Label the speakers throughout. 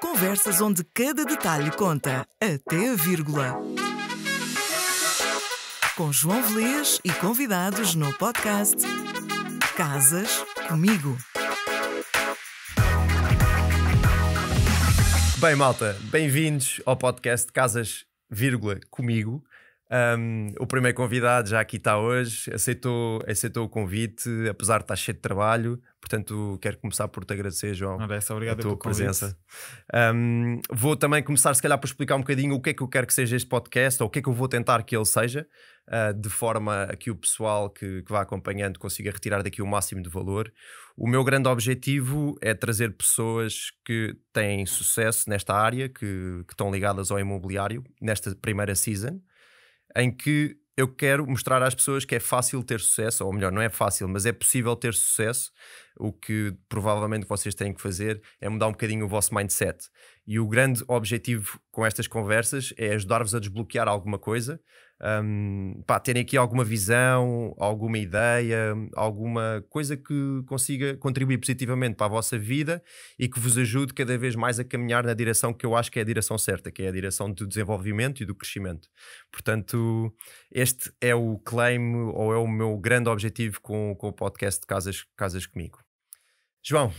Speaker 1: Conversas onde cada detalhe conta, até a vírgula. Com João Velês e convidados no podcast Casas Comigo. Bem, malta, bem-vindos ao podcast Casas, vírgula, comigo. Um, o primeiro convidado já aqui está hoje, aceitou, aceitou o convite, apesar de estar cheio de trabalho, Portanto, quero começar por te agradecer, João, Andressa, obrigado a tua presença. Um, vou também começar, se calhar, por explicar um bocadinho o que é que eu quero que seja este podcast ou o que é que eu vou tentar que ele seja, uh, de forma a que o pessoal que, que vá acompanhando consiga retirar daqui o máximo de valor. O meu grande objetivo é trazer pessoas que têm sucesso nesta área, que, que estão ligadas ao imobiliário, nesta primeira season, em que eu quero mostrar às pessoas que é fácil ter sucesso, ou melhor, não é fácil, mas é possível ter sucesso. O que provavelmente vocês têm que fazer é mudar um bocadinho o vosso mindset. E o grande objetivo com estas conversas é ajudar-vos a desbloquear alguma coisa, um, pá, terem aqui alguma visão, alguma ideia, alguma coisa que consiga contribuir positivamente para a vossa vida e que vos ajude cada vez mais a caminhar na direção que eu acho que é a direção certa, que é a direção do desenvolvimento e do crescimento. Portanto, este é o claim ou é o meu grande objetivo com, com o podcast Casas, Casas Comigo. João,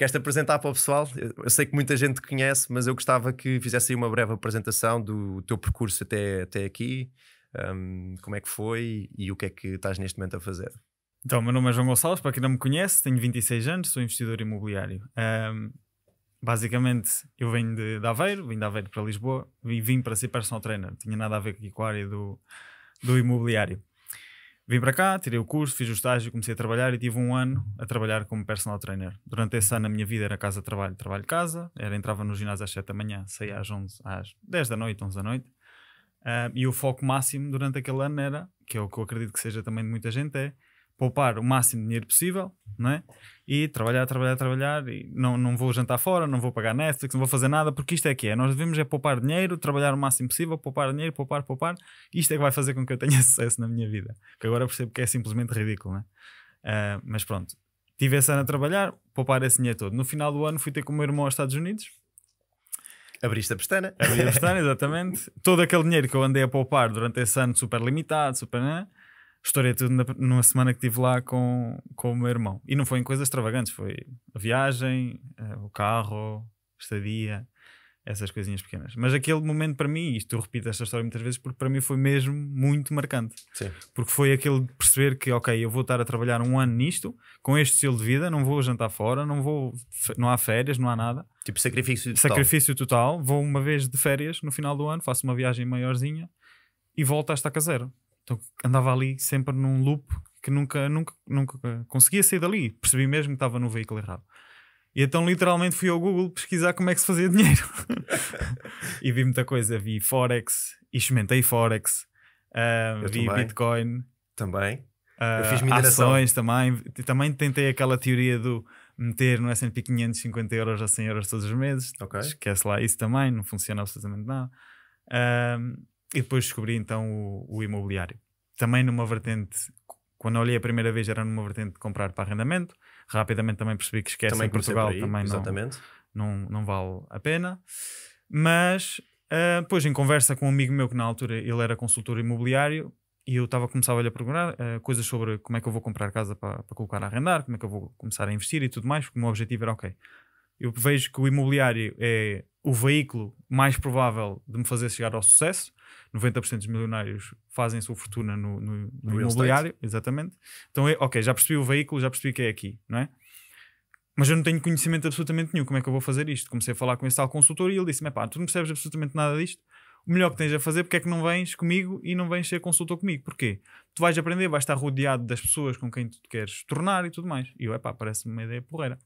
Speaker 1: Queres-te apresentar para o pessoal? Eu sei que muita gente conhece, mas eu gostava que fizesse aí uma breve apresentação do teu percurso até, até aqui, um, como é que foi e o que é que estás neste momento a fazer.
Speaker 2: Então, meu nome é João Gonçalves, para quem não me conhece, tenho 26 anos, sou investidor imobiliário. Um, basicamente, eu venho de, de Aveiro, vim de Aveiro para Lisboa e vim para ser personal trainer. Não tinha nada a ver aqui com a área do, do imobiliário. Vim para cá, tirei o curso, fiz o estágio, comecei a trabalhar e tive um ano a trabalhar como personal trainer. Durante esse ano a minha vida era casa-trabalho, trabalho-casa. Era entrava no ginásio às 7 da manhã, saía às 11, às 10 da noite, 11 da noite. Uh, e o foco máximo durante aquele ano era, que é o que eu acredito que seja também de muita gente, é poupar o máximo de dinheiro possível, não é? E trabalhar, trabalhar, trabalhar. E não, não vou jantar fora, não vou pagar Netflix, não vou fazer nada, porque isto é que é. Nós devemos é poupar dinheiro, trabalhar o máximo possível, poupar dinheiro, poupar, poupar. Isto é que vai fazer com que eu tenha sucesso na minha vida. Que agora percebo que é simplesmente ridículo, não é? Uh, mas pronto. Tive esse ano a trabalhar, poupar esse dinheiro todo. No final do ano fui ter com o meu irmão aos Estados Unidos.
Speaker 1: Abriste a pestana. Abri a pestana, exatamente.
Speaker 2: todo aquele dinheiro que eu andei a poupar durante esse ano, super limitado, super. Né? estourei é tudo na, numa semana que estive lá com, com o meu irmão. E não foi em coisas extravagantes, foi a viagem, eh, o carro, estadia, essas coisinhas pequenas. Mas aquele momento para mim, isto tu repito esta história muitas vezes, porque para mim foi mesmo muito marcante. Sim. Porque foi aquele de perceber que, ok, eu vou estar a trabalhar um ano nisto, com este estilo de vida, não vou jantar fora, não vou, não há férias, não há nada. Tipo sacrifício total. Sacrifício total, vou uma vez de férias no final do ano, faço uma viagem maiorzinha e volto a estar caseiro. Então andava ali sempre num loop que nunca, nunca, nunca conseguia sair dali. Percebi mesmo que estava no veículo errado. E então literalmente fui ao Google pesquisar como é que se fazia dinheiro. e vi muita coisa. Vi Forex, e experimentei Forex, uh, vi também. Bitcoin. Também. Uh, Eu fiz mineração. Ações também. Também tentei aquela teoria do meter no S&P 550 euros a 100 euros todos os meses. Okay. Esquece lá isso também, não funciona absolutamente nada. Uh, e depois descobri então o, o imobiliário. Também numa vertente, quando olhei a primeira vez, era numa vertente de comprar para arrendamento. Rapidamente também percebi que esquece também em Portugal aí, também exatamente. Não, não, não vale a pena. Mas uh, ah, depois, em conversa com um amigo meu que na altura ele era consultor imobiliário, e eu estava a começar a lhe perguntar uh, coisas sobre como é que eu vou comprar casa para, para colocar a arrendar, como é que eu vou começar a investir e tudo mais, porque o meu objetivo era ok. Eu vejo que o imobiliário é o veículo mais provável de me fazer chegar ao sucesso, 90% dos milionários fazem a sua fortuna no, no, no imobiliário, estate. exatamente. Então, eu, é, ok, já percebi o veículo, já percebi que é aqui, não é? Mas eu não tenho conhecimento absolutamente nenhum. Como é que eu vou fazer isto? Comecei a falar com esse tal consultor e ele disse-me: pá, tu não percebes absolutamente nada disto. O melhor que tens a fazer, porque é que não vens comigo e não vens ser consultor comigo? Porquê? Tu vais aprender, vais estar rodeado das pessoas com quem tu queres tornar e tudo mais. E eu, é pá, parece-me uma ideia porreira.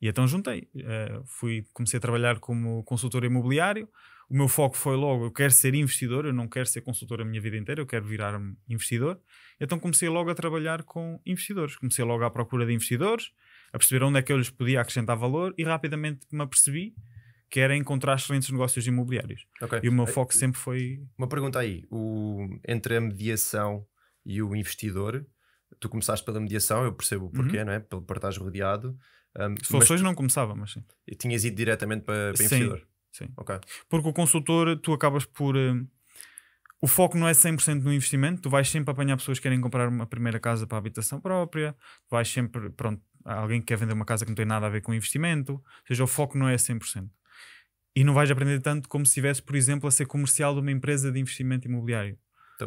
Speaker 2: E então juntei. Uh, fui, comecei a trabalhar como consultor imobiliário o meu foco foi logo, eu quero ser investidor, eu não quero ser consultor a minha vida inteira, eu quero virar-me investidor. Então comecei logo a trabalhar com investidores, comecei logo à procura de investidores, a perceber onde é que eu lhes podia acrescentar valor e rapidamente me apercebi que era encontrar excelentes negócios imobiliários. Okay. E o meu foco sempre
Speaker 1: foi... Uma pergunta aí, o, entre a mediação e o investidor, tu começaste pela mediação, eu percebo o uhum. porquê, uhum. não é? Pelo por rodeado. Um, Se fosse hoje não começava, mas sim. E tinhas ido diretamente para, para investidor. Sim. Ok.
Speaker 2: Porque o consultor, tu acabas por. Uh, o foco não é 100% no investimento, tu vais sempre apanhar pessoas que querem comprar uma primeira casa para habitação própria, tu vais sempre, pronto, alguém que quer vender uma casa que não tem nada a ver com investimento, ou seja, o foco não é 100%. E não vais aprender tanto como se estivesse, por exemplo, a ser comercial de uma empresa de investimento imobiliário.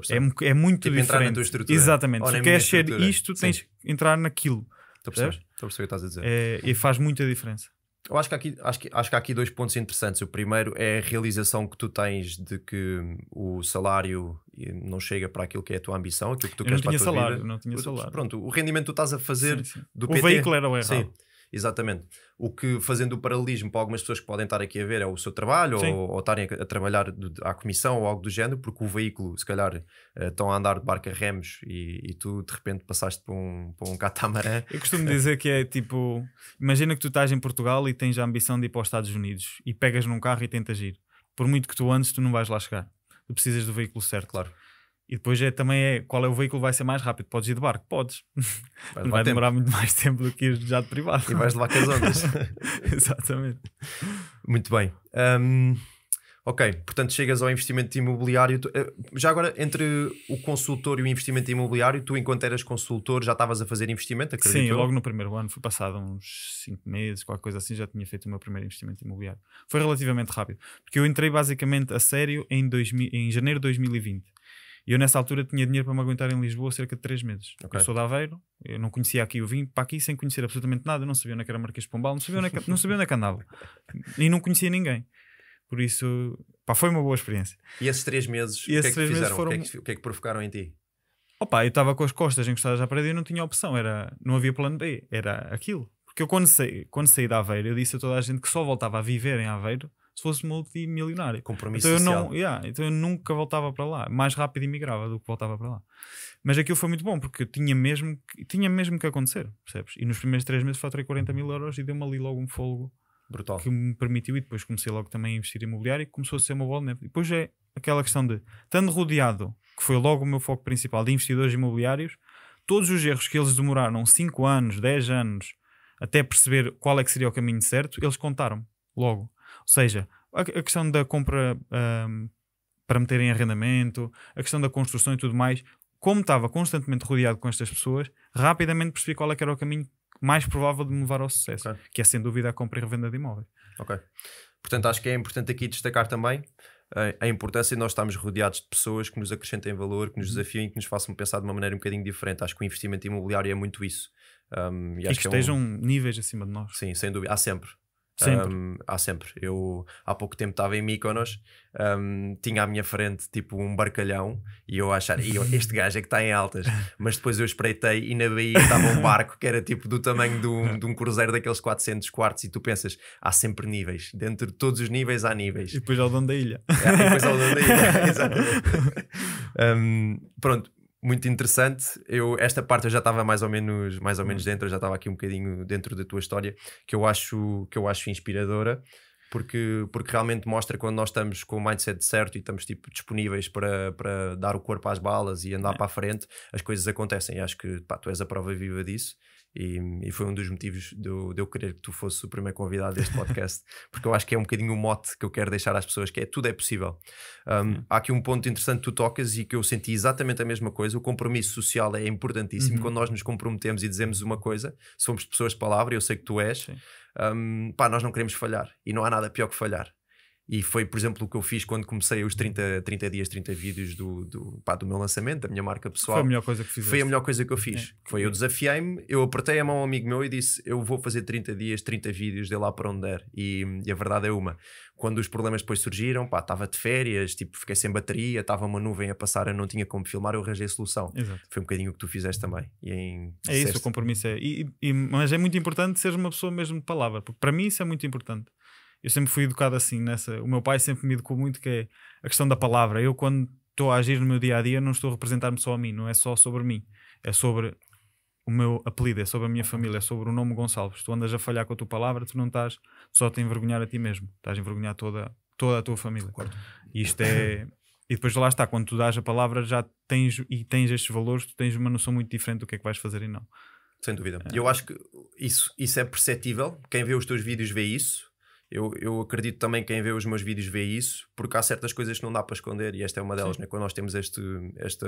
Speaker 2: É, é, muito tipo, diferente. entrar na tua estrutura. Exatamente. Se queres ser isto, Sim. tens que entrar naquilo. Estou a perceber,
Speaker 1: estou a perceber o que estás a dizer.
Speaker 2: É, e faz muita diferença.
Speaker 1: Eu acho que, aqui, acho, que, acho que há aqui dois pontos interessantes. O primeiro é a realização que tu tens de que o salário não chega para aquilo que é a tua ambição, aquilo que tu eu queres para a tua salário, vida. Não tinha salário, não tinha salário. Pronto, o rendimento que tu estás a fazer sim, sim. do o PT... O veículo era o errado. Sim. Exatamente. O que, fazendo o paralelismo para algumas pessoas que podem estar aqui a ver, é o seu trabalho ou, ou estarem a, a trabalhar do, à comissão ou algo do género, porque o veículo, se calhar, uh, estão a andar de barca remos e, e, tu de repente passaste por um, por um catamarã. Eu costumo dizer
Speaker 2: que é tipo: imagina que tu estás em Portugal e tens a ambição de ir para os Estados Unidos e pegas num carro e tentas ir. Por muito que tu andes, tu não vais lá chegar. Tu precisas do veículo certo. Claro. E depois é, também é qual é o veículo que vai ser mais rápido. Podes ir de barco? Podes. Vai, vai demorar muito mais tempo do
Speaker 1: que ir já de privado. E vais levar com as ondas. Exatamente. Muito bem. Um, ok, portanto chegas ao investimento imobiliário. Tu, eh, já agora, entre o consultor e o investimento imobiliário, tu enquanto eras consultor já estavas a fazer investimento, acredito? Sim, eu? logo no primeiro
Speaker 2: ano. Foi passado uns 5 meses, qualquer coisa assim, já tinha feito o meu primeiro investimento imobiliário. Foi relativamente rápido. Porque eu entrei basicamente a sério em, dois em janeiro de 2020 e eu nessa altura tinha dinheiro para me aguentar em Lisboa cerca de 3 meses. Okay. Eu sou de Aveiro, eu não conhecia aqui, eu vim para aqui sem conhecer absolutamente nada, eu não sabia onde é era Marquês de Pombal, não sabia onde, é que, não sabia onde é que andava. E não conhecia ninguém. Por isso, pá, foi uma boa experiência.
Speaker 1: E esses 3 meses, e o que é que fizeram? Foram... O, que é que, o que é que provocaram em ti?
Speaker 2: Opa, eu estava com as costas encostadas à parede e não tinha opção, era, não havia plano B, era aquilo. Porque eu quando saí, quando saí de Aveiro, eu disse a toda a gente que só voltava a viver em Aveiro se fosse multimilionário. Compromisso então eu não, yeah, Então eu nunca voltava para lá. Mais rápido emigrava do que voltava para lá. Mas aquilo foi muito bom, porque tinha mesmo, tinha mesmo que acontecer, percebes? E nos primeiros três meses faturei 40 mil euros e deu-me ali logo um fogo Brutal. que me permitiu. E depois comecei logo também a investir em imobiliário e começou a ser uma bola neve. depois é aquela questão de, estando rodeado, que foi logo o meu foco principal, de investidores imobiliários, todos os erros que eles demoraram 5 anos, 10 anos, até perceber qual é que seria o caminho certo, eles contaram logo seja, a, a questão da compra um, para meter em arrendamento, a questão da construção e tudo mais, como estava constantemente rodeado com estas pessoas, rapidamente percebi qual é era o caminho mais provável de me levar ao sucesso, okay. que é sem dúvida a compra e revenda de imóveis.
Speaker 1: Ok. Portanto, acho que é importante aqui destacar também eh, a importância de nós estarmos rodeados de pessoas que nos acrescentem valor, que nos uhum. desafiem, que nos façam pensar de uma maneira um bocadinho diferente. Acho que o investimento imobiliário é muito isso. Um, e, e que, que estejam é um... níveis acima de nós. Sim, sem dúvida. Há sempre. Sempre. Um, há sempre. Eu há pouco tempo estava em Mykonos, um, tinha à minha frente tipo um barcalhão e eu achar, e eu, este gajo é que está em altas. Mas depois eu espreitei e na Bahia estava um barco que era tipo do tamanho de um, de um cruzeiro daqueles 400 quartos e tu pensas, há sempre níveis. Dentro de todos os níveis há níveis. E depois ao dono da ilha. É, e depois ao dono da ilha, exatamente. um, pronto, muito interessante. Eu, esta parte eu já estava mais ou menos, mais ou hum. menos dentro, eu já estava aqui um bocadinho dentro da tua história, que eu acho, que eu acho inspiradora, porque, porque realmente mostra quando nós estamos com o mindset certo e estamos tipo, disponíveis para, para dar o corpo às balas e andar é. para a frente, as coisas acontecem. E acho que pá, tu és a prova viva disso. E, e foi um dos motivos de eu, de eu, querer que tu fosses o primeiro convidado deste podcast, porque eu acho que é um bocadinho o mote que eu quero deixar às pessoas, que é tudo é possível. Um, há aqui um ponto interessante que tu tocas e que eu senti exatamente a mesma coisa, o compromisso social é importantíssimo. Uhum. Quando nós nos comprometemos e dizemos uma coisa, somos pessoas de palavra, eu sei que tu és, um, pá, nós não queremos falhar e não há nada pior que falhar. E foi, por exemplo, o que eu fiz quando comecei os 30, 30 dias, 30 vídeos do, do, pá, do meu lançamento, da minha marca pessoal. Foi a melhor coisa que fizeste. Foi a melhor coisa que eu fiz. É. Foi, eu desafiei-me, eu apertei a mão a um amigo meu e disse, eu vou fazer 30 dias, 30 vídeos, de lá para onde der. E, e a verdade é uma. Quando os problemas depois surgiram, pá, estava de férias, tipo, fiquei sem bateria, estava uma nuvem a passar, eu não tinha como filmar, eu arranjei a solução. Exato. Foi um bocadinho o que tu fizeste também. E em, é isso, o
Speaker 2: compromisso é. E, e, mas é muito importante seres uma pessoa mesmo de palavra, porque para mim isso é muito importante eu sempre fui educado assim nessa. O meu pai sempre me educou muito que é a questão da palavra. Eu quando estou a agir no meu dia a dia não estou a representar-me só a mim, não é só sobre mim, é sobre o meu apelido, é sobre a minha família, é sobre o nome Gonçalves. Tu andas a falhar com a tua palavra, tu não estás só a te envergonhar a ti mesmo, estás a envergonhar toda, toda a tua família. E isto é e depois lá está, quando tu dás a palavra já tens e tens estes valores, tu tens uma noção muito diferente do que é que vais fazer e não.
Speaker 1: Sem dúvida. É. Eu acho que isso, isso é perceptível. Quem vê os teus vídeos vê isso eu, eu acredito também que quem vê os meus vídeos vê isso, porque há certas coisas que não dá para esconder e esta é uma delas, né? quando nós temos este, esta,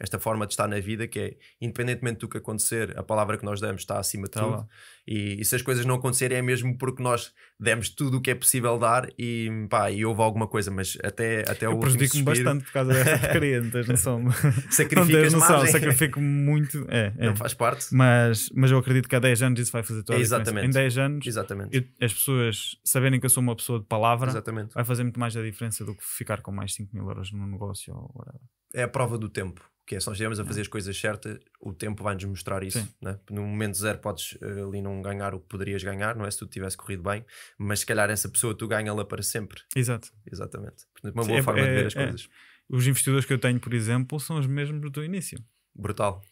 Speaker 1: esta forma de estar na vida que é, independentemente do que acontecer, a palavra que nós damos está acima de tá tudo e, e, se as coisas não acontecerem é mesmo porque nós demos tudo o que é possível dar e pá, e houve alguma coisa, mas até, até eu o prejudico-me bastante por causa desta porcaria, não tens noção. Sacrificas não sacrifico muito. É, é. Não faz parte.
Speaker 2: Mas, mas eu acredito que há 10 anos isso vai fazer toda a é, Exatamente. Em 10 anos, exatamente. Eu, as pessoas saberem que eu sou uma pessoa de palavra Exatamente. vai fazer muito mais a diferença do que ficar com mais 5 mil euros no negócio ou
Speaker 1: É a prova do tempo. Que é, se nós estivermos a é. fazer as coisas certas, o tempo vai-nos mostrar isso. Né? No momento zero podes eh, ali não ganhar o que poderias ganhar, não é? Se tu tivesse corrido bem, mas se calhar essa pessoa tu ganha-la para sempre. Exato. Exatamente. Uma boa é forma é, de ver as é. coisas.
Speaker 2: Os investidores que eu tenho, por exemplo, são os mesmos do início. Brutal.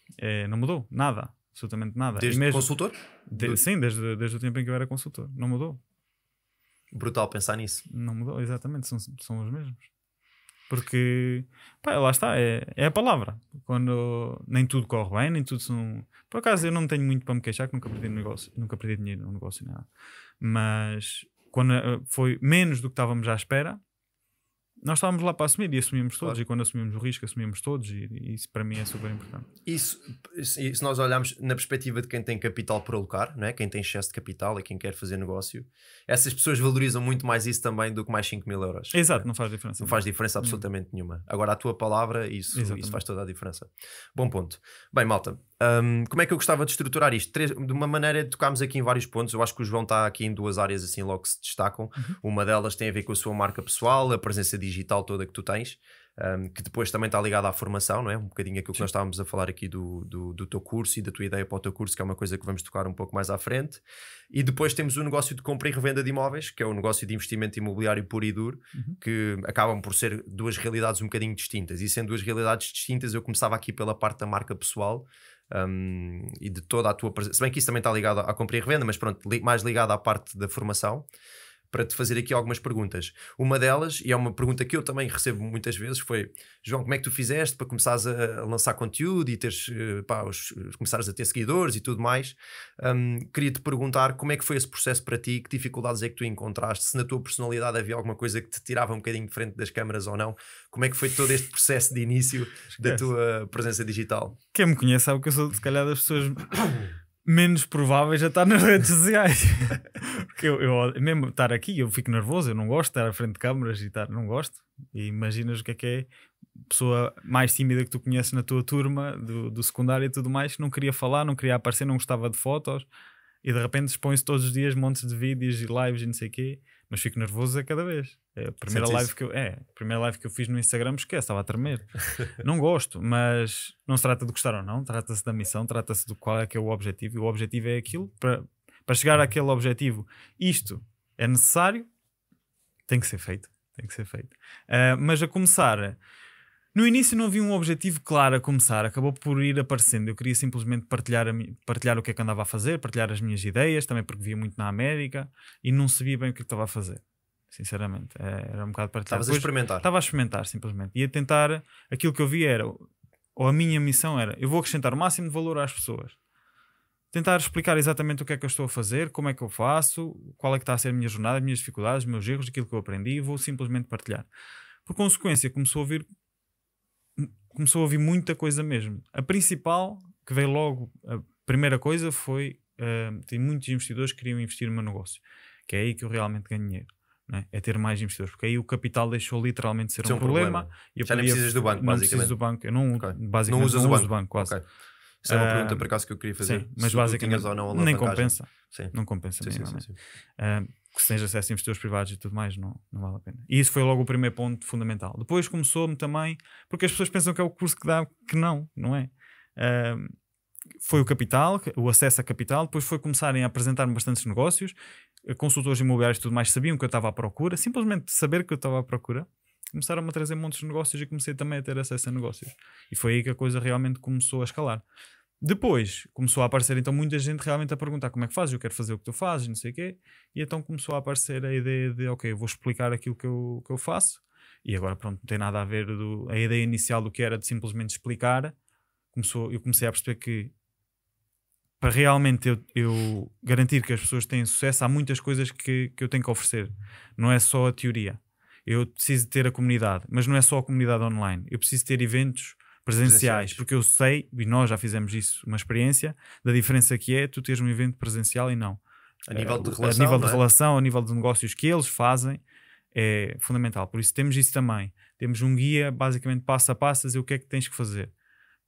Speaker 2: não mudou nada absolutamente nada. Desde mesmo, consultor? De, sim, desde, desde o tempo em que eu era consultor. Não mudou.
Speaker 1: Brutal pensar nisso.
Speaker 2: Não mudou, exatamente, são, são os mesmos. Porque, pá, lá está, é, é a palavra. Quando nem tudo corre bem, nem tudo são. Por acaso eu não tenho muito para me queixar, que nunca perdi, negócio, nunca perdi dinheiro no negócio, nada. Mas quando eh, foi menos do que estávamos à espera, nós estávamos lá para assumir e assumimos todos, claro. e quando assumimos o risco, assumimos todos, e, e, isso para mim é super importante.
Speaker 1: Isso, se nós olharmos na perspectiva de quem tem capital para alocar, não é? quem tem excesso de capital e quem quer fazer negócio, essas pessoas valorizam muito mais isso também do que mais 5 mil euros. É? Exato, não, não faz diferença. Não faz diferença absolutamente nenhuma. Agora, a tua palavra, isso, isso faz toda a diferença. Bom ponto. Bem, malta, um, como é que eu gostava de estruturar isto? Três, de uma maneira, tocámos aqui em vários pontos. Eu acho que o João está aqui em duas áreas assim logo que se destacam. Uhum. Uma delas tem a ver com a sua marca pessoal, a presença digital toda que tu tens, um, que depois também está ligada à formação, não é? Um bocadinho aquilo Sim. que nós estávamos a falar aqui do, do, do, teu curso e da tua ideia para o teu curso, que é uma coisa que vamos tocar um pouco mais à frente. E depois temos o negócio de compra e revenda de imóveis, que é o um negócio de investimento imobiliário puro e duro, uhum. que acabam por ser duas realidades um bocadinho distintas. E sendo duas realidades distintas, eu começava aqui pela parte da marca pessoal um, e de toda a tua presença. Se bem que isso também está ligado à compra e revenda, mas pronto, li mais ligado à parte da formação para te fazer aqui algumas perguntas. Uma delas, e é uma pergunta que eu também recebo muitas vezes, foi: João, como é que tu fizeste para começares a lançar conteúdo e teres, eh, pá, os, começares a ter seguidores e tudo mais? Um, queria te perguntar como é que foi esse processo para ti, que dificuldades é que tu encontraste, se na tua personalidade havia alguma coisa que te tirava um bocadinho de frente das câmaras ou não, como é que foi todo este processo de início da é. tua presença digital?
Speaker 2: Quem me conhece sabe que eu sou, se calhar, das pessoas menos prováveis a estar nas redes sociais. Porque eu, eu, mesmo estar aqui, eu fico nervoso, eu não gosto de estar à frente de câmaras e estar, não gosto. E imaginas o que é que é pessoa mais tímida que tu conheces na tua turma do, do secundário e tudo mais, não queria falar, não queria aparecer, não gostava de fotos e de repente expõe-se todos os dias montes de vídeos e lives e não sei o quê mas fico nervoso a é cada vez. É a primeira live que eu, é, primeira live que eu fiz no Instagram, esquece, estava a tremer. não gosto, mas não se trata de gostar ou não, trata-se da missão, trata-se do qual é que é o objetivo, e o objetivo é aquilo para para chegar àquele objetivo. Isto é necessário, tem que ser feito, tem que ser feito. Uh, mas a começar no início não havia um objetivo claro a começar, acabou por ir aparecendo. Eu queria simplesmente partilhar, partilhar o que é que andava a fazer, partilhar as minhas ideias, também porque via muito na América e não sabia bem o que, é estava a fazer. Sinceramente, é, era um bocado partilhar. Estavas a experimentar. Estava a experimentar, simplesmente. E a tentar, aquilo que eu vi era, ou a minha missão era, eu vou acrescentar o máximo de valor às pessoas tentar explicar exatamente o que é que eu estou a fazer, como é que eu faço, qual é que está a ser a minha jornada, as minhas dificuldades, os meus erros, aquilo que eu aprendi e vou simplesmente partilhar. Por consequência, começou a vir começou a ouvir muita coisa mesmo. A principal, que veio logo, a primeira coisa foi: uh, tem muitos investidores que queriam investir no meu negócio, que é aí que eu realmente ganho dinheiro. É? é? ter mais investidores, porque aí o capital deixou literalmente ser, ser é um, um, problema. problema. eu Já podia, nem precisas do banco, não basicamente. do banco, eu não, okay. basicamente, não usas não o banco. banco quase. Okay. Isso é uma pergunta eh, por acaso que eu queria fazer. Sim, mas basicamente ou não nem compensa. Sim. Não compensa. Sim, é? sim, sim, sim. Uh, eh, que sem acesso a investidores privados e tudo mais, não, não vale a pena. E isso foi logo o primeiro ponto fundamental. Depois começou-me também, porque as pessoas pensam que é o curso que dá, que não, não é? Uh, foi o capital, o acesso a capital, depois foi começarem a apresentar-me bastantes negócios, eh, consultores imobiliários e tudo mais sabiam que eu estava à procura, simplesmente saber que eu estava à procura, começaram-me a trazer montes de negócios e comecei também a ter acesso a negócios. E foi aí que a coisa realmente começou a escalar. Depois começou a aparecer então muita gente realmente a perguntar como é que fazes, eu quero fazer o que tu fazes, não sei o quê. E então começou a aparecer a ideia de, ok, vou explicar aquilo que eu, que eu faço. E agora, pronto, não tem nada a ver do, a ideia inicial do que era de simplesmente explicar. Começou, eu comecei a perceber que para realmente eu, eu garantir que as pessoas têm sucesso, há muitas coisas que, que eu tenho que oferecer. Não é só a teoria. Eu preciso ter a comunidade, mas não é só a comunidade online. Eu preciso ter eventos, presenciais, porque eu sei, e nós já fizemos isso, uma experiência, da diferença que é tu teres um evento presencial e não. A nível eh, de relação, a nível de, é? relação, a nível de negócios que eles fazem, é fundamental. Por isso temos isso também. Temos um guia, basicamente passo a passo, a dizer o que é que tens que fazer.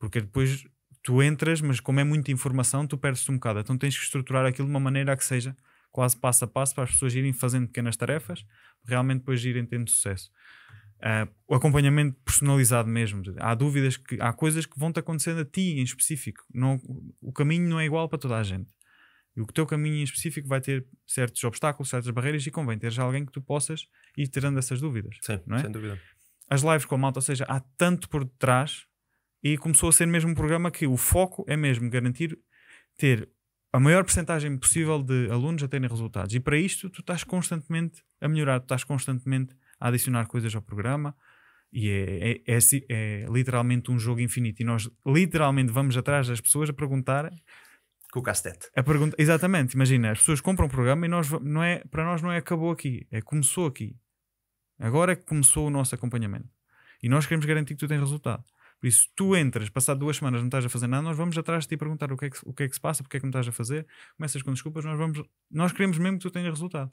Speaker 2: Porque depois tu entras, mas como é muita informação, tu perdes um bocado. Então tens que estruturar aquilo de uma maneira que seja quase passo a passo para as pessoas irem fazendo pequenas tarefas, realmente depois irem tendo sucesso. Uh, o acompanhamento personalizado mesmo. Há dúvidas que há coisas que vão te acontecendo a ti em específico. Não, o caminho não é igual para toda a gente. E o teu caminho em específico vai ter certos obstáculos, certas barreiras e convém teres alguém que tu possas ir tirando essas dúvidas. Sim, é? sem dúvida. As lives com a malta, ou seja, há tanto por detrás e começou a ser mesmo um programa que o foco é mesmo garantir ter a maior percentagem possível de alunos a terem resultados. E para isto, tu estás constantemente a melhorar, tu estás constantemente a adicionar coisas ao programa. E é, é, é, assim, é, literalmente um jogo infinito. E nós literalmente vamos atrás das pessoas a perguntar. Com o castete. A pergunta, exatamente, imagina, as pessoas compram o programa e nós, não é, para nós não é acabou aqui, é começou aqui. Agora é que começou o nosso acompanhamento. E nós queremos garantir que tu tens resultado. Por isso, tu entras, passado duas semanas não estás a fazer nada, nós vamos atrás de ti perguntar o que, é que, o que é que se passa, porque é que não estás a fazer, começas com desculpas, nós, vamos, nós queremos mesmo que tu tenhas resultado.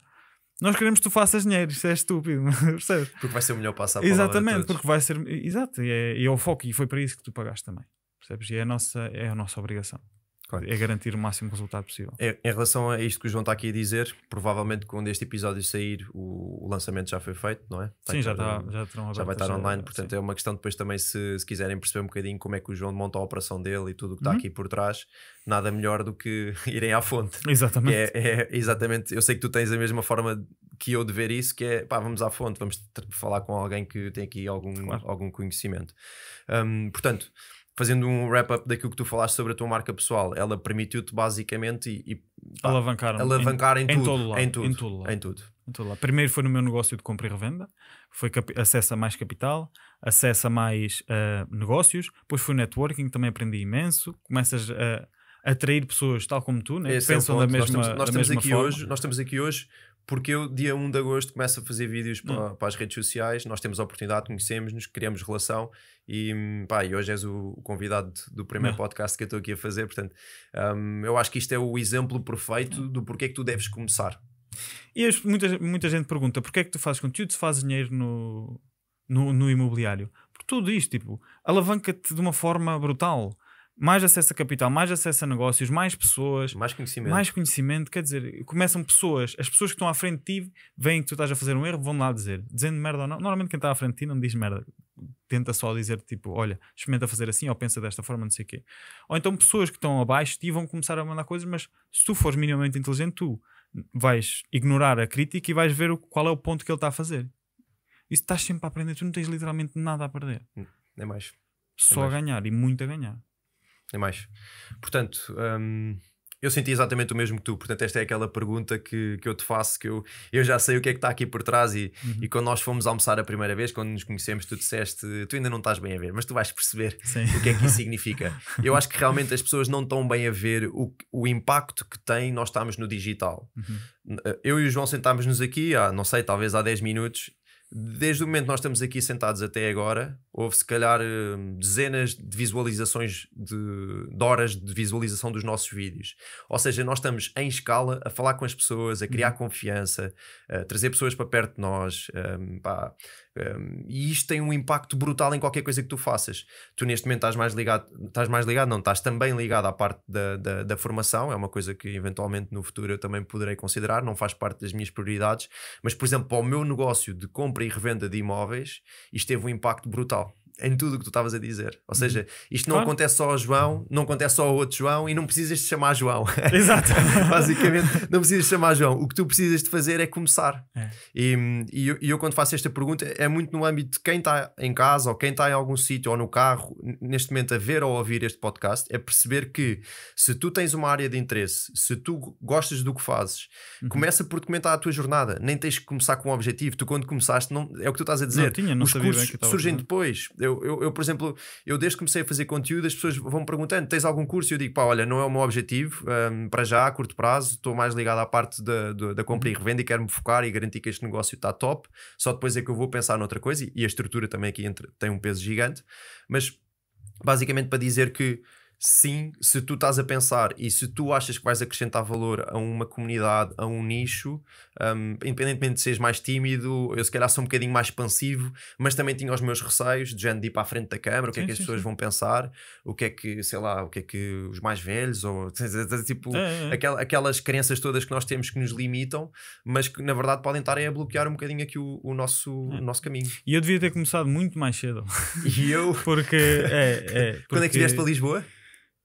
Speaker 2: Nós queremos que tu faças dinheiro, isso é estúpido, percebes? Porque vai ser o melhor passar a Exatamente, porque vai ser. Exato, e é, é o foco, e foi para isso que tu pagaste também, percebes? E é a nossa, é a nossa obrigação. Claro. É garantir o máximo resultado possível.
Speaker 1: Em, em, relação a isto que o João está aqui a dizer, provavelmente quando este episódio sair, o, o lançamento já foi feito, não é? sim, já, está, tá- um, eh, já, já vai estar online, portanto sim. é uma questão depois também se, se quiserem perceber um bocadinho como é que o João monta a operação dele e tudo o que está uhum. aqui por trás, nada melhor do que irem à fonte. Exatamente. É, é, exatamente. Eu sei que tu tens a mesma forma que eu de ver isso, que é pá, vamos à fonte, vamos falar com alguém que tem aqui algum, claro. algum conhecimento. Um, portanto fazendo um wrap-up daquilo que tu falaste sobre a tua marca pessoal, ela permitiu-te basicamente e, e pá, alavancar, alavancar em, em, tudo, em, todo em, tudo, em tudo, Em
Speaker 2: tudo. Em tudo Primeiro foi no meu negócio de compra e revenda, foi acesso a mais capital, acesso a mais uh, negócios, depois foi networking, também aprendi imenso, começas a atrair pessoas tal como tu, né? É pensam é da mesma, nós estamos, nós da mesma aqui forma. hoje
Speaker 1: Nós estamos aqui hoje porque eu, dia 1 de agosto, começo a fazer vídeos para, hum. para, as redes sociais. Nós temos a oportunidade, conhecemos-nos, criamos relação. E, pá, e hoje és o, convidado do primeiro podcast que eu estou aqui a fazer. Portanto, hum, eu acho que isto é o exemplo perfeito hum. do porquê é que tu deves começar.
Speaker 2: E muita, muita gente pergunta: porquê é que tu fazes conteúdo se fazes dinheiro no, no, no imobiliário? Porque tudo isto, tipo, alavanca-te de uma forma brutal mais acesso a capital, mais acesso a negócios, mais pessoas, mais conhecimento. Mais conhecimento, quer dizer, começam pessoas, as pessoas que estão à frente de ti veem que tu estás a fazer um erro, vão lá dizer, dizendo merda ou não. Normalmente quem está à frente de ti não diz merda, tenta só dizer tipo, olha, experimenta fazer assim ou pensa desta forma, não sei o quê. Ou então pessoas que estão abaixo de ti vão começar a mandar coisas, mas se tu fores minimamente inteligente, tu vais ignorar a crítica e vais ver qual é o ponto que ele está a fazer. Isso estás sempre a aprender, tu não tens literalmente nada a perder. Hum, é mais. Só é mais. a ganhar e muito a ganhar
Speaker 1: nem é mais. Portanto, hum, eu senti exatamente o mesmo que tu. Portanto, esta é aquela pergunta que, que eu te faço, que eu, eu já sei o que é que está aqui por trás. E, uhum. e quando nós fomos almoçar a primeira vez, quando nos conhecemos, tu disseste: Tu ainda não estás bem a ver, mas tu vais perceber Sim. o que é que isso significa. eu acho que realmente as pessoas não estão bem a ver o, o impacto que tem nós estamos no digital. Uhum. Eu e o João sentámos-nos aqui, há, não sei, talvez há 10 minutos, desde o momento que nós estamos aqui sentados até agora, houve se calhar eh, dezenas de visualizações de, de, horas de visualização dos nossos vídeos. Ou seja, nós estamos em escala a falar com as pessoas, a criar uhum. confiança, a trazer pessoas para perto de nós, um, eh, pá, um, e isto tem um impacto brutal em qualquer coisa que tu faças. Tu neste momento estás mais ligado, estás mais ligado, não, estás também ligado à parte da, da, da, formação, é uma coisa que eventualmente no futuro eu também poderei considerar, não faz parte das minhas prioridades, mas por exemplo, para o meu negócio de compra e revenda de imóveis, isto teve um impacto brutal em tudo o que tu estavas a dizer. Ou uhum. seja, isto não claro. acontece só ao João, não acontece só ao outro João e não precisas de chamar João. Exato. Basicamente, não precisas chamar João. O que tu precisas de fazer é começar. É. E, e eu, eu, quando faço esta pergunta, é muito no âmbito de quem está em casa ou quem está em algum sítio ou no carro, neste momento a ver ou a ouvir este podcast, é perceber que se tu tens uma área de interesse, se tu gostas do que fazes, uhum. começa por documentar a tua jornada. Nem tens que começar com um objetivo. Tu, quando começaste, não, é o que tu estás a dizer. Não tinha, não Os cursos surgem depois. Eu, eu, eu, por exemplo, eu desde que comecei a fazer conteúdo, as pessoas vão me perguntando: tens algum curso? E eu digo: pá, olha, não é o meu objetivo um, para já, a curto prazo. Estou mais ligado à parte da, da, compra e uhum. revenda e quero-me focar e garantir que este negócio está top. Só depois é que eu vou pensar noutra coisa. E, e a estrutura também aqui entre, tem um peso gigante. Mas basicamente para dizer que sim, se tu estás a pensar e se tu achas que vais acrescentar valor a uma comunidade, a um nicho, um, independentemente de seres mais tímido, eu se calhar sou um bocadinho mais expansivo, mas também tinha os meus receios de género de ir para a frente da câmara, o que é sim, é que as sim, pessoas sim. vão pensar, o que é que, sei lá, o que é que os mais velhos, ou tipo, é, é, é. Aquel, aquelas crenças todas que nós temos que nos limitam, mas que na verdade podem estar a bloquear um bocadinho aqui o, o nosso, é. o nosso caminho.
Speaker 2: E eu devia ter começado muito mais cedo. E eu? porque, é, é, porque... Quando é que vieste para Lisboa?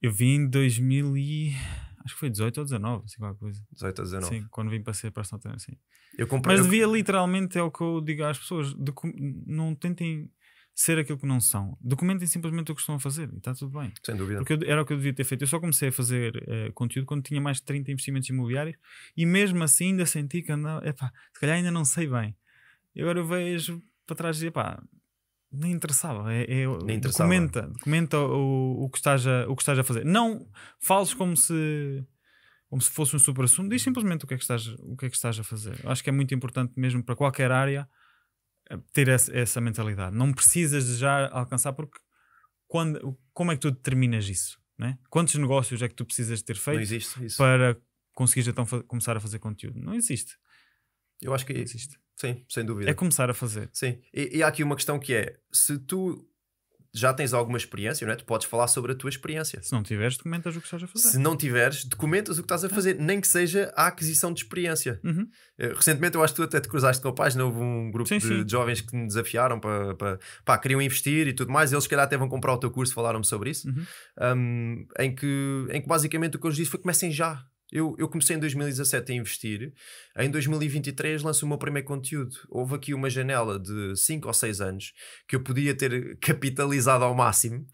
Speaker 2: Eu vim em 2000 e... Acho que foi 18 ou 19, assim, qualquer coisa.
Speaker 1: 18 ou 19. Sim,
Speaker 2: quando vim para ser personal trainer, sim. Eu comprei, Mas devia eu... literalmente, é o que eu digo às pessoas, não tentem ser aquilo que não são. Documentem simplesmente o que estão a fazer e está tudo bem. Sem dúvida. Porque eu, era o que eu devia ter feito. Eu só comecei a fazer uh, conteúdo quando tinha mais de 30 investimentos imobiliários e mesmo assim ainda senti que andava, epá, se calhar ainda não sei bem. E agora eu vejo para trás e dizia pá, nem interessava. É, é, nem interessava. comenta comenta o, o, que estás a, o que estás a fazer. Não fales como se como se fosse um super assunto. Diz simplesmente o que é que estás, o que é que estás a fazer. acho que é muito importante mesmo para qualquer área eh, ter essa, essa mentalidade. Não precisas já alcançar porque quando, como é que tu determinas isso? Né? Quantos negócios é que tu precisas ter feito para conseguires então começar a fazer conteúdo? Não existe. Eu acho que existe.
Speaker 1: Sim, sem dúvida. É
Speaker 2: começar a fazer.
Speaker 1: Sim. E, e há aqui uma questão que é: se tu já tens alguma experiência, não é? Tu podes falar sobre a tua experiência. Se não tiveres, documentas o que estás a fazer. Se não tiveres, documentas o que estás a fazer, nem que seja a aquisição de experiência. Uhum. Eh, recentemente, eu acho que tu até te cruzaste com a página, houve um grupo sim, de, sim. de, jovens que me desafiaram para, para pá, queriam investir e tudo mais, eles se calhar até vão comprar o teu curso, falaram-me sobre isso, uhum. um, em, que, em que basicamente o que eu disse foi comecem já. Eu, eu, comecei em 2017 a investir, em 2023 lancei o meu primeiro conteúdo. Houve aqui uma janela de 5 ou 6 anos que eu podia ter capitalizado ao máximo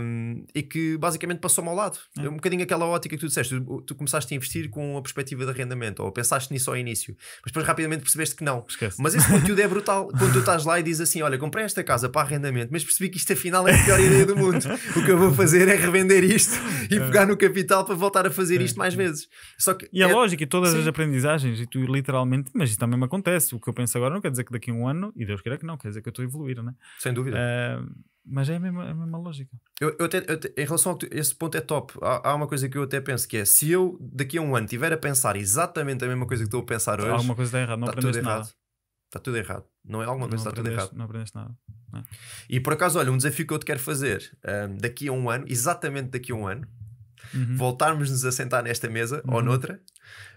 Speaker 1: um, e que basicamente passou-me ao lado. É. Um bocadinho aquela ótica que tu disseste, tu, tu, começaste a investir com a perspectiva de arrendamento, ou pensaste nisso ao início, mas depois rapidamente percebeste que não. Esquece. Mas esse conteúdo é brutal quando tu estás lá e dizes assim: Olha, comprei esta casa para arrendamento, mas percebi que isto afinal é a pior ideia do mundo. O que eu vou fazer é revender isto e é. pegar no capital para voltar a fazer é. isto mais vezes. Só que e é, lógico, e todas Sim. as
Speaker 2: aprendizagens, e tu literalmente, mas isso também me acontece. O que eu penso agora não quer dizer que daqui a um ano, e Deus queira que não, quer dizer que eu estou a evoluir, né? Sem dúvida. Uh, mas é a mesma, a mesma lógica.
Speaker 1: Eu, eu, até, eu, em relação a esse ponto é top. Há, há, uma coisa que eu até penso que é: se eu daqui a um ano tiver a pensar exatamente a mesma coisa que estou a pensar hoje, alguma coisa está errada, não está aprendeste nada. Está tudo errado. Não é alguma coisa, está tudo errado. Não aprendeste nada. É? E por acaso, olha, um desafio que eu te quero fazer um, daqui a um ano, exatamente daqui a um ano, uhum. voltarmos-nos a sentar nesta mesa uhum. ou noutra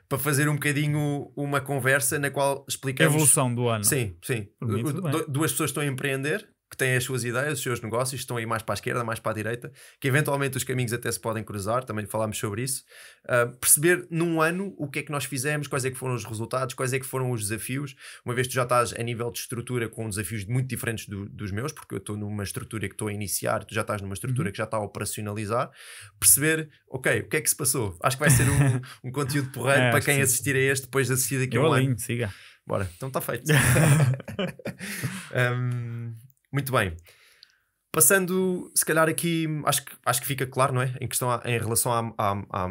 Speaker 1: para fazer um bocadinho uma conversa na qual explicamos. A evolução do ano. Sim, sim. Mim, du duas pessoas estão a empreender que têm as suas ideias, os seus negócios, estão aí mais para a esquerda, mais para a direita, que eventualmente os caminhos até se podem cruzar, também falámos sobre isso. Uh, perceber num ano o que é que nós fizemos, quais é que foram os resultados, quais é que foram os desafios, uma vez que tu já estás a nível de estrutura com desafios muito diferentes do, dos meus, porque eu estou numa estrutura que estou a iniciar, tu já estás numa estrutura uhum. que já está a operacionalizar, perceber, ok, o que é que se passou? Acho que vai ser um, um conteúdo porreiro é, para quem sim. assistir a este depois de assistir daqui a um ano. siga. Bora, então está feito. um, Muito bem. Passando, se calhar, aqui, acho que, acho que fica claro, não é? Em, questão a, em relação à, à,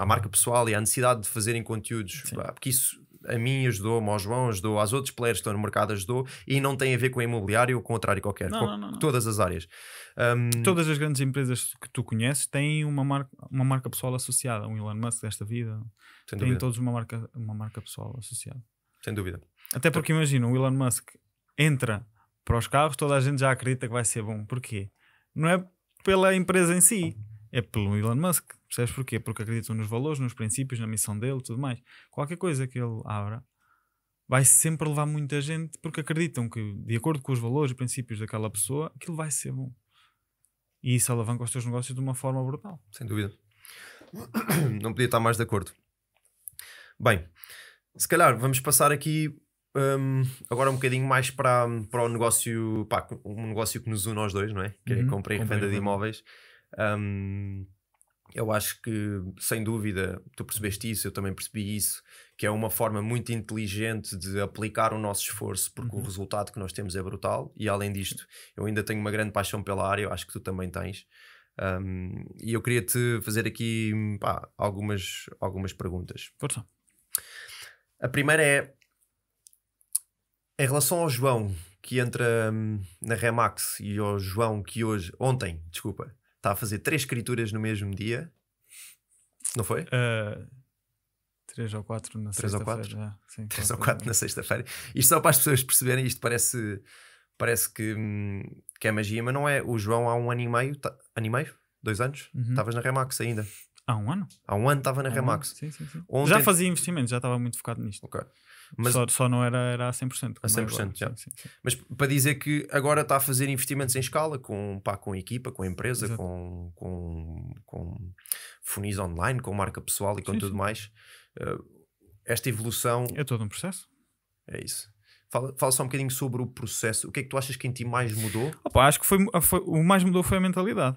Speaker 1: à, marca pessoal e à necessidade de fazerem conteúdos, Sim. porque isso a mim ajudou-me, ao João ajudou, aos outros players que estão no mercado ajudou e não tem a ver com imobiliário ou com outra área qualquer, não, com não, não, todas as áreas. Um... Todas as grandes empresas
Speaker 2: que tu conheces têm uma marca, uma marca pessoal associada, um Elon Musk desta vida, Sem têm dúvida. todos uma marca, uma marca pessoal associada. Sem dúvida. Até porque então... imagina, o Elon Musk entra para os carros, toda a gente já acredita que vai ser bom. Porquê? Não é pela empresa em si, é pelo Elon Musk. Percebes porquê? Porque acreditam nos valores, nos princípios, na missão dele, tudo mais. Qualquer coisa que ele abra vai sempre levar muita gente porque acreditam que, de acordo com os valores e princípios daquela pessoa, aquilo vai ser bom. E isso alavanca os teus negócios de uma forma brutal.
Speaker 1: Sem dúvida. Não podia estar mais de acordo. Bem, se calhar vamos passar aqui um, agora um bocadinho mais para, para o negócio, pá, um negócio que nos une aos dois, não é? Que é uhum, compra e revenda de imóveis. Um, eu acho que, sem dúvida, tu percebeste isso, eu também percebi isso, que é uma forma muito inteligente de aplicar o nosso esforço, porque uhum. o resultado que nós temos é brutal. E além disto, eu ainda tenho uma grande paixão pela área, eu acho que tu também tens. Um, e eu queria te fazer aqui pá, algumas, algumas perguntas. Força. A primeira é: em relação ao João que entra hum, na Remax e ao João que hoje, ontem, desculpa, está a fazer três escrituras no mesmo dia, não foi? Uh,
Speaker 2: três ou quatro na sexta-feira. Três quatro. ou quatro na
Speaker 1: sexta-feira. Isto só para as pessoas perceberem, isto parece, parece que, hum, que é magia, mas não é. O João há um ano e meio, tá, ano e meio? Dois anos? Uhum. Estavas uhum. na Remax ainda. Há um ano? Há um ano estava na um Remax. Sim, sim, sim. Ontem... Já
Speaker 2: fazia investimentos, já estava muito focado nisto. Ok. Mas, só, só não era, era a 100%. A 100%, é agora, já. Sim,
Speaker 1: sim. Mas para dizer que agora está a fazer investimentos em escala com, pá, com equipa, com empresa, com, com, com funis online, com marca pessoal e com sim, tudo mais. Uh, esta evolução. É todo um processo. É isso. Fala, fala, só um bocadinho sobre o processo. O que é que tu achas que em ti mais mudou?
Speaker 2: Opa, acho que foi, foi, o mais mudou foi a mentalidade,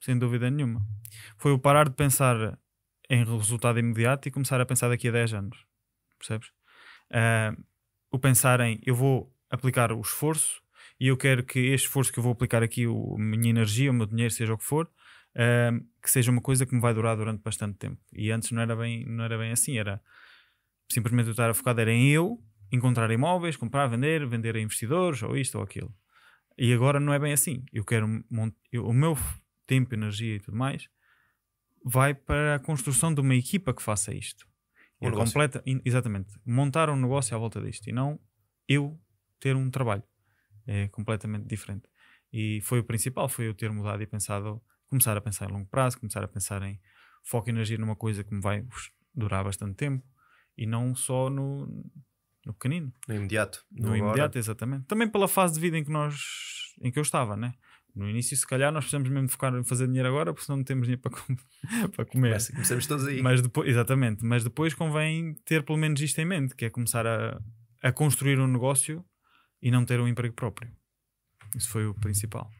Speaker 2: sem dúvida nenhuma. Foi o parar de pensar em resultado imediato e começar a pensar daqui a 10 anos. Percebes? uh, o pensar em eu vou aplicar o esforço e eu quero que este esforço que eu vou aplicar aqui, o, a minha energia, o meu dinheiro, seja o que for, uh, que seja uma coisa que me vai durar durante bastante tempo. E antes não era bem, não era bem assim, era simplesmente eu estar focado era em eu encontrar imóveis, comprar, vender, vender a investidores ou isto ou aquilo. E agora não é bem assim. Eu quero eu, o meu tempo, energia e tudo mais vai para a construção de uma equipa que faça isto. Um é completa, exatamente. Montar um negócio à volta disto e não eu ter um trabalho. É completamente diferente. E foi o principal, foi eu ter mudado e pensado, começar a pensar em longo prazo, começar a pensar em foco e energia numa coisa que me vai durar bastante tempo e não só no, no pequenino. No imediato. No, no imediato, exatamente. Também pela fase de vida em que nós, em que eu estava, né? No início, se calhar, nós precisamos mesmo focar em fazer dinheiro agora, porque senão não temos dinheiro para, com para comer. Mas, começamos todos aí. Mas depois, exatamente, mas depois convém ter pelo menos isto em mente, que é começar a, a construir um negócio e não ter um emprego próprio. Isso foi o principal.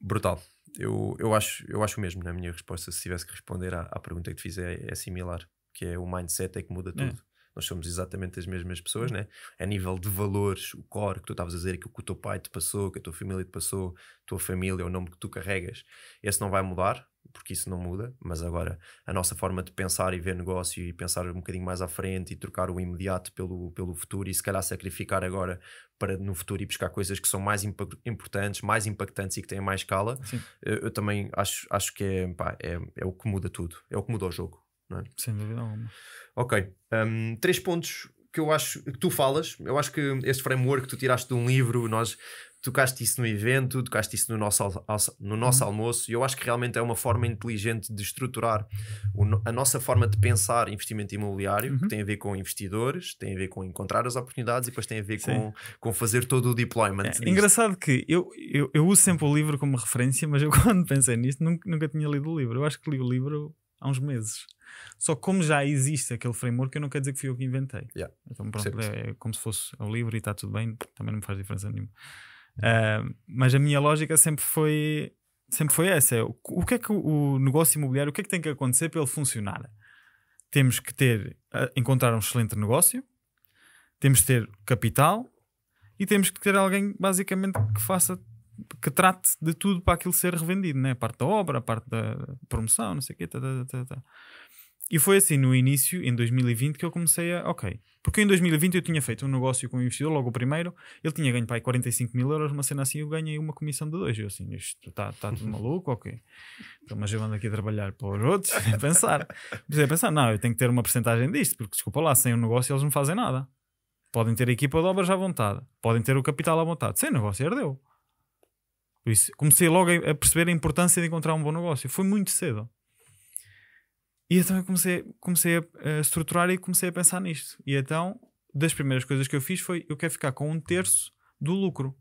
Speaker 1: Brutal. Eu, eu, acho, eu acho mesmo, na minha resposta, se tivesse que responder à, à pergunta que te fiz, é, é similar, que é o mindset é que muda é. tudo. É nós somos exatamente as mesmas pessoas, né? A nível de valores, o core que tu estavas a dizer, que o teu pai te passou, que a tua família te passou, a tua família, o nome que tu carregas, esse não vai mudar, porque isso não muda, mas agora a nossa forma de pensar e ver negócio e pensar um bocadinho mais à frente e trocar o imediato pelo, pelo futuro e se calhar sacrificar agora para no futuro e buscar coisas que são mais importantes, mais impactantes e que têm mais escala, eu, eu, também acho, acho que é, pá, é, é o que muda tudo, é o que muda o jogo é? Sem dúvida alguma. Ok. Um, três pontos que eu acho que tu falas. Eu acho que este framework que tu tiraste de um livro, nós tocaste isso no evento, tocaste isso no nosso, no nosso uhum. almoço, e eu acho que realmente é uma forma inteligente de estruturar o, a nossa forma de pensar investimento imobiliário, uhum. que tem a ver com investidores, tem a ver com encontrar as oportunidades e depois tem a ver com, com fazer todo o deployment. É, engraçado
Speaker 2: que eu, eu, eu, uso sempre o livro como referência, mas eu quando pensei nisto nunca, nunca tinha lido o livro. Eu acho que li o livro há uns meses. Só como já existe aquele framework, eu não quero dizer que fui eu que inventei. Yeah. Então pronto, é, é, como se fosse o livro e está tudo bem, também não me faz diferença nenhuma. Uh, mas a minha lógica sempre foi sempre foi essa: é, o, o que é que o negócio imobiliário, o que é que tem que acontecer para ele funcionar? Temos que ter, ah, encontrar um excelente negócio, temos que ter capital e temos que ter alguém basicamente que faça que trate de tudo para aquilo ser revendido, né? a parte da obra, a parte da promoção, não sei o quê. Tá, tá, tá, tá, tá. e foi assim no início, em 2020, que eu comecei a. Ok. Porque em 2020 eu tinha feito um negócio com um investidor, logo o primeiro, ele tinha ganho para aí 45 mil euros, uma cena assim, eu ganhei uma comissão de dois. Eu assim, isto está tá tudo maluco, ok. Então, mas eu ando aqui a trabalhar para os outros, sem pensar. Comecei a pensar, não, eu tenho que ter uma porcentagem disto, porque desculpa lá, sem o um negócio eles não fazem nada. Podem ter a equipa de obras à vontade, podem ter o capital à vontade. Sem negócio, herdeu. Por isso, comecei logo a perceber a importância de encontrar um bom negócio. Foi muito cedo. E então eu comecei, comecei a estruturar e comecei a pensar nisto. E então, das primeiras coisas que eu fiz foi: eu quero ficar com um terço do lucro.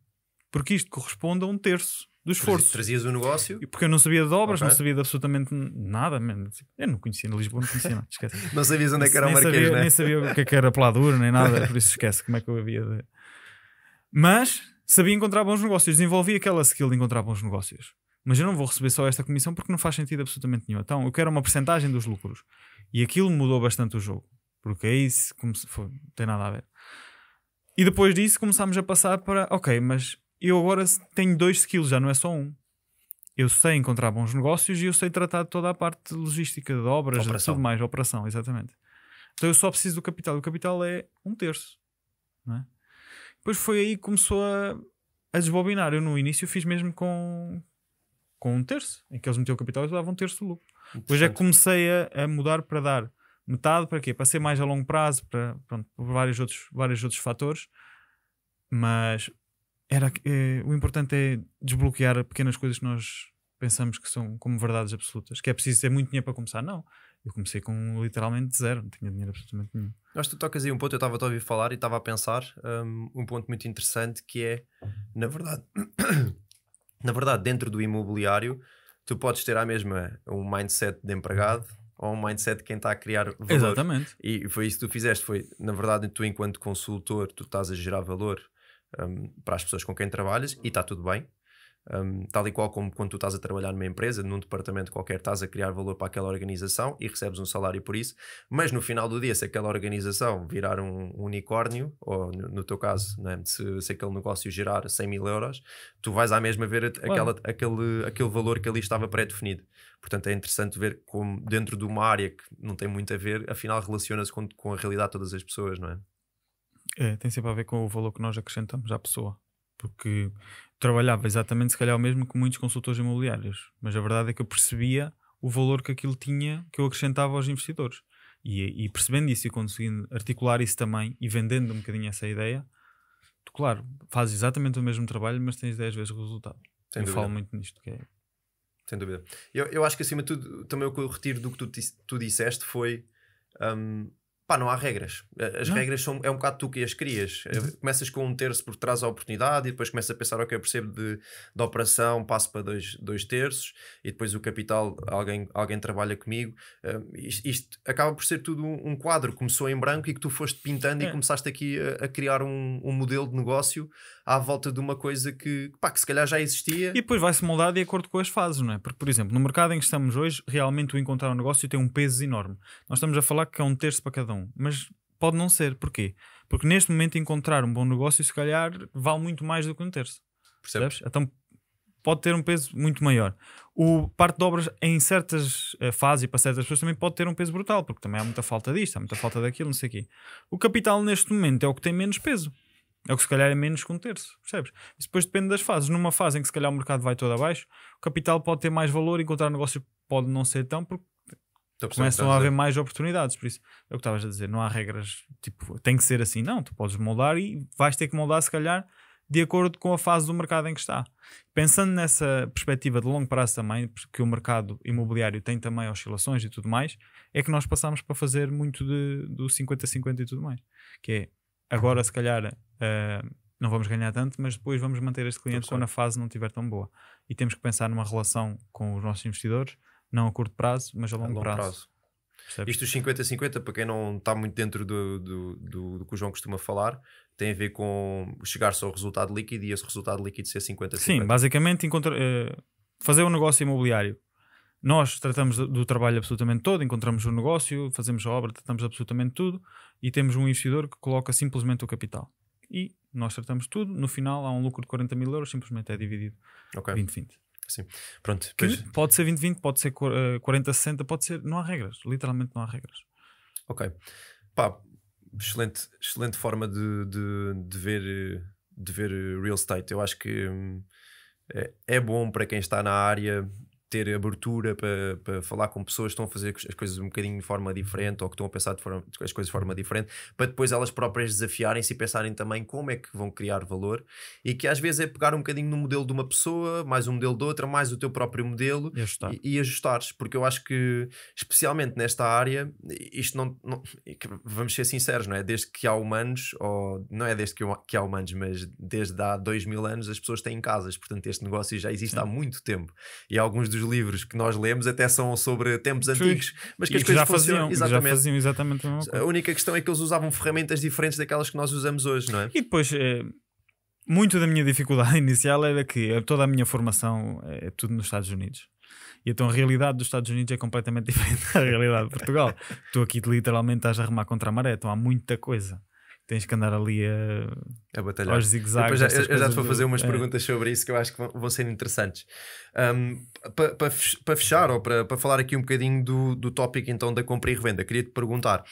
Speaker 2: Porque isto corresponde a um terço do esforço. Trazias o negócio? Porque eu não sabia de obras, okay. não sabia de absolutamente nada. Mesmo. Eu não conhecia Lisboa, não conhecia nada. Esquece. não sabias onde é que era o Marquês, sabia, né? Nem sabia o que, é era a era Peladura, nem nada. Por isso esquece como é que eu havia de... Mas sabia encontrar bons negócios, desenvolvi aquela skill de encontrar bons negócios. Mas eu não vou receber só esta comissão porque não faz sentido absolutamente nenhum. Então eu quero uma porcentagem dos lucros. E aquilo mudou bastante o jogo. Porque aí como se foi, não tem nada a ver. E depois disso começámos a passar para, ok, mas eu agora tenho dois skills, já não é só um. Eu sei encontrar bons negócios e eu sei tratar de toda a parte de logística, de obras, operação. de tudo mais, operação, exatamente. Então eu só preciso do capital. O capital é um terço. Não é? Depois foi aí que começou a, a desbobinar. Eu no início fiz mesmo com, com um terço, em que eles metiam o capital e davam um terço do lucro. Depois é que comecei a, a, mudar para dar metade para quê? Para ser mais a longo prazo, para pronto, por vários outros, vários outros fatores. Mas era, eh, o importante é desbloquear pequenas coisas que nós pensamos que são como verdades absolutas, que é preciso ter muito dinheiro para começar. Não. Eu comecei com literalmente zero, não tinha dinheiro absolutamente nenhum.
Speaker 1: Acho que tu tocas aí um ponto, eu estava a ouvir falar e estava a pensar um, um ponto muito interessante que é, na verdade, na verdade, dentro do imobiliário, tu podes ter à mesma um mindset de empregado ou um mindset de quem está a criar valor. Exatamente. E foi isso que tu fizeste, foi, na verdade, tu enquanto consultor, tu estás a gerar valor um, para as pessoas com quem trabalhas e está tudo bem. Um, tal e qual como quando tu estás a trabalhar numa empresa, num departamento qualquer, estás a criar valor para aquela organização e recebes um salário por isso, mas no final do dia, se aquela organização virar um unicórnio, ou no, no teu caso, né, se, se, aquele negócio gerar 100 mil euros, tu vais à mesma ver aquela, aquele, aquele valor que ali estava pré-definido. Portanto, é interessante ver como, dentro de uma área que não tem muito a ver, afinal relaciona-se com, com a realidade de todas as pessoas, não é?
Speaker 2: É, tem sempre a ver com o valor que nós acrescentamos à pessoa porque trabalhava exatamente, se calhar, o mesmo que muitos consultores imobiliários, mas a verdade é que eu percebia o valor que aquilo tinha, que eu acrescentava aos investidores. E, e percebendo isso e conseguindo articular isso também e vendendo um bocadinho essa ideia, tu, claro, fazes exatamente o mesmo trabalho, mas tens 10 vezes o resultado. Sem eu dúvida. falo
Speaker 1: muito nisto, que é. Sem dúvida. Eu, eu acho que, acima de tudo, também o que eu retiro do que tu, tu disseste foi. Um, Pá, não há regras. Eh, as não. regras são, é um bocado tu que as crias. Eh, uhum. Começas com um terço porque traz a oportunidade e depois começas a pensar, ok, eu percebo de, de operação, passo para dois, dois terços e depois o capital, alguém, alguém trabalha comigo. Eh, isto, isto, acaba por ser tudo um, um, quadro. Começou em branco e que tu foste pintando é. e começaste aqui a, a criar um, um modelo de negócio à volta de uma coisa que, pá, que se calhar já existia. E depois vai-se moldar de acordo com as fases, não é? Porque, por exemplo,
Speaker 2: no mercado em que estamos hoje, realmente o encontrar um negócio tem um peso enorme. Nós estamos a falar que é um terço para cada um, mas pode não ser. Porquê? Porque neste momento encontrar um bom negócio, se calhar, vale muito mais do que um terço. Percebes? Então pode ter um peso muito maior. O parte de obras em certas uh, fases e para certas pessoas também pode ter um peso brutal, porque também há muita falta disto, há muita falta daquilo, não sei o quê. O capital neste momento é o que tem menos peso. É o que se calhar é menos que um terço, percebes? Isso depois depende das fases. Numa fase em que se calhar o mercado vai todo abaixo, o capital pode ter mais valor, e encontrar negócio pode não ser tão, porque começam a haver mais oportunidades. Por isso, é o que estavas a dizer, não há regras, tipo, tem que ser assim. Não, tu podes moldar e vais ter que moldar, se calhar, de acordo com a fase do mercado em que está. Pensando nessa perspectiva de longo prazo também, porque o mercado imobiliário tem também oscilações e tudo mais, é que nós passamos para fazer muito de, do 50-50 e tudo mais. Que é agora se calhar uh, não vamos ganhar tanto, mas depois vamos manter este cliente quando a fase não estiver tão boa. E temos que pensar numa relação com os nossos investidores, não a curto prazo, mas a longo, a longo prazo. prazo. Isto dos
Speaker 1: 50-50, para quem não está muito dentro do, do, do, do, que o João costuma falar, tem a ver com chegar-se ao resultado líquido e esse resultado líquido ser 50-50. Sim,
Speaker 2: basicamente encontra, uh, fazer um negócio imobiliário nós tratamos do trabalho absolutamente todo, encontramos o um negócio, fazemos a obra, tratamos absolutamente tudo e temos um investidor que coloca simplesmente o capital. E nós tratamos tudo, no final há um lucro de 40 mil euros, simplesmente é dividido okay. 20-20. Sim, pronto. Pois... Pode ser 20-20, pode ser 40-60, eh, pode ser. Não há regras, literalmente não há regras.
Speaker 1: Ok. Pá, excelente, excelente forma de, de, de ver, de ver real estate. Eu acho que hum, é, é bom para quem está na área ter abertura para, para falar com pessoas que estão a fazer as coisas um bocadinho de forma diferente ou que estão a pensar forma, as coisas de forma diferente, para depois elas próprias desafiarem-se e pensarem também como é que vão criar valor e que às vezes é pegar um bocadinho no modelo de uma pessoa, mais um modelo de outra, mais o teu próprio modelo e, ajustar. e, e ajustares, porque eu acho que, especialmente nesta área, isto não, não, vamos ser sinceros, não é? Desde que há humanos, ou não é desde que, que há humanos, mas desde há dois mil anos as pessoas têm casas, portanto este negócio já existe Sim. há muito tempo e alguns dos livros que nós lemos até são sobre tempos antigos, mas que e as que coisas já faziam, exatamente. Já faziam exatamente a, a, única questão é que eles usavam ferramentas diferentes daquelas que nós usamos hoje, não é?
Speaker 2: E depois, é, muito da minha dificuldade inicial era que toda a minha formação eh, é tudo nos Estados Unidos. E então a realidade dos Estados Unidos é completamente diferente da realidade de Portugal. tu aqui literalmente estás a remar contra a maré, então há muita coisa tens que andar ali a, a batalhar. aos zigue-zagues. Eu, já te vou fazer umas é. perguntas
Speaker 1: sobre isso que eu acho que vão, vão ser interessantes. Um, para pa, pa fechar, ou para pa falar aqui um bocadinho do, do tópico então da compra e revenda, queria-te perguntar.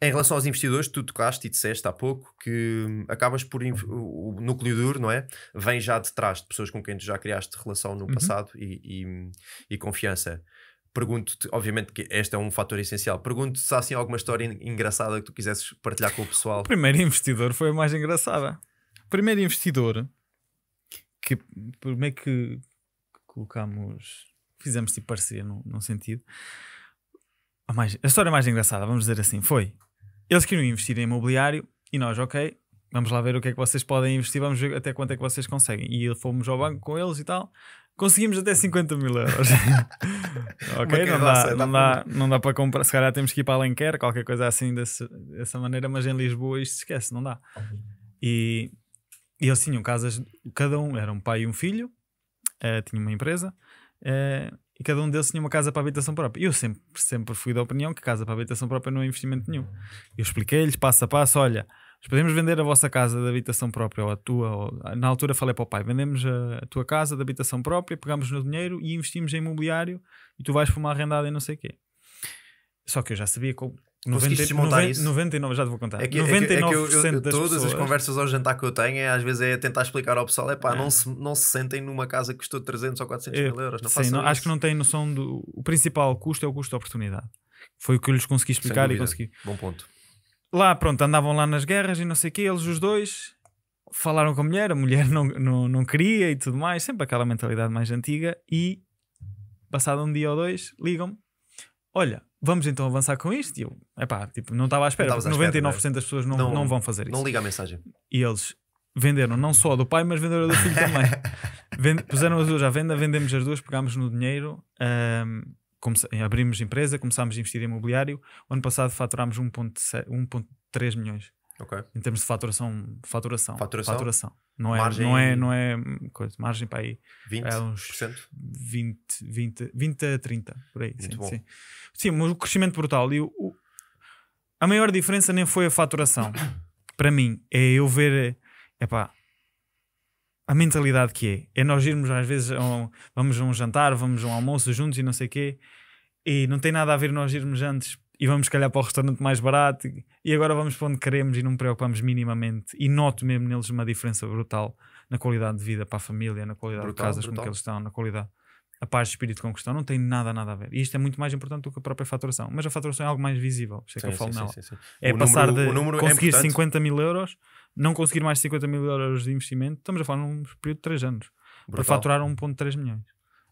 Speaker 1: Em relação aos investidores, tu tocaste e disseste há pouco que hum, acabas por. O núcleo duro, não é? Vem já de trás de pessoas com quem tu já criaste relação no uhum. passado e, e, hum, e confiança pergunto-te, obviamente que este é um fator essencial, pergunto-te se há assim alguma história engraçada que tu quisesses partilhar com o pessoal. O primeiro
Speaker 2: investidor foi a mais engraçada. O primeiro investidor que como é que colocamos, fizemos tipo parceria num, num sentido. A, mais, a história mais engraçada, vamos dizer assim, foi eles queriam investir em imobiliário e nós, ok, vamos lá ver o que é que vocês podem investir, vamos ver até quanto é que vocês conseguem. E fomos ao banco com eles e tal. Conseguimos até 50 mil euros. ok, não dá, não, dá, não dá para comprar. Se calhar temos que ir para Alenquer, qualquer coisa assim desse, dessa maneira, mas em Lisboa isto esquece, não dá. E, e eles tinham casas, cada um era um pai e um filho, uh, tinha uma empresa, uh, e cada um deles tinha uma casa para habitação própria. Eu sempre, sempre fui da opinião que casa para habitação própria não é investimento nenhum. Eu expliquei-lhes passo a passo: olha, mas podemos vender a vossa casa de habitação própria ou a tua. Ou, na altura falei para o pai: vendemos a, a tua casa de habitação própria, pegamos no dinheiro e investimos em imobiliário e tu vais para uma arrendada e não sei o quê. Só que eu já sabia como. 90, 90, 99, já te vou contar. É que, 99% é, é que, eu, eu, todas pessoas... as
Speaker 1: conversas ao jantar que eu tenho, é, às vezes é tentar explicar ao pessoal: é pá, não, se, não se sentem numa casa que custou 300 ou 400 é, mil euros. Não sim, não, acho
Speaker 2: que não têm noção do. O principal custo é o custo de oportunidade. Foi o que eu lhes consegui explicar e consegui. Bom ponto lá, pronto, andavam lá nas guerras e não sei o quê, eles os dois falaram com a mulher, a mulher não, não, não queria e tudo mais, sempre aquela mentalidade mais antiga. E passado um dia ou dois, ligam-me: Olha, vamos então avançar com isto? E eu, epá, tipo, não estava à espera, porque 99% espera, é? das pessoas não, não, não, vão fazer isso. Não liga a mensagem. E eles venderam não só do pai, mas venderam do filho também. Vend puseram as duas à venda, vendemos as duas, pegámos no dinheiro. Um, abrimos empresa, começámos a investir em imobiliário. O ano passado faturámos 1,3 milhões. Okay. Em termos de faturação, faturação, faturação, faturação. Não é, margem... não é, não é coisa, margem para aí 20%? É uns 20, 20, 20 a 30, por aí. Muito sim, bom. sim. Sim, mas o crescimento brutal e o, o, a maior diferença nem foi a faturação. para mim, é eu ver, epá, a mentalidade que é. É nós irmos às vezes, a um, vamos a um jantar, vamos a um almoço juntos e não sei o quê, e não tem nada a ver nós irmos antes e vamos calhar para o restaurante mais barato e agora vamos para onde queremos e não nos preocupamos minimamente e noto mesmo neles uma diferença brutal na qualidade de vida para a família, na qualidade brutal, de casas brutal. com que eles estão, na qualidade a paz de espírito com questão não tem nada, nada a ver. E isto é muito mais importante do que a própria faturação. Mas a faturação é algo mais visível, isso é sim, que eu falo sim, nela. Sim, sim, é o passar número, de é conseguir é 50 mil euros, não conseguir mais 50 mil euros de investimento, estamos a falar num período de 3 anos, Brutal. para faturar 1.3 milhões. Brutal.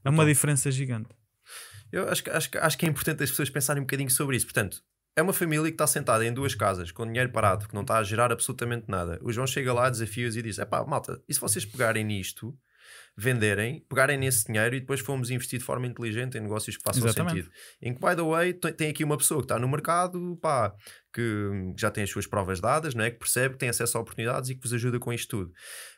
Speaker 2: É uma diferença gigante.
Speaker 1: Eu acho, acho, acho que é importante as pessoas pensarem um bocadinho sobre isso. Portanto, é uma família que está sentada em duas casas, com dinheiro parado, que não está a gerar absolutamente nada. O João chega lá, desafia-os e diz: é pá, malta, e se vocês pegarem nisto venderem, pegarem nesse dinheiro e depois fomos investir de forma inteligente em negócios que façam Exatamente. sentido. Em que, by the way, tem aqui uma pessoa que está no mercado, pá, que hum, já tem as suas provas dadas, não é? que percebe que tem acesso a oportunidades e que vos ajuda com isto tudo.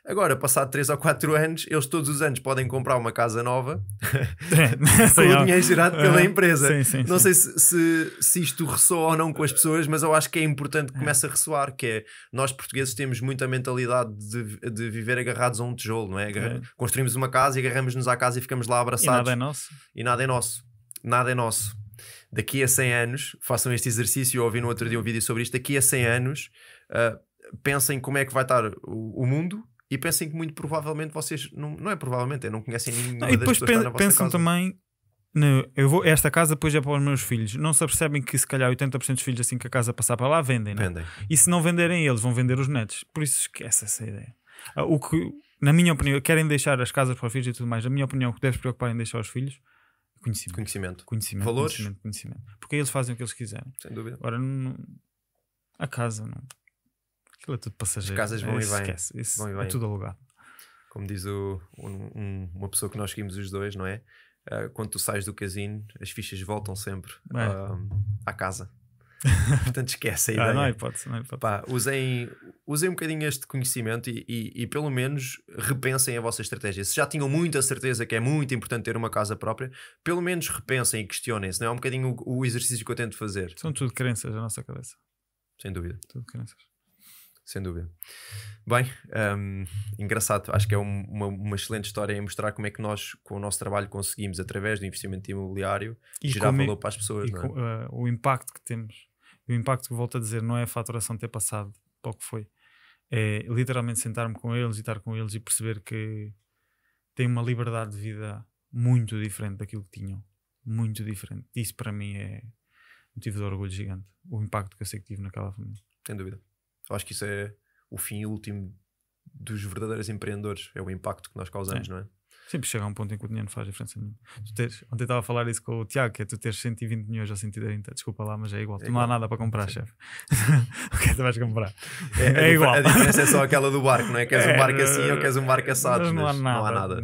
Speaker 1: Agora, passado 3 ou 4 anos, eles todos os anos podem comprar uma casa nova com o dinheiro gerado é. pela empresa. Sim, sim, não sim. sei se, se, se, isto ressoa ou não com as pessoas, mas eu acho que é importante que é. comece a ressoar, que é, nós portugueses temos muita mentalidade de, de viver agarrados a um tijolo, não é? Agarra, é. construímos uma casa e agarramos-nos à casa e ficamos lá abraçados. E nada é nosso. E nada é nosso. Nada é nosso daqui a 100 anos, façam este exercício, eu ouvi no outro dia um vídeo sobre isto, daqui a 100 anos, uh, pensem como é que vai estar o, o mundo e pensem que muito provavelmente vocês, não, não é provavelmente, não conhecem ninguém E depois pen, pensam
Speaker 2: também, né, eu vou, esta casa depois é para os meus filhos. Não se apercebem que se calhar 80% dos filhos assim que a casa passar para lá vendem, né? vendem. E se não venderem eles, vão vender os netos. Por isso esquece essa ideia. Ah, o que, na minha opinião, querem deixar as casas para os filhos e tudo mais. Na minha opinião, o que deves preocupar em deixar os filhos Conhecimento.
Speaker 1: Conhecimento. conhecimento Valores. Conhecimento,
Speaker 2: conhecimento. Porque eles fazem o que eles quiserem. Sem dúvida. Agora, não, a casa, não. Aquilo é tudo passageiro. As casas vão é, e vêm. Esquece. Isso vão e é vêm. É tudo alugado.
Speaker 1: Como diz o, um, uma pessoa que nós seguimos os dois, não é? Uh, quando tu sais do casino, as fichas voltam sempre é. uh, à casa. Portanto, esquece a ideia. Ah, não há hipótese, não hipótese. Pá, usem, usem um bocadinho este conhecimento e, e, e, pelo menos repensem a vossa estratégia. Se já tinham muita certeza que é muito importante ter uma casa própria, pelo menos repensem e questionem-se. Não é, é um bocadinho o, o, exercício que eu tento fazer.
Speaker 2: São tudo crenças na nossa cabeça.
Speaker 1: Sem dúvida. Tudo crenças. Sem dúvida. Bem, um, engraçado, acho que é um, uma, uma, excelente história em mostrar como é que nós, com o nosso trabalho, conseguimos, através do investimento imobiliário, e gerar é valor para as pessoas. E é? com, uh,
Speaker 2: ah, o impacto que temos o impacto que volto a dizer não é a faturação ter passado para o que foi. É literalmente sentar-me com eles e estar com eles e perceber que têm uma liberdade de vida muito diferente daquilo que tinham. Muito diferente. Isso para mim é motivo de orgulho gigante. O impacto que eu sei que tive naquela
Speaker 1: família. Sem dúvida. Eu acho que isso é o fim último dos verdadeiros empreendedores. É o impacto que nós causamos, Sim. É. não é?
Speaker 2: Sempre chega a um ponto em que o dinheiro não faz diferença nenhuma. Tu teres, ontem estava a falar isso com o Tiago, que é tu teres 120 milhões ou 130, desculpa lá, mas é igual. É tu igual. não há nada para comprar, chefe. o que é que tu vais comprar? É, é, igual. A diferença é só aquela do barco, não é? Queres é, um barco assim ou queres um barco assado? não, mas há nada. não há nada.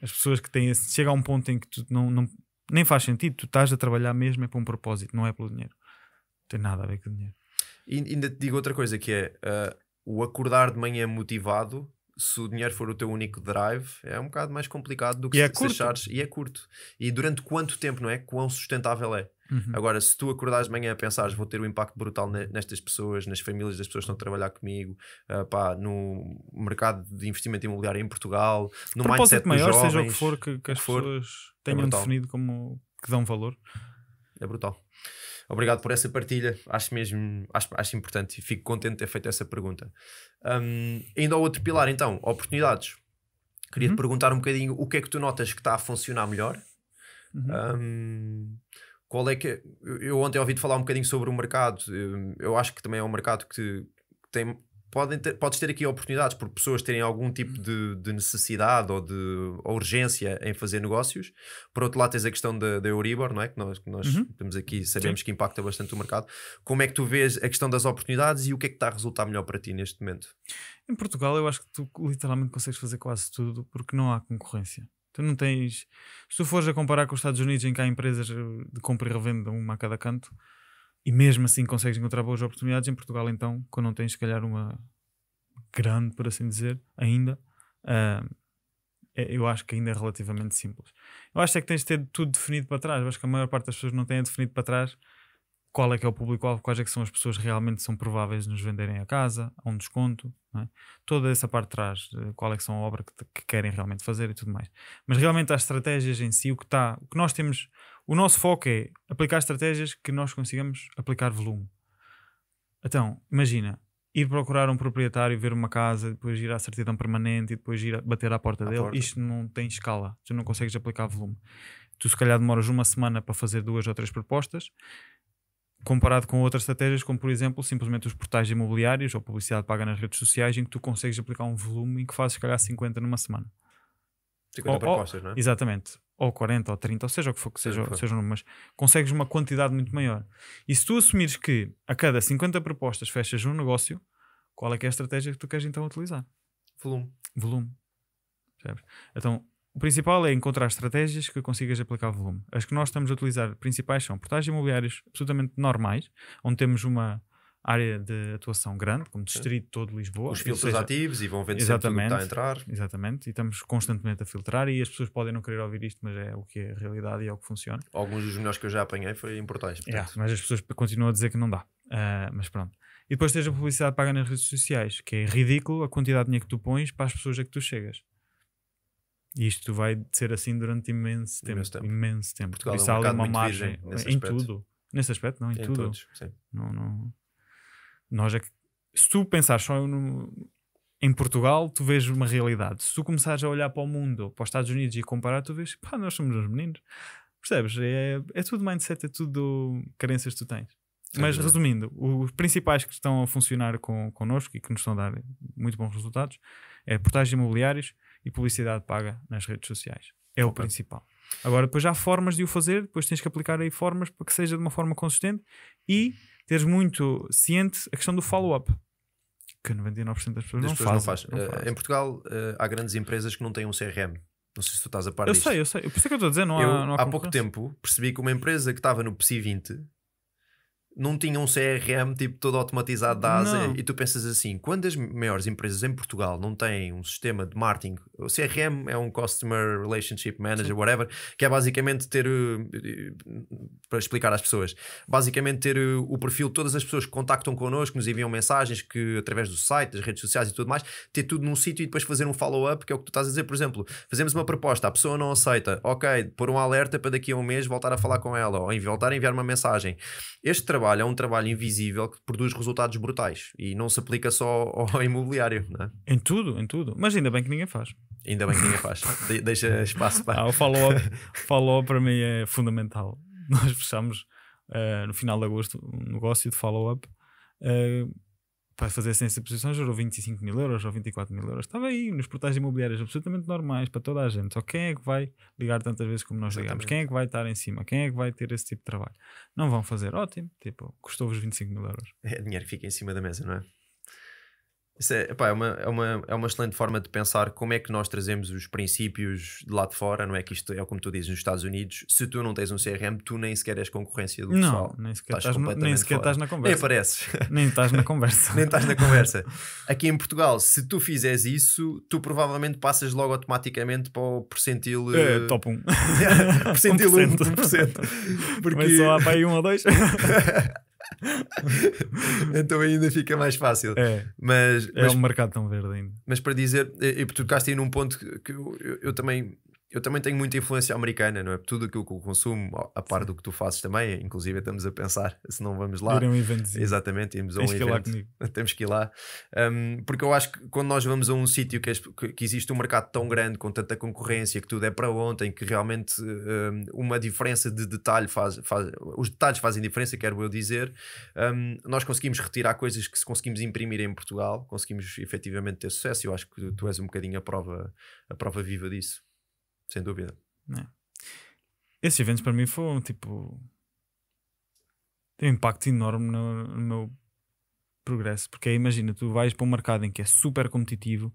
Speaker 2: As pessoas que têm esse, chega a um ponto em que tu não, não, nem faz sentido, tu estás a trabalhar mesmo é para um propósito, não é pelo dinheiro. Não tem nada a ver com o dinheiro.
Speaker 1: E ainda te digo outra coisa que é uh, o acordar de manhã motivado se o dinheiro for o teu único drive, é um bocado mais complicado do que e é se achares. E é curto. E durante quanto tempo, não é? Quão sustentável é? Uhum. Agora, se tu acordares de manhã a pensares vou ter um impacto brutal nestas pessoas, nas famílias das pessoas que estão a trabalhar comigo, uh, pá, no mercado de investimento imobiliário em Portugal, no Propósito mindset maior, jovens, seja o que for, que, que as for, pessoas é tenham é definido como que dão valor. É brutal. Obrigado por essa partilha. Acho mesmo, acho, acho importante e fico contente de ter feito essa pergunta. Um, ainda ao outro pilar, então, oportunidades. Queria te uhum. perguntar um bocadinho o que é que tu notas que está a funcionar melhor. Uhum. Um, qual é que. É, eu ontem ouvi-te falar um bocadinho sobre o mercado. Eu acho que também é um mercado que tem podem ter, podes ter aqui oportunidades por pessoas terem algum tipo de, de necessidade ou de ou urgência em fazer negócios. Por outro lado, tens a questão da, da Euribor, não é? Que nós, que nós uhum. temos aqui, sabemos Sim. que impacta bastante o mercado. Como é que tu vês a questão das oportunidades e o que é que está a resultar melhor para ti neste momento?
Speaker 2: Em Portugal, eu acho que tu literalmente consegues fazer quase tudo porque não há concorrência. Tu não tens. Se tu fores a comparar com os Estados Unidos, em que há empresas de compra e revenda uma a cada canto e mesmo assim consegues encontrar boas oportunidades em Portugal então quando não tens se calhar uma grande por assim dizer ainda uh, eu acho que ainda é relativamente simples eu acho é que tens de ter tudo definido para trás eu acho que a maior parte das pessoas não tem é definido para trás qual é que é o público-alvo, quais é que são as pessoas que realmente são prováveis de nos venderem a casa, a um desconto, é? toda essa parte de trás, eh, qual é que são a obra que, que, querem realmente fazer e tudo mais. Mas realmente as estratégias em si, o que está, o que nós temos, o nosso foco é aplicar estratégias que nós consigamos aplicar volume. Então, imagina, ir procurar um proprietário, ver uma casa, depois ir à certidão permanente e depois ir bater à porta à dele, porta. isto não tem escala, tu não consegues aplicar volume. Tu se calhar demoras uma semana para fazer duas ou três propostas, comparado com outras estratégias, como por exemplo simplesmente os portais imobiliários ou publicidade paga nas redes sociais, em que tu consegues aplicar um volume em que fazes, se calhar, 50 numa semana. 50 ou, propostas, ou, não é? Exatamente. Ou 40, ou 30, ou seja o que for que seja, for. seja mas consegues uma quantidade muito maior. E se tu assumires que a cada 50 propostas fechas um negócio, qual é que é a estratégia que tu queres então utilizar? Volume. Volume. Então, o principal é encontrar estratégias que consigas aplicar volume. As que nós estamos a utilizar principais são portais imobiliários absolutamente normais, onde temos uma área de atuação grande, como distrito todo Lisboa. Os filtros seja, ativos e vão vendo sempre tudo que está a entrar. Exatamente, e estamos constantemente a filtrar e as pessoas podem não querer ouvir isto, mas é o que é a realidade e é o que funciona.
Speaker 1: Alguns dos melhores que eu já apanhei foi em portais.
Speaker 2: mas as pessoas continuam a dizer que não dá, uh, mas pronto. E depois tens a publicidade paga nas redes sociais, que é ridículo a quantidade de dinheiro que tu pões para as pessoas a que tu chegas. E isto vai ser assim durante imenso tempo. Imenso tempo. Imenso tempo. Portugal Por é isso é um há uma margem em tudo. Nesse aspecto, não, em, em tudo. Todos, não, não. Nós é que, se tu pensares só no, em Portugal, tu vês uma realidade. Se tu começares a olhar para o mundo, para os Estados Unidos e comparar, tu vês, pá, nós somos uns meninos. Percebes? É, é tudo mindset, é tudo carências que tu tens. Mas é resumindo, os principais que estão a funcionar com, connosco e que nos estão a dar muito bons resultados é portagens imobiliários, e publicidade paga nas redes sociais. É okay. o principal. Agora, depois há formas de o fazer, depois tens que aplicar aí formas para que seja de uma forma consistente e teres muito ciente a questão do follow-up. Que 99% das pessoas, das não, pessoas fazem, não, faz. não eh, fazem.
Speaker 1: em Portugal uh, há grandes empresas que não têm um CRM. Não sei se tu estás a par eu disto. Eu sei, eu sei. Por isso é que eu estou a dizer, não, eu, há, não há, há pouco tempo percebi que uma empresa que estava no PSI 20 não tinha um CRM tipo todo automatizado da ASA e tu pensas assim, quando as maiores empresas em Portugal não têm um sistema de marketing, o CRM é um Customer Relationship Manager, Sim. whatever, que é basicamente ter, eh, para explicar às pessoas, basicamente ter eh, o perfil de todas as pessoas que contactam connosco, que nos enviam mensagens, que através do site, das redes sociais e tudo mais, ter tudo num sítio e depois fazer um follow-up, que é o que tu estás a dizer, por exemplo, fazemos uma proposta, a pessoa não aceita, ok, pôr um alerta para daqui a um mês voltar a falar com ela, ou voltar a enviar uma mensagem. Este trabalho trabalho, é um trabalho invisível que produz resultados brutais e não se aplica só ao imobiliário, não é? Em tudo, em tudo. Mas ainda bem que ninguém faz. Ainda bem que ninguém faz. De deixa espaço para. Ah, o
Speaker 2: follow-up follow para mim é fundamental. Nós fechamos uh, no final de agosto um negócio de follow-up. Uh, para fazer essa posição gerou 25 mil euros ou 24 mil euros. Estava aí nos portais imobiliários absolutamente normais para toda a gente. Só quem é que vai ligar tantas vezes como nós ligamos? Quem é que vai estar em cima? Quem é que vai ter esse tipo de trabalho? Não vão fazer, ótimo. Tipo, custou-vos 25 mil euros.
Speaker 1: É dinheiro que fica em cima da mesa, não é? Isso é, epá, é, uma, é, uma, é uma excelente forma de pensar como é que nós trazemos os princípios de lá de fora, não é que isto é como tu dizes nos Estados Unidos, se tu não tens um CRM, tu nem sequer és concorrência do não, pessoal. Não, nem sequer, estás, estás, nem sequer estás na conversa. Nem apareces.
Speaker 2: Nem estás na conversa. nem estás na conversa.
Speaker 1: Aqui em Portugal, se tu fizeres isso, tu provavelmente passas logo automaticamente para o percentil... É, eh, top 1. percentil 1%. 1%. Porque... Mas só há para aí 1 ou 2. então ainda fica mais fácil. É, mas, é mas, um mercado tão verde ainda. Mas para dizer, e, tu tocaste aí num ponto que eu, eu, eu também eu também tenho muita influência americana, não é? Tudo aquilo que eu consumo, a par Sim. do que tu fazes também, inclusive estamos a pensar se não vamos lá. Ir um eventozinho. Exatamente, irmos a um evento. Que ir lá Temos que ir lá. Um, porque eu acho que quando nós vamos a um sítio que, é, que, existe um mercado tão grande, com tanta concorrência, que tudo é para ontem, que realmente um, uma diferença de detalhe faz, faz, Os detalhes fazem diferença, quero eu dizer. Um, nós conseguimos retirar coisas que se conseguimos imprimir em Portugal, conseguimos efetivamente ter sucesso. Eu acho que tu és um bocadinho a prova, a prova viva disso sem dúvida.
Speaker 2: É. Esses eventos para mim foram tipo. Tem um impacto enorme no, no meu progresso. Porque aí é, imagina, tu vais para um mercado em que é super competitivo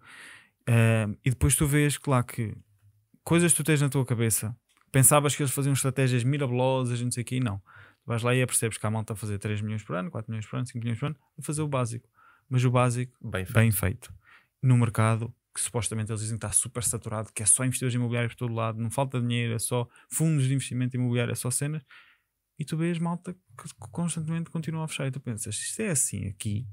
Speaker 2: uh, e depois tu vês que lá que coisas que tu tens na tua cabeça pensavas que eles faziam estratégias mirabolosas, não sei o quê, e não. Tu vais lá e é, percebes que a malta a fazer 3 milhões por ano, 4 milhões por ano, 5 milhões por ano, a fazer o básico. Mas o básico, bem feito. Bem feito. No mercado, que supostamente eles dizem que está super saturado, que é só investidores imobiliários por todo lado, não falta dinheiro, é só fundos de investimento imobiliário, é só cenas. E tu vês malta que constantemente continua a fechar. E tu pensas, isto é assim aqui.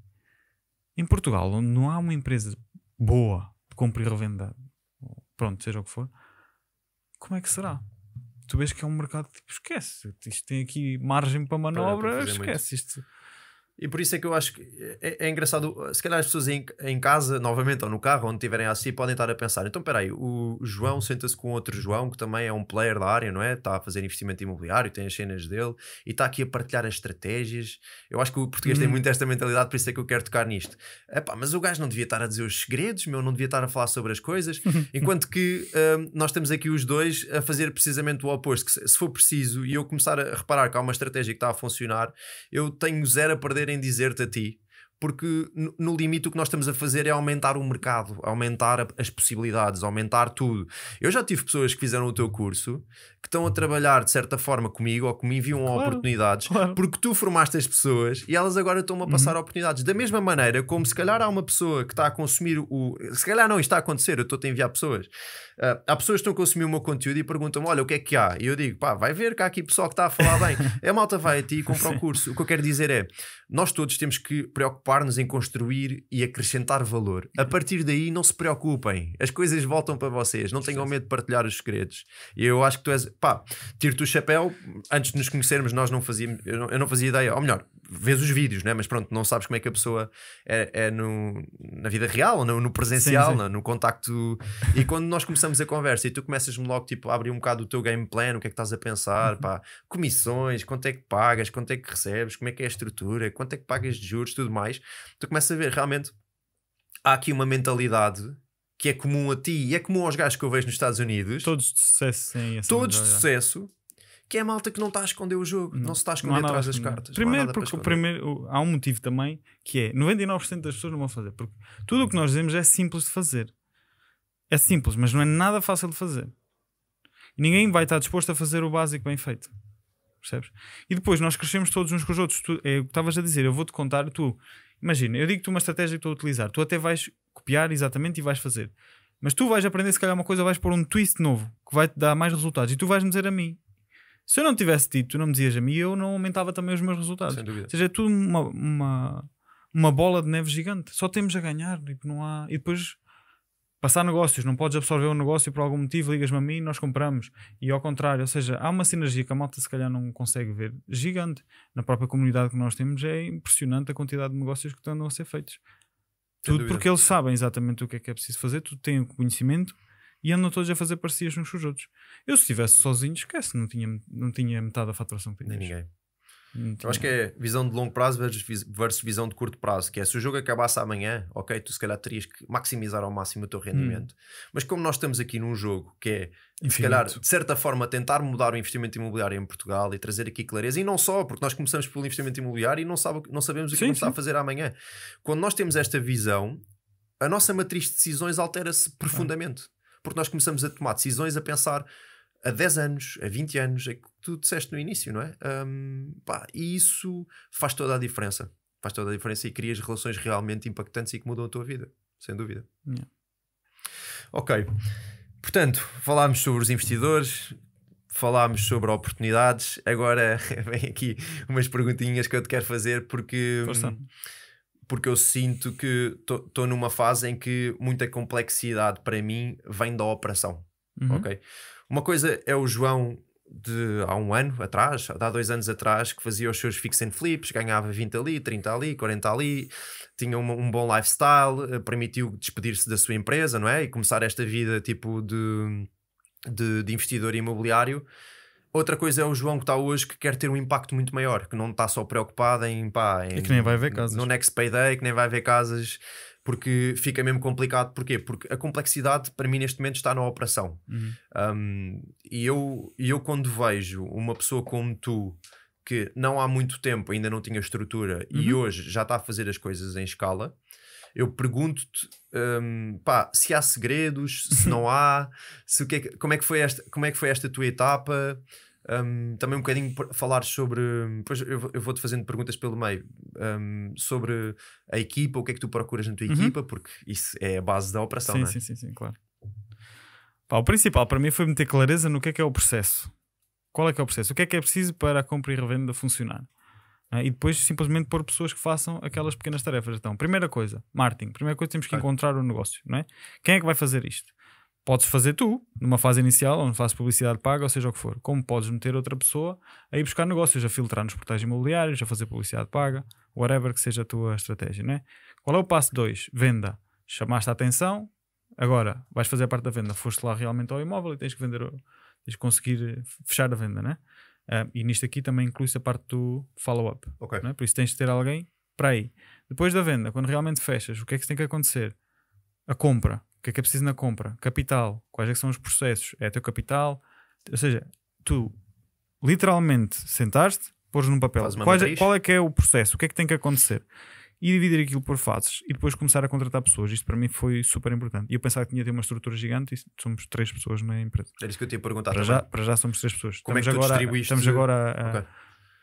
Speaker 2: Em Portugal, onde não há uma empresa boa de compra e revenda, pronto, seja o que for, como é que será? Tu vês que é um mercado tipo,
Speaker 1: esquece, isto
Speaker 2: tem aqui margem para manobra, para, esquece
Speaker 1: isto. E por isso é que eu acho que é, é engraçado. Se calhar as pessoas em, em, casa, novamente, ou no carro, onde estiverem assim, podem estar a pensar: então peraí, o João senta-se com outro João, que também é um player da área, não é? Está a fazer investimento imobiliário, tem as cenas dele e está aqui a partilhar as estratégias. Eu acho que o português hum. tem muito esta mentalidade, por isso é que eu quero tocar nisto. Epá, mas o gajo não devia estar a dizer os segredos, meu, não devia estar a falar sobre as coisas. Enquanto que um, nós temos aqui os dois a fazer precisamente o oposto. Que se, se for preciso e eu começar a reparar que há uma estratégia que está a funcionar, eu tenho zero a perder querem dizer-te a ti, porque no limite o que nós estamos a fazer é aumentar o mercado, aumentar as possibilidades, aumentar tudo. Eu já tive pessoas que fizeram o teu curso que estão a trabalhar de certa forma comigo ou que me enviam claro, oportunidades claro. porque tu formaste as pessoas e elas agora estão a uhum. passar uhum. oportunidades. Da mesma maneira como se calhar há uma pessoa que está a consumir o. Se calhar não, isto está a acontecer, eu estou a enviar pessoas Uh, há pessoas que estão a consumir o meu conteúdo e perguntam-me: olha, o que é que há? E eu digo: pá, vai ver que há aqui pessoal que está a falar bem. É malta vai a ti e compra o curso. O que eu quero dizer é: nós todos temos que preocupar-nos em construir e acrescentar valor. A partir daí, não se preocupem, as coisas voltam para vocês. Não tenham medo de partilhar os segredos. E eu acho que tu és, pá, tiro-te o chapéu. Antes de nos conhecermos, nós não fazíamos, eu não, eu não fazia ideia, ou melhor, vês os vídeos, né? mas pronto, não sabes como é que a pessoa é, é no, na vida real, no, no presencial, sim, sim. No, no, contacto. E quando nós começamos a conversa e tu começas-me logo tipo, a abrir um bocado o teu game plan, o que é que estás a pensar, uhum. pá, comissões, quanto é que pagas, quanto é que recebes, como é que é a estrutura, quanto é que pagas de juros, tudo mais, tu começas a ver realmente há aqui uma mentalidade que é comum a ti e é comum aos gajos que eu vejo nos Estados Unidos. Todos de sucesso, sim. Todos de sucesso que é a malta que não está a esconder o jogo, não, não se está a esconder atrás das cartas. Primeiro, porque o primeiro,
Speaker 2: há um motivo também que é 99% das pessoas não vão fazer, porque tudo o que nós dizemos é simples de fazer. É simples, mas não é nada fácil de fazer. E ninguém vai estar disposto a fazer o básico bem feito. Percebes? E depois nós crescemos todos uns com os outros. Tu, é o que estavas a dizer, eu vou-te contar, tu imagina, eu digo-te uma estratégia que estou a utilizar, tu até vais copiar exatamente e vais fazer. Mas tu vais aprender, se calhar, uma coisa, vais pôr um twist novo que vai te dar mais resultados. E tu vais me dizer a mim, se eu não tivesse dito, tu não me dizias a mim, eu não aumentava também os meus resultados. Sem dúvida. Ou seja, é tudo uma, uma, uma bola de neve gigante. Só temos a ganhar. Tipo, não há... E depois passar negócios, não podes absorver um negócio por algum motivo, ligas-me a mim e nós compramos. E ao contrário, ou seja, há uma sinergia que a malta se calhar não consegue ver gigante. Na própria comunidade que nós temos é impressionante a quantidade de negócios que estão a ser feitos. Sem Tudo dúvida. porque eles sabem exatamente o que é que é preciso fazer, tu tens o conhecimento e andam todos a fazer parcerias uns com os outros. Eu, se estivesse sozinho, esquece, não tinha, não tinha metade da faturação que tinha.
Speaker 1: Nem ninguém. Eu acho que é visão de longo prazo versus visão de curto prazo, que é se o jogo acabasse amanhã, ok, tu se calhar terias que maximizar ao máximo o teu rendimento. Hum. Mas como nós estamos aqui num jogo que é, Infinito. se calhar, de certa forma, tentar mudar o investimento imobiliário em Portugal e trazer aqui clareza, e não só, porque nós começamos pelo investimento imobiliário e não, sabe, não sabemos o que vamos a fazer amanhã. Quando nós temos esta visão, a nossa matriz de decisões altera-se profundamente. Ah porque nós começamos a tomar decisões a pensar a 10 anos, a 20 anos, é que tu disseste no início, não é? Um, pá, e isso faz toda a diferença. Faz toda a diferença e crias relações realmente impactantes e que mudam a tua vida, sem dúvida. Yeah. Ok. Portanto, falámos sobre os investidores, falámos sobre oportunidades. Agora vem aqui umas perguntinhas que eu te quero fazer porque. Hum, Força porque eu sinto que estou numa fase em que muita complexidade para mim vem da operação. Uhum. Ok? Uma coisa é o João de há um ano atrás, há dois anos atrás, que fazia os seus fix and flips, ganhava 20 ali, 30 ali, 40 ali, tinha um, um bom lifestyle, eh, permitiu despedir-se da sua empresa, não é? E começar esta vida tipo de, de, de investidor imobiliário Outra coisa é o João que está hoje que quer ter um impacto muito maior, que não está só preocupado em pá, em, e que nem vai ver casas. No next payday, que nem vai ver casas, porque fica mesmo complicado. Porquê? Porque a complexidade para mim neste momento está na operação. Uhum. Um, e eu, eu quando vejo uma pessoa como tu que não há muito tempo ainda não tinha estrutura uhum. e hoje já está a fazer as coisas em escala, eu pergunto-te um, pá, se há segredos, se não há, se o que é que, como, é que foi esta, como é que foi esta tua etapa, um, também um bocadinho falar sobre. Depois eu, eu vou-te fazendo perguntas pelo meio um, sobre a equipa, o que é que tu procuras na tua uhum. equipa, porque isso é a base da operação. Sim, é? sim, sim,
Speaker 2: sim, claro. Pá, o principal para mim foi meter clareza no que é que é o processo. Qual é que é o processo? O que é que é preciso para a compra e revenda funcionar? Ah, e depois simplesmente pôr pessoas que façam aquelas pequenas tarefas. Então, primeira coisa, marketing. Primeira coisa, temos que encontrar o um negócio, não é? Quem é que vai fazer isto? podes fazer tu, numa fase inicial, onde fazes publicidade paga, ou seja o que for. Como podes meter outra pessoa a ir buscar negócios, a filtrar nos portais imobiliários, a fazer publicidade paga, whatever que seja a tua estratégia, né? Qual é o passo 2? Venda. Chamaste a atenção, agora vais fazer a parte da venda. Foste lá realmente ao imóvel e tens que vender, tens que conseguir fechar a venda, né? Uh, e nisto aqui também inclui-se a parte do follow-up. Okay. Né? Por isso tens de ter alguém para aí. Depois da venda, quando realmente fechas, o que é que tem que acontecer? A compra que é que é preciso na compra? Capital, quais é são os processos? É teu capital? Ou seja, tu literalmente sentaste, pôs num papel quais, é- qual é que é o processo, o que é que tem que acontecer? E dividir aquilo por fases e depois começar a contratar pessoas. Isto para mim foi super importante. E eu pensava que tinha de ter uma estrutura gigante e somos três pessoas na empresa. Era isso que eu tinha perguntado. Para, já, para já somos três pessoas. Como estamos é que tu agora, distribuíste? Estamos agora a, a okay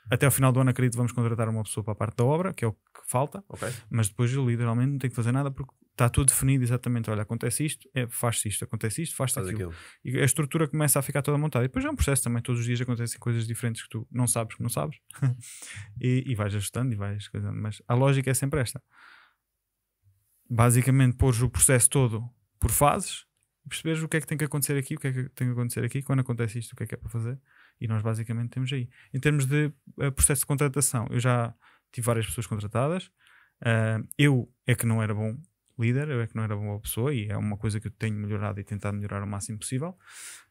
Speaker 2: até ao final do ano, acredito, vamos contratar uma pessoa para a parte da obra, que é o que falta. Okay. Mas depois eu literalmente não tenho que fazer nada porque está tudo definido exatamente. Olha, acontece isto, é, faz-se isto, acontece isto, faz-se faz aquilo. aquilo. E a estrutura começa a ficar toda montada. E depois é um processo também, todos os dias acontecem coisas diferentes que tu não sabes que não sabes. e, e vais ajustando e vais Mas a lógica é sempre esta. Basicamente, pôr o processo todo por fases percebes perceberes o que é que tem que acontecer aqui, o que é que tem que acontecer aqui, quando acontece isto, o que é que é para fazer e nós basicamente temos aí. Em termos de uh, processo de contratação, eu já tive várias pessoas contratadas. Uh, eu é que não era bom líder, eu é que não era boa pessoa e é uma coisa que eu tenho melhorado e tentado melhorar o máximo possível.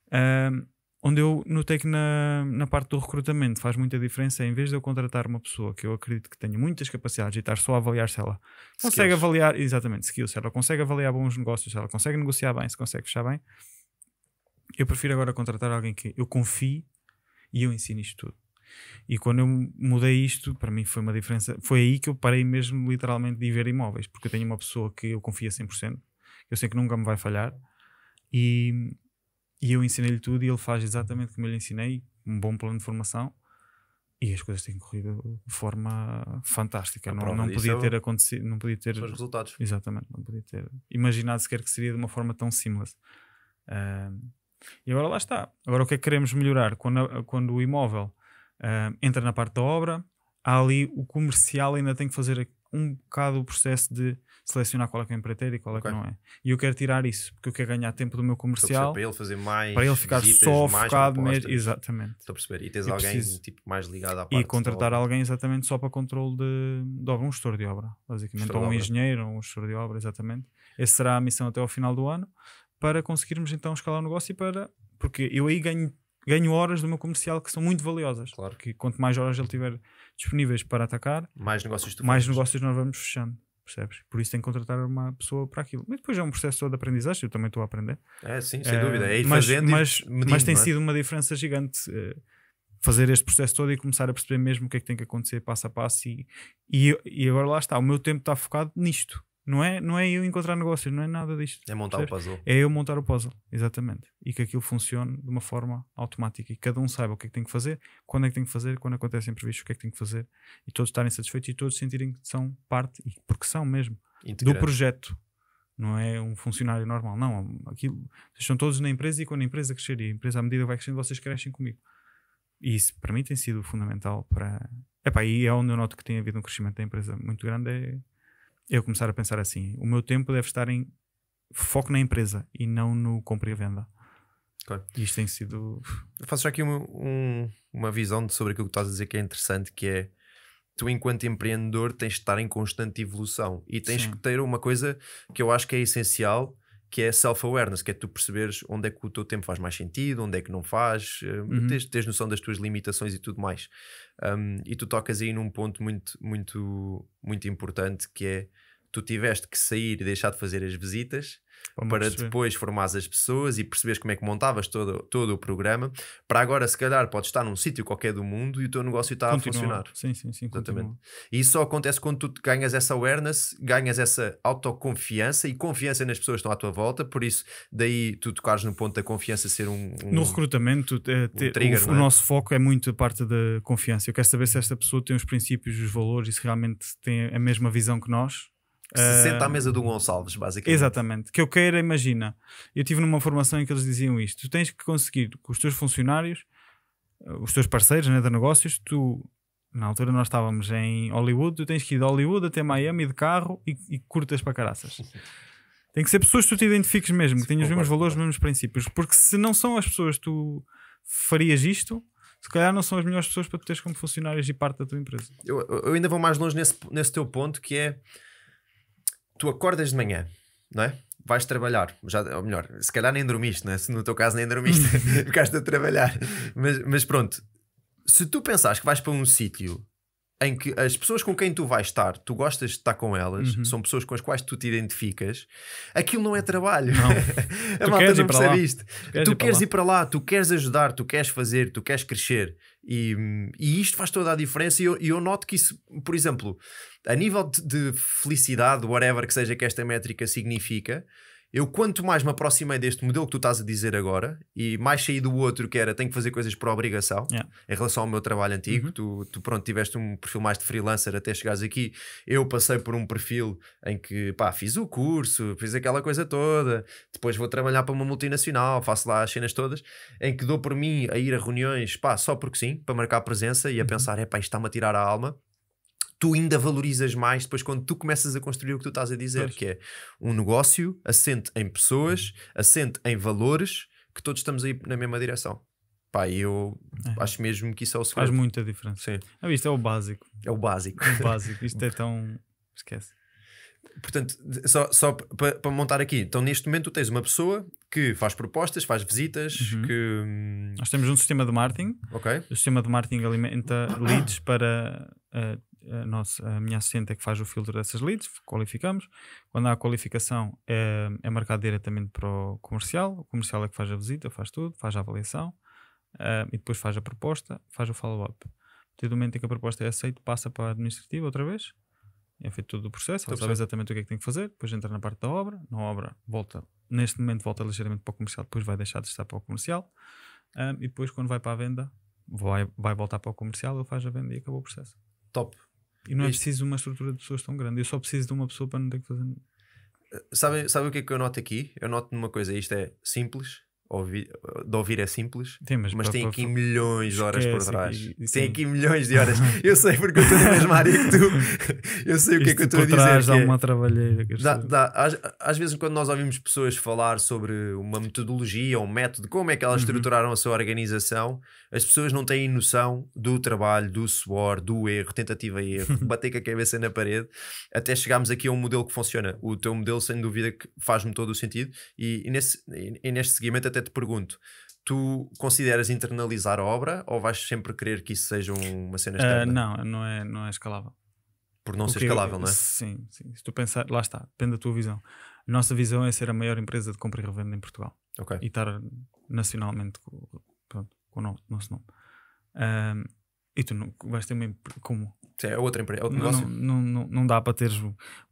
Speaker 2: Uh, onde eu notei que na, na parte do recrutamento faz muita diferença em vez de eu contratar uma pessoa que eu acredito que tenha muitas capacidades e estar só a avaliar se ela consegue avaliar, exatamente, skills, se ela consegue avaliar bons negócios, se ela consegue negociar bem, se consegue fechar bem. Eu prefiro agora contratar alguém que eu confie e eu ensino isto tudo. E quando eu mudei isto, para mim foi uma diferença. Foi aí que eu parei mesmo, literalmente, de ver imóveis, porque eu tenho uma pessoa que eu confio 100%, eu sei que nunca me vai falhar, e, e eu ensinei-lhe tudo e ele faz exatamente como eu lhe ensinei, um bom plano de formação, e as coisas têm corrido de forma fantástica. Não, não podia é ter acontecido, não podia ter. Os resultados. Exatamente, não podia ter imaginado sequer que seria de uma forma tão simples. Uh, e agora lá está. Agora o que é que queremos melhorar? Quando, a, quando o imóvel uh, entra na parte da obra, há ali o comercial ainda tem que fazer um bocado o processo de selecionar qual é que é empreiteiro e qual é que não é. E eu quero tirar isso, porque eu quero ganhar tempo do meu comercial. Para ele fazer mais. Para ele ficar visitas, só focado mesmo. Exatamente. Estou a perceber. E tens e alguém preciso... tipo, mais ligado à parte. E contratar alguém exatamente só para controle de, de obra, um gestor de obra, basicamente. ou um engenheiro, ou um gestor de obra, exatamente. Essa será a missão até ao final do ano para conseguirmos então escalar o negócio e para. Porque eu aí ganho, ganho horas do meu comercial que são muito valiosas. Claro. que quanto mais horas ele tiver disponíveis para atacar, mais negócios, mais negócios nós vamos fechando. Percebes? Por isso tem que contratar uma pessoa para aquilo. Mas depois é um processo todo de aprendizagem, eu também estou a aprender.
Speaker 1: É, sim, sem é, dúvida. É eh, mas, fazendo mas, medindo, mas tem é? sido
Speaker 2: uma diferença gigante eh, fazer este processo todo e começar a perceber mesmo o que é que tem que acontecer passo a passo. E, e, e agora lá está, o meu tempo está focado nisto. Não é, não é eu encontrar negócios, não é nada disto. É montar percebes? o puzzle. É eu montar o puzzle, exatamente. E que aquilo funcione de uma forma automática e cada um saiba o que é que tem que fazer, quando é que tem que fazer, quando acontece imprevisto, o que é que tem que fazer e todos estarem satisfeitos e todos sentirem que são parte, e porque são mesmo, Integrante. do projeto. Não é um funcionário normal, não. Aquilo, vocês estão todos na empresa e quando a empresa crescer e a empresa, à medida que vai crescendo, vocês crescem comigo. E isso para mim tem sido fundamental para. Epá, e é onde eu noto que tem havido um crescimento da empresa muito grande. É eu começar a pensar assim: o meu tempo deve estar em foco na empresa e não no compra e
Speaker 1: venda. Claro. Isto tem sido. Eu faço já aqui uma, um, uma visão sobre aquilo que estás a dizer que é interessante, que é tu, enquanto empreendedor, tens de estar em constante evolução e tens Sim. que ter uma coisa que eu acho que é essencial, que é self-awareness, que é tu perceberes onde é que o teu tempo faz mais sentido, onde é que não faz, eh, uhum. tens, tens noção das tuas limitações e tudo mais. Um, e tu tocas aí num ponto muito, muito, muito importante que é tu tiveste que sair e deixar de fazer as visitas Vamos para perceber. depois formares as pessoas e perceberes como é que montavas todo, todo o programa. Para agora, se calhar, podes estar num sítio qualquer do mundo e o teu negócio está continua. a funcionar. Sim, sim, sim. Exatamente. E isso só acontece quando tu ganhas essa awareness, ganhas essa autoconfiança e confiança nas pessoas que estão à tua volta. Por isso, daí tu tocares no ponto da confiança ser um. um no recrutamento, é, um trigger, o, é? o, nosso
Speaker 2: foco é muito a parte da confiança. Eu quero saber se esta pessoa tem os princípios, os valores e se realmente tem a mesma visão que nós que se ah, senta à mesa do
Speaker 1: Gonçalves, basicamente.
Speaker 2: Exatamente. Que eu queira, imagina. Eu tive numa formação em que eles diziam isto: tu tens que conseguir com os teus funcionários, ah, os teus parceiros né, de negócios, tu. Na altura nós estávamos em Hollywood, tu tens que ir de Hollywood até Miami de carro e, e curtas para caraças. Tem que ser pessoas que tu te identifiques mesmo, que tenham os mesmos valores, os mesmos princípios. Porque se não são as pessoas que tu farias isto, se calhar não são as melhores pessoas para tu teres como funcionários e parte da tua empresa.
Speaker 1: Eu, eu ainda vou mais longe nesse, nesse teu ponto que é tu acordas de manhã, não é? Vais trabalhar, já, ou melhor, se calhar nem dormiste, é? se no teu caso nem dormiste, ficaste a trabalhar. Mas, mas pronto, se tu pensares que vais para um sítio em que as pessoas com quem tu vais estar, tu gostas de estar com elas, uhum. são pessoas com as quais tu te identificas, aquilo não é trabalho. Não. a tu malta queres não percebe isto. Tu queres, tu ir, queres para ir para lá, tu queres ajudar, tu queres fazer, tu queres crescer. E, e isto faz toda a diferença. E eu, eu noto que isso, por exemplo, a nível de, de felicidade, whatever que seja que esta métrica significa, eu, quanto mais me aproximei deste modelo que tu estás a dizer agora, e mais saí do outro que era tenho que fazer coisas por obrigação, yeah. em relação ao meu trabalho antigo, uhum. tu, tu, pronto, tiveste um perfil mais de freelancer até chegares aqui. Eu passei por um perfil em que, pá, fiz o curso, fiz aquela coisa toda, depois vou trabalhar para uma multinacional, faço lá as cenas todas, em que dou por mim a ir a reuniões, pá, só porque sim, para marcar presença e a uhum. pensar, é pá, isto está-me a tirar a alma tu ainda valorizas mais depois quando tu começas a construir o que tu estás a dizer, pois. que é um negócio assente em pessoas, uhum. assente em valores, que todos estamos aí na mesma direção. Pá, eu é. acho mesmo que isso é o segredo. Faz muita diferença. Sim. Ah, isto é o básico. É o básico. É o básico. Isto é tão. Esquece. Portanto, só, só para montar aqui, então neste momento tu tens uma pessoa que faz propostas, faz visitas, uhum. que. Nós temos um sistema de marketing. Ok. O sistema de marketing
Speaker 2: alimenta leads para uh, a, nossa, a minha assistente é que faz o filtro dessas leads, qualificamos. Quando há a qualificação, é, é marcado diretamente para o comercial. O comercial é que faz a visita, faz tudo, faz a avaliação uh, e depois faz a proposta, faz o follow-up. A partir do momento em que a proposta é aceita, passa para a administrativa outra vez. É feito todo o processo, ela sabe exatamente o que é que tem que fazer, depois entra na parte da obra, na obra volta, neste momento volta ligeiramente para o comercial, depois vai deixar de estar para o comercial, um, ah, e depois quando vai para a venda, vai, vai voltar para o comercial, ele faz a venda e acabou o processo. Top. E não é este... preciso uma estrutura de pessoas tão grande. Eu só preciso de uma pessoa para não ter que fazer.
Speaker 1: sabem sabe o que é que eu noto aqui? Eu noto numa coisa, isto é simples, ouvir, de ouvir é simples, Sim, mas, mas tem aqui milhões de horas por trás. tem aqui milhões de horas. eu sei porque eu estou na mesma área que tu. Eu sei o que é que eu estou a dizer. dá é... uma trabalheira. Dá, dá, às, às, vezes, quando nós ouvimos pessoas falar sobre uma metodologia, um método, como é que elas uhum. estruturaram a sua organização, as pessoas não têm noção do trabalho, do suor, do erro, tentativa e erro, bater com a cabeça na parede, até chegarmos aqui a um modelo que funciona. O teu modelo, sem dúvida, que faz-me todo o sentido. E, e, nesse, e, e neste seguimento, até até te pergunto, tu consideras internalizar a obra ou vais sempre querer que isso seja uma cena externa? Uh,
Speaker 2: não, não é, não é escalável. Por não ser escalável, eu, não é? Sim, sim. Se tu pensar, lá está, depende da tua visão. A nossa visão é ser a maior empresa de compra e revenda em Portugal. Okay. E estar nacionalmente com, pronto, com o nosso nome. e tu não, vais ter uma como é outra empresa, é outro negócio. Não, não, não, dá para teres.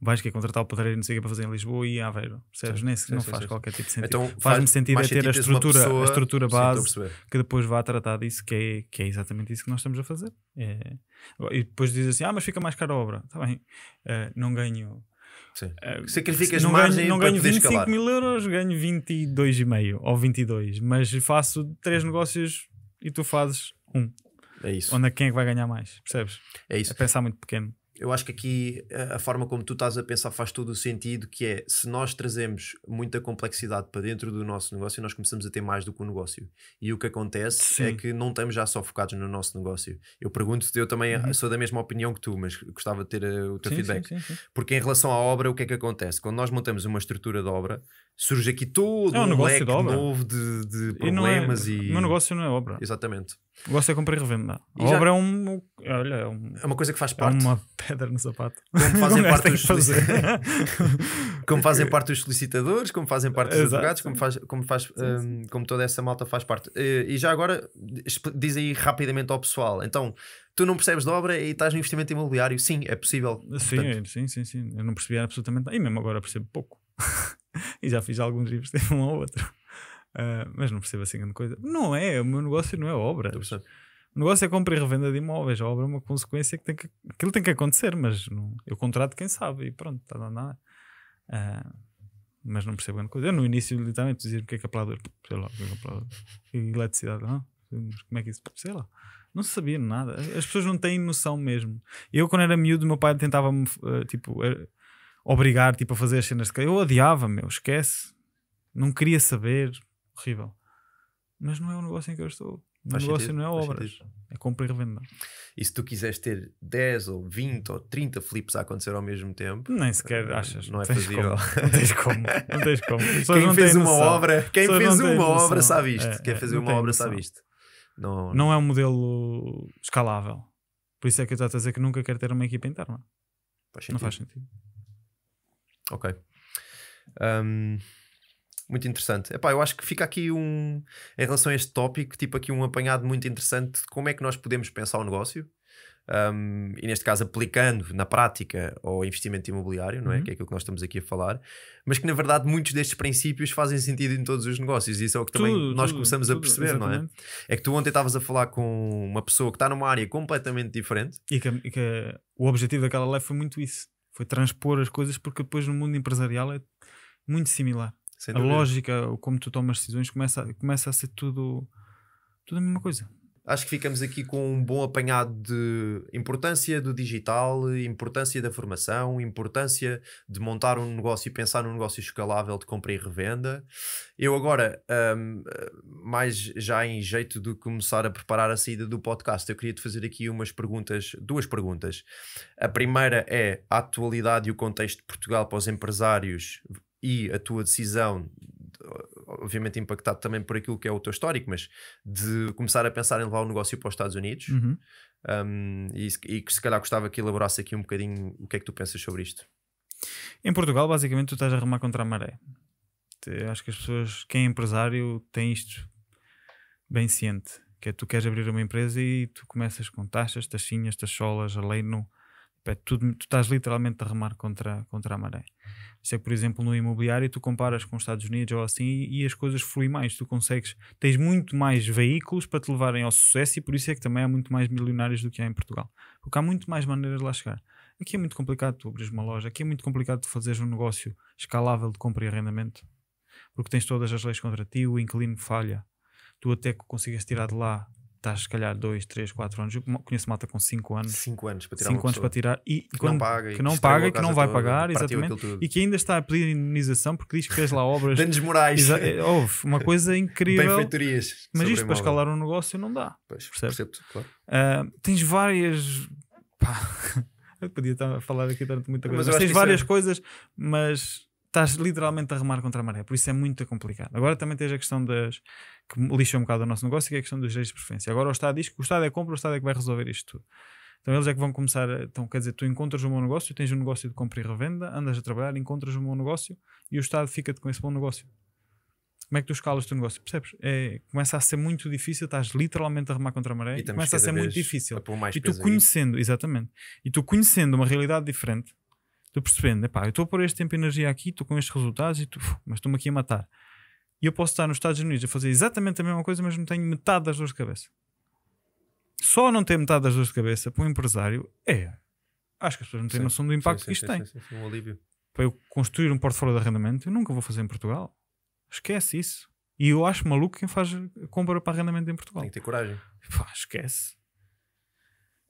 Speaker 2: Vais que contratar o e não sei o que para fazer em Lisboa e em Aveiro. Percebes? Nem, não faz qualquer tipo de sentido. Então, Faz-me sentido é ter a estrutura, a estrutura base que depois vá tratar disso, que é, que é exatamente isso que nós estamos a fazer. É, e depois diz assim: ah, mas fica mais cara a obra. Está bem, eh, não ganho. Sim. Eh, sacrificas não margem ganho, não ganho 25 escalar. mil euros, ganho 22,5 ou 22, mas faço três negócios e tu fazes um. É isso. Onde é quem é que vai ganhar mais, percebes? É isso. A é pensar muito pequeno.
Speaker 1: Eu acho que aqui eh, a forma como tu estás a pensar faz todo o sentido, que é se nós trazemos muita complexidade para dentro do nosso negócio, nós começamos a ter mais do que o um negócio. E o que acontece é Sim. é que não estamos já só focados no nosso negócio. Eu pergunto-te, eu também uhum. sou da mesma opinião que tu, mas gostava de ter eh, o teu sim, feedback. Sim, sim, Porque em relação à obra, o que é que acontece? Quando nós montamos uma estrutura de obra, surge aqui todo é um, um leque de novo de, de é- problemas e... É... e... O meu negócio não é obra. Exatamente
Speaker 2: é compra e revenda. E a já... obra é um, é, olha, é um, É uma coisa que faz é parte. É uma pedra no sapato. Como fazem, como é parte, dos solic... como fazem parte dos
Speaker 1: solicitadores, como fazem parte dos Exato. advogados, como, faz, como, faz, sim, um, como toda essa malta faz parte. E já agora, diz aí rapidamente ao pessoal. Então, tu não percebes da obra e estás no investimento imobiliário. Sim, é possível.
Speaker 2: Sim, Portanto... sim, sim, sim. Eu não percebia absolutamente nada. E mesmo agora percebo pouco. e já fiz alguns livros, um ou outro. Ah, mas não percebo assim grande coisa. Não é, o meu negócio não é obra. O negócio é compra e revenda de imóveis. A obra é uma consequência que tem que. Aquilo tem que acontecer, mas não, eu contrato quem sabe e pronto, está dando tá, tá. nada. Uh, mas não percebo grande coisa. Eu no início literalmente dizia o que é que é aplaudor, sei lá, o que é que E eletricidade, não? Como é que é isso? Sei lá. Não sabia nada. As pessoas não têm noção mesmo. Eu, quando era miúdo, meu pai tentava-me, ah, tipo, eh, obrigar tipo, a fazer as cenas de casa. Eu odiava, meu, esquece. Não queria saber horrível. Mas não é o negócio em que eu estou. O faz negócio sentido, não é obras,
Speaker 1: é compra e revenda. E se tu quiseres ter 10 ou 20 ou 30 flips a acontecer ao mesmo tempo, nem sequer eh, achas, não é fazível. Como, não tens como, não tens como. Quem fez uma noção. obra, quem fez uma obra sabe isto. É, quem é, fez uma obra noção. sabe isto. Não, não, não
Speaker 2: é um modelo escalável. Por isso é que eu estou a dizer que nunca quero ter uma equipa interna. Faz não faz sentido.
Speaker 1: Ok. Um, muito interessante. Epá, eu acho que fica aqui um, em relação a este tópico, tipo aqui um apanhado muito interessante de como é que nós podemos pensar o negócio. Um, e neste caso aplicando na prática ao investimento imobiliário, não é? Uhum. Que é aquilo que nós estamos aqui a falar, mas que na verdade muitos destes princípios fazem sentido em todos os negócios, e isso é o que também tudo, nós tudo, começamos tudo, a perceber, exatamente. não é? É que tu ontem estavas a falar com uma pessoa que está numa área completamente diferente
Speaker 2: e que, e que o objetivo daquela lei foi muito isso: foi transpor as coisas, porque depois no mundo empresarial é muito similar. Sem a dúvida. lógica, como tu tomas decisões, começa, começa a ser tudo, tudo a mesma coisa.
Speaker 1: Acho que ficamos aqui com um bom apanhado de importância do digital, importância da formação, importância de montar um negócio e pensar num negócio escalável de compra e revenda. Eu agora, um, mais já em jeito de começar a preparar a saída do podcast, eu queria te fazer aqui umas perguntas, duas perguntas. A primeira é a atualidade e o contexto de Portugal para os empresários e a tua decisão, obviamente impactado também por aquilo que é o teu histórico, mas de começar a pensar em levar o negócio para os Estados Unidos. Uhum. Um, e, que se calhar gostava que elaborasse aqui um bocadinho o que é que tu pensas sobre isto.
Speaker 2: Em Portugal, basicamente, tu estás a remar contra a maré. Acho que as pessoas, quem é empresário, tem isto bem ciente. Que é tu queres abrir uma empresa e tu começas com taxas, taxinhas, taxolas, aleino. É tudo, tu estás literalmente a remar contra, contra a maré. Isso é por exemplo, no imobiliário tu comparas com os Estados Unidos ou assim e, e as coisas fluem mais. Tu consegues, tens muito mais veículos para te levarem ao sucesso e por isso é que também há muito mais milionários do que há em Portugal. Porque há muito mais maneiras de lá chegar. Aqui é muito complicado tu abres uma loja, aqui é muito complicado tu fazeres um negócio escalável de compra e arrendamento. Porque tens todas as leis contra ti, o inquilino falha. Tu até que consigas tirar de lá estás se calhar 2, 3, 4 anos. Eu conheço malta com 5 anos. 5 anos para tirar 5 anos para tirar e que quando, não paga, que não, paga, que não vai pagar, exatamente. E que ainda está a pedir indenização porque diz que fez lá obras. Danos morais. Eh, houve uma coisa incrível. Benfeitorias. Mas isto para escalar um negócio não dá. Pois, percebo. Claro. Uh, tens várias. Pá, eu podia estar a falar aqui durante muita coisa. Mas, mas tens várias é... coisas, mas estás literalmente a remar contra a maré, por isso é muito complicado. Agora também tens a questão das que lixa um bocado o nosso negócio, que é a questão dos direitos de preferência. Agora o Estado diz que o Estado é compra, o Estado é que vai resolver isto tudo. Então eles é que vão começar. A, então, quer dizer, tu encontras um bom negócio, tens um negócio de compra e revenda, andas a trabalhar, encontras um bom negócio e o Estado fica-te com esse bom negócio. Como é que tu escalas o teu negócio? Percebes? É, começa a ser muito difícil, estás literalmente a remar contra a maré e, começa a ser muito difícil. e tu conhecendo, aí. exatamente, e tu conhecendo uma realidade diferente, estou percebendo, epá, eu estou a pôr este tempo e energia aqui, estou com estes resultados, e tu, mas estou-me aqui a matar. E eu posso estar nos Estados Unidos a fazer exatamente a mesma coisa, mas não tenho metade das dores de cabeça. Só não ter metade das dores de cabeça para um empresário é. Acho que as pessoas não têm sim, noção do impacto sim, que isto sim, tem. Sim, sim, um alívio. Para eu construir um portfólio de arrendamento, eu nunca vou fazer em Portugal. Esquece isso. E eu acho maluco quem faz compra para arrendamento em Portugal. Tem que ter coragem. esquece.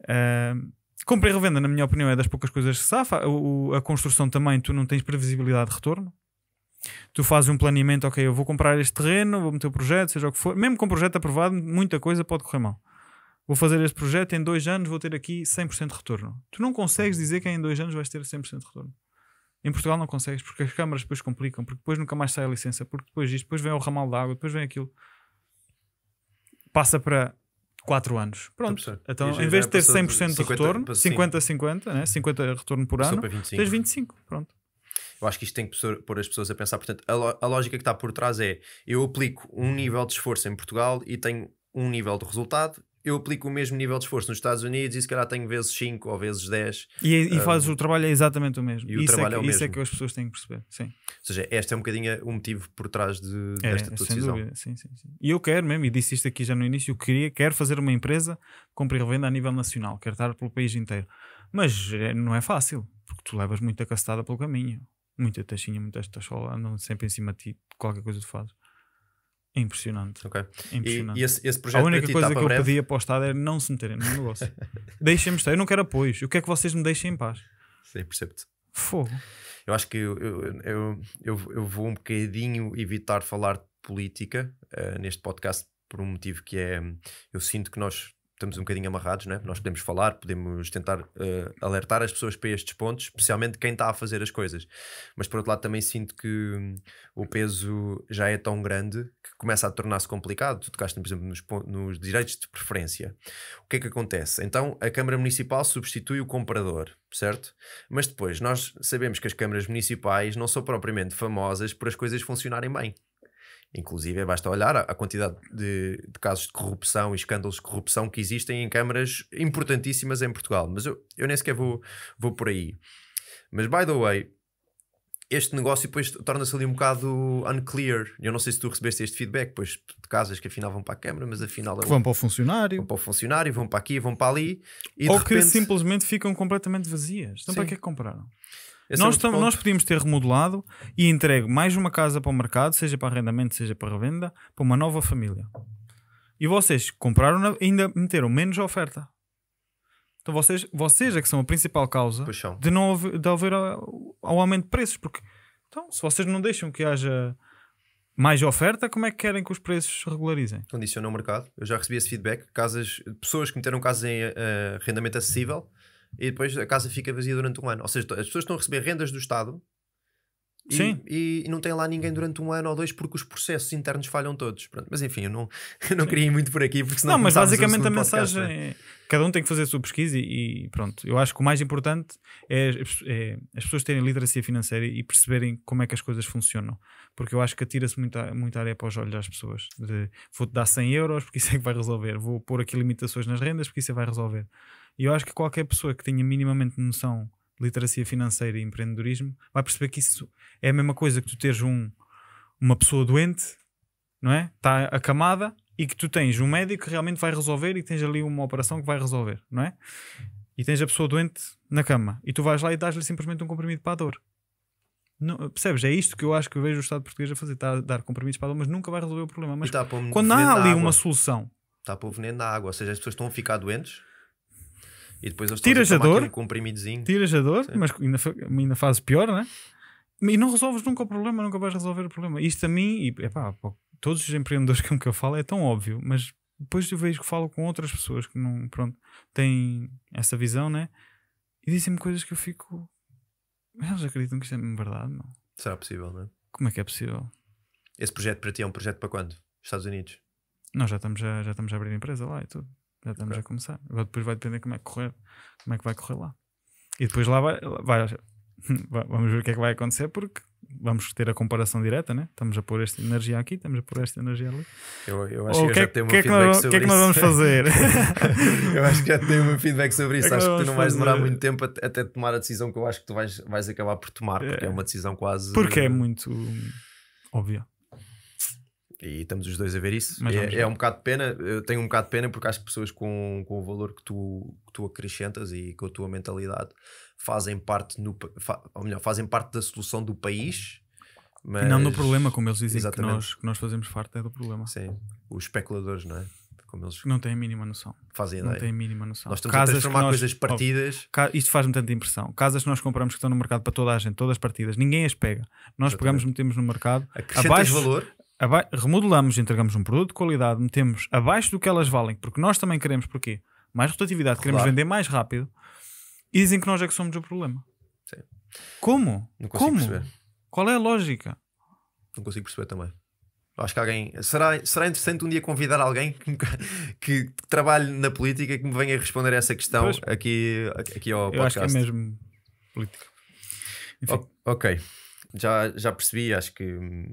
Speaker 2: Uh, Compra e revenda, na minha opinião, é das poucas coisas que safa. O, a construção também, tu não tens previsibilidade de retorno. Tu fazes um planeamento, ok, eu vou comprar este terreno, vou meter o projeto, seja o que for. Mesmo com o projeto aprovado, muita coisa pode correr mal. Vou fazer este projeto, em dois anos vou ter aqui 100% de retorno. Tu não consegues dizer que em dois anos vais ter 100% de retorno. Em Portugal não consegues, porque as câmaras depois complicam, porque depois nunca mais sai a licença, porque depois isto, depois vem o ramal da água, depois vem aquilo. Passa para 4 anos. Pronto. Então, em vez de ter 100% de 50, retorno, 50-50, né? 50 retorno por ano, 25. tens 25. Pronto.
Speaker 1: Eu acho que isto tem que pôr as pessoas a pensar. Portanto, a, a lógica que está por trás é: eu aplico um nível de esforço em Portugal e tenho um nível de resultado eu aplico o mesmo nível de esforço nos Estados Unidos e se calhar tenho vezes 5 ou vezes 10. E, e faz
Speaker 2: o trabalho é exatamente o mesmo. E o isso é trabalho é, que, é o mesmo. Isso é que as pessoas têm que perceber. Sim. Ou
Speaker 1: seja, este é um bocadinho o motivo por trás de, é, desta tua decisão. Dúvida. Sim, sim,
Speaker 2: sim. E eu quero mesmo, e disse isto aqui já no início, eu queria, quero fazer uma empresa, compra e revenda a nível nacional, quero estar pelo país inteiro. Mas é, não é fácil, porque tu levas muita castada pelo caminho. Muita taxinha, muita taxola, andam sempre em cima de ti, qualquer coisa tu fazes. Impressionante. Okay. Impressionante. E, e esse, esse projeto a única ti, coisa que eu pedi apostada é era não se meterem no negócio. Deixem-me estar, eu não quero apoios. O que é que vocês me deixem em paz?
Speaker 1: Sim, percebo-te. Fogo. Eu acho que eu, eu, eu, eu, eu vou um bocadinho evitar falar de política uh, neste podcast por um motivo que é eu sinto que nós estamos um bocadinho amarrados, né? nós podemos falar, podemos tentar uh, alertar as pessoas para estes pontos, especialmente quem está a fazer as coisas. Mas por outro lado, também sinto que hum, o peso já é tão grande que começa a tornar-se complicado. Tu tocaste, por exemplo, nos, nos, direitos de preferência. O que é que acontece? Então a Câmara Municipal substitui o comprador, certo? Mas depois nós sabemos que as câmaras municipais não são propriamente famosas por as coisas funcionarem bem. Inclusive, basta olhar a quantidade de, de, casos de corrupção e escândalos de corrupção que existem em câmaras importantíssimas em Portugal. Mas eu, eu nem sequer vou, vou por aí. Mas, by the way, este negócio depois torna-se ali um bocado unclear. Eu não sei se tu recebeste este feedback, pois de casas que afinal vão para a câmara, mas afinal. É que vão para o funcionário. Vão para o funcionário, vão para aqui, vão para ali. Ou que repente...
Speaker 2: simplesmente ficam completamente vazias. Então, Sim. para que é que compraram? É nós, é nós podíamos ter remodelado e entregue mais uma casa para o mercado, seja para arrendamento, seja para revenda, para uma nova família. E vocês compraram, ainda meteram menos oferta. Então vocês, vocês é que são a principal causa Puxão. de não haver, de haver ao aumento de preços. Porque então, se vocês não deixam que haja
Speaker 1: mais oferta, como é que querem que os preços se regularizem? condicionam o mercado. Eu já recebi esse feedback. Casas, pessoas que meteram casas em uh, eh, rendimento acessível e depois a casa fica vazia durante um ano. Ou seja, as pessoas estão a receber rendas do Estado e, Sim. E, não tem lá ninguém durante um ano ou dois porque os processos internos falham todos. Pronto, mas enfim, eu não, eu não queria ir muito por aqui porque senão. Não, mas basicamente a mensagem podcast, é? é, Cada um tem que
Speaker 2: fazer a sua pesquisa e, pronto. Eu acho que o mais importante é, é, as pessoas terem literacia financeira e perceberem como é que as coisas funcionam. Porque eu acho que atira-se muita, muita areia para os olhos das pessoas. De vou-te dar 100 euros porque isso é que vai resolver. Vou pôr aqui limitações nas rendas porque isso é que vai resolver. E eu acho que qualquer pessoa que tenha minimamente noção de literacia financeira e empreendedorismo vai perceber que isso é a mesma coisa que tu teres um, uma pessoa doente, não é? Está acamada e que tu tens um médico que realmente vai resolver e tens ali uma operação que vai resolver, não é? E tens a pessoa doente na cama e tu vais lá e dás-lhe simplesmente um comprimido para a dor. Não, percebes? É isto que eu acho que eu vejo o Estado português a fazer, está a dar comprimidos para a dor, mas nunca vai resolver o problema.
Speaker 1: Mas quando há ali uma solução, está para o veneno na água, ou seja, as pessoas estão a ficar doentes e depois eles tiras a dor, comprimidozinho.
Speaker 2: Tiras a dor, Sim. mas ainda, ainda fazes pior, né? E não resolves nunca o problema, nunca vais resolver o problema. Isto a mim, e epá, todos os empreendedores com que eu falo é tão óbvio, mas depois eu vejo que falo com outras pessoas que não, pronto, têm essa visão, né? E dizem-me coisas que eu fico. Eles acreditam que isto é mesmo verdade, não?
Speaker 1: Será possível, não é?
Speaker 2: Como é que é possível?
Speaker 1: Esse projeto para ti é um projeto para quando? Estados Unidos?
Speaker 2: Nós já estamos a, já estamos a abrir empresa lá e tudo. Já estamos okay. a começar. Agora depois vai depender como é que correr, como é que vai correr lá. E depois lá vai, vai, vamos ver o que é que vai acontecer, porque vamos ter a comparação direta, né? Estamos a pôr esta energia aqui, estamos a pôr esta energia ali.
Speaker 1: Eu, eu acho Ou é que, tenho um que, é que nós, que é que nós vamos fazer? eu acho que já tenho um feedback sobre isso. É acho que tu não vais fazer? demorar muito tempo até tomar a decisão que eu acho que tu vais, vais acabar por tomar, porque é, é uma decisão quase. Porque
Speaker 2: é muito óbvia.
Speaker 1: E estamos os dois a ver isso. Mas é, é, um bocado de pena, eu tenho um bocado de pena porque acho que pessoas com, com o valor que tu, que tu acrescentas e com a tua mentalidade fazem parte, no, fa, ou melhor, fazem parte da solução do país. Mas... E não do problema, como eles dizem Exatamente. que nós,
Speaker 2: que nós fazemos parte é do problema.
Speaker 1: Sim, os especuladores, não é? Como eles... Não têm a mínima noção. Fazem ideia. Não têm a mínima noção. Nós estamos Casas a transformar nós... coisas partidas.
Speaker 2: isto faz-me tanta impressão. Casas que nós compramos que estão no mercado para toda a gente, todas partidas, ninguém as pega. Nós Exatamente. pegamos, metemos no mercado. Acrescentas abaixo, valor. Aba remodelamos, entregamos um produto de qualidade, metemos abaixo do que elas valem, porque nós também queremos, porquê? Mais rotatividade, queremos vender
Speaker 1: mais rápido
Speaker 2: e dizem que nós é que somos o problema. Sim. Como?
Speaker 1: Não Como? perceber. Qual é a lógica? Não consigo perceber também. Acho que alguém. Será, será interessante um dia convidar alguém que, que trabalhe na política que me venha responder essa questão pois. aqui, aqui ao podcast. Eu acho que é mesmo política. Enfim. O, ok já, já percebi, acho que hum,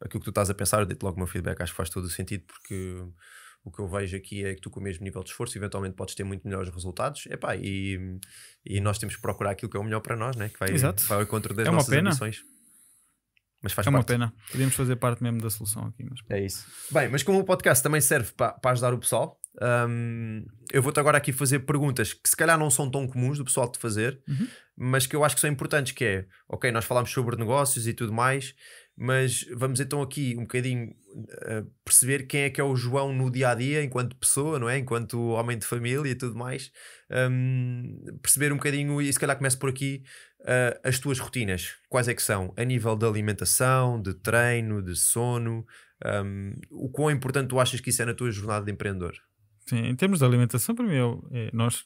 Speaker 1: aquilo que tu estás a pensar, eu dei-te logo o meu feedback, acho que faz todo o sentido, porque o que eu vejo aqui é que tu com o mesmo nível de esforço eventualmente podes ter muito melhores resultados Epá, e, e nós temos que procurar aquilo que é o melhor para nós, né? que vai, Exato. vai ao encontro das é nossas pena. ambições. Mas faz é parte. uma
Speaker 2: pena, podemos fazer parte mesmo da solução aqui. Mas... É isso.
Speaker 1: Bem, mas como o podcast também serve para, para ajudar o pessoal, um, eu vou-te agora aqui fazer perguntas que se calhar não são tão comuns do pessoal de fazer, uhum. mas que eu acho que são importantes, que é, ok, nós falámos sobre negócios e tudo mais, mas vamos então aqui um bocadinho uh, perceber quem é que é o João no dia a dia, enquanto pessoa, não é? Enquanto homem de família e tudo mais. Um, perceber um bocadinho, e se calhar começo por aqui, uh, as tuas rotinas. Quais é que são? A nível de alimentação, de treino, de sono, um, o quão importante tu achas que isso é na tua jornada de empreendedor?
Speaker 2: Sim, em termos de alimentação, para mim, eu, eh, nós,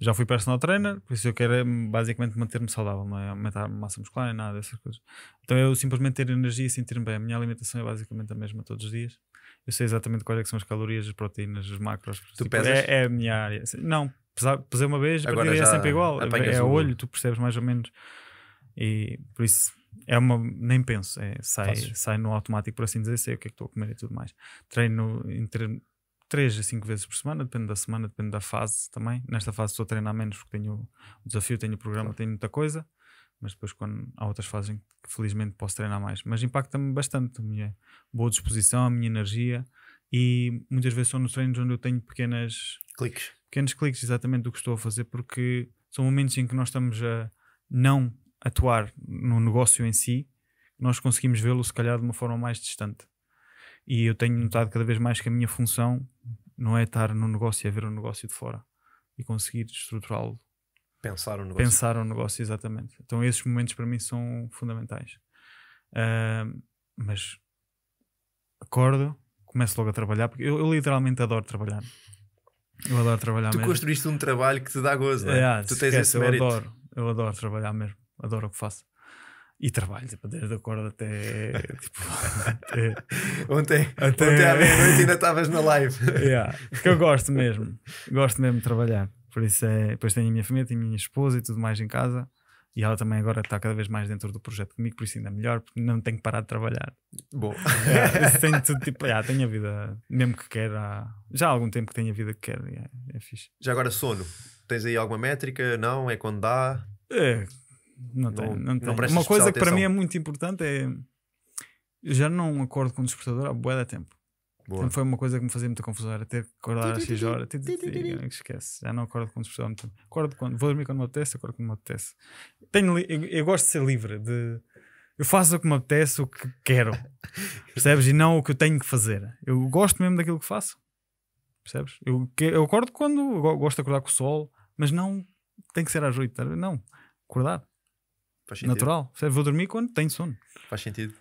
Speaker 2: já fui personal trainer, por isso eu quero eh, basicamente manter-me saudável, não é aumentar massa muscular nem nada dessas coisas. Então eu simplesmente ter energia e sentir-me bem. A minha alimentação é basicamente a mesma todos os dias. Eu sei exatamente quais é são as calorias, as proteínas, os macros. Tu tipo, pesas? É, é, a minha área. Não, pesei uma vez, Agora é sempre igual. É o olho, tu percebes mais ou menos. E por isso é uma. Nem penso, é, sai, sai no automático, por assim dizer, sei o que é que estou a comer e tudo mais. Treino em termos 3 a 5 vezes por semana, depende da semana, depende da fase também. Nesta fase estou a treinar menos porque tenho o desafio, tenho o programa, claro. tenho muita coisa, mas depois quando há outras fases em que felizmente posso treinar mais. Mas impacta-me bastante a minha boa disposição, a minha energia e muitas vezes são nos treinos onde eu tenho pequenas cliques. Pequenos cliques, exatamente do que estou a fazer, porque são momentos em que nós estamos a não atuar no negócio em si, nós conseguimos vê-lo se calhar de uma forma mais distante. E eu tenho notado cada vez mais que a minha função não é estar no negócio e é ver o negócio de fora e conseguir estruturá-lo. Pensar o negócio. Pensar o negócio, exatamente. Então esses momentos para mim são fundamentais. Uh, mas acordo, começo logo a trabalhar, porque eu, eu literalmente adoro trabalhar. Eu adoro trabalhar tu mesmo. Tu
Speaker 1: construíste um trabalho que te dá gozo, não é? é tu tens esquece, esse mérito. Eu adoro,
Speaker 2: eu adoro trabalhar mesmo, adoro o que faço. E trabalho, tipo, desde acordo até. Tipo, até... ontem, até... ontem à meia-noite ainda estavas na live. Yeah, porque eu gosto mesmo, gosto mesmo de trabalhar. Por isso é. Depois tenho a minha família, tenho a minha esposa e tudo mais em casa. E ela também agora está cada vez mais dentro do projeto comigo, por isso ainda melhor, porque não tenho que parar de trabalhar. Bom. Yeah, tenho tudo, tipo, yeah, tenho a vida, mesmo que queira. Já há algum tempo que tenho a vida que quero, yeah, é fixe. Já agora sono,
Speaker 1: tens aí alguma métrica? Não? É quando dá? É não, tem. Não tem. Uma coisa que atenção. para mim é
Speaker 2: muito importante é. Já não acordo com o despertador há boa tempo. Então foi uma coisa que me fazia muita confusão. Era ter que acordar às 6 horas. Esquece. Já não acordo com o despertador muito tempo. Acordo quando. Vou dormir quando me apetece, acordo quando me apetece. Tenho, eu, eu gosto de ser livre. De, eu faço o que me apetece, o que quero. percebes? E não o que eu tenho que fazer. Eu gosto mesmo daquilo que faço. Percebes? Eu, eu acordo quando. Eu gosto de acordar com o sol, mas não tem que ser às 8. Tá? Não. Acordar. Faz sentido. Natural. É, vou dormir quando tenho sono.
Speaker 1: Faz sentido.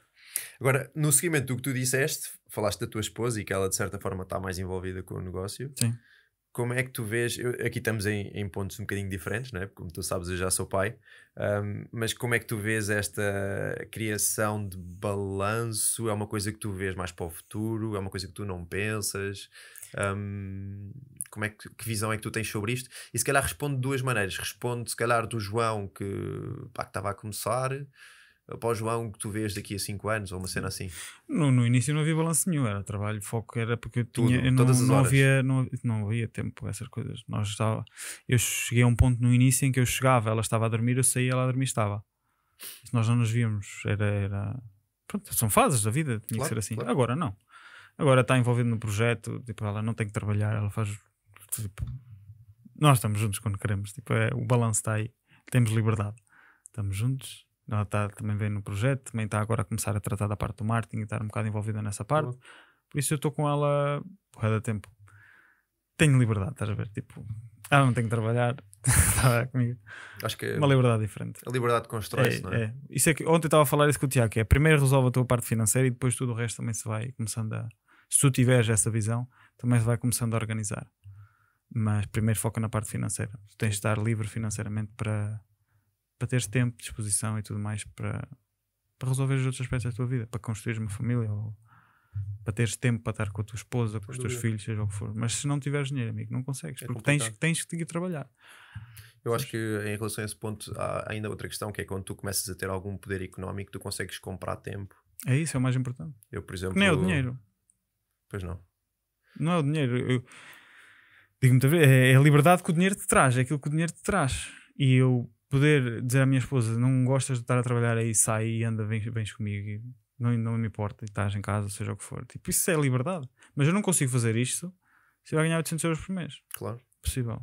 Speaker 1: Agora, no seguimento do que tu disseste, falaste da tua esposa e que ela de certa forma está mais envolvida com o negócio. Sim. Como é que tu vês? Eu, aqui estamos em, em, pontos um bocadinho diferentes, né? Como tu sabes, eu já sou pai. Um, mas como é que tu vês esta criação de balanço? É uma coisa que tu vês mais para o futuro? É uma coisa que tu não pensas? Um, como é que, que, visão é que tu tens sobre isto? E se calhar responde de duas maneiras. Responde, se calhar, do João que, estava a começar, para o João que tu vês daqui a 5 anos ou uma cena assim?
Speaker 2: No, no início não havia balanço nenhum, era trabalho, foco, era porque eu tinha. Tudo, eu não, não, havia, não, não havia tempo para essas coisas. Nós estava, eu cheguei a um ponto no início em que eu chegava, ela estava a dormir, eu saía, ela a dormir estava. Nós não nos víamos, era. era... Pronto, são fases da vida, tinha claro, que ser assim. Claro. Agora não. Agora está envolvido no projeto, tipo, ela não tem que trabalhar, ela faz. Tipo, nós estamos juntos quando queremos, tipo, é, o balanço está aí, temos liberdade, estamos juntos. Ela está, também vem no projeto, também está agora a começar a tratar da parte do marketing e estar um bocado envolvida nessa parte. Por isso eu estou com ela porra da tempo. Tenho liberdade, estás a ver? Tipo, ela não tem que trabalhar, tá comigo. Acho que é uma liberdade diferente. A liberdade constrói-se, é, não é? é? Isso é que ontem estava a falar isso com o Tiago, é primeiro resolve a tua parte financeira e depois tudo o resto também se vai começando a se tu tiveres essa visão, também vai começando a organizar. Mas primeiro foca na parte financeira. Tu tens de estar livre financeiramente para, para teres tempo, disposição e tudo mais para, para resolver os outros aspectos da tua vida, para construir uma família ou para teres tempo para estar com a tua esposa, com os teus filhos, seja o que for. Mas se não tiveres dinheiro, amigo, não consegues, é porque tens, tens que ir trabalhar.
Speaker 1: Eu acho que em relação a esse ponto há ainda outra questão que é quando tu começas a ter algum poder económico, tu consegues comprar tempo.
Speaker 2: É isso, é o mais importante. Eu, por exemplo, nem é o dinheiro. Pois não. Não é o dinheiro. Eu, digo muitas vezes, é, é a liberdade que o dinheiro te traz, é aquilo que o dinheiro te traz. E eu poder dizer à minha esposa: não gostas de estar a trabalhar aí, sai e anda, vens, vens comigo, e não, não me importa, e estás em casa, seja o que for. Tipo, isso é liberdade. Mas eu não consigo fazer isto se eu ganhar 800 euros por mês. Claro. Possível.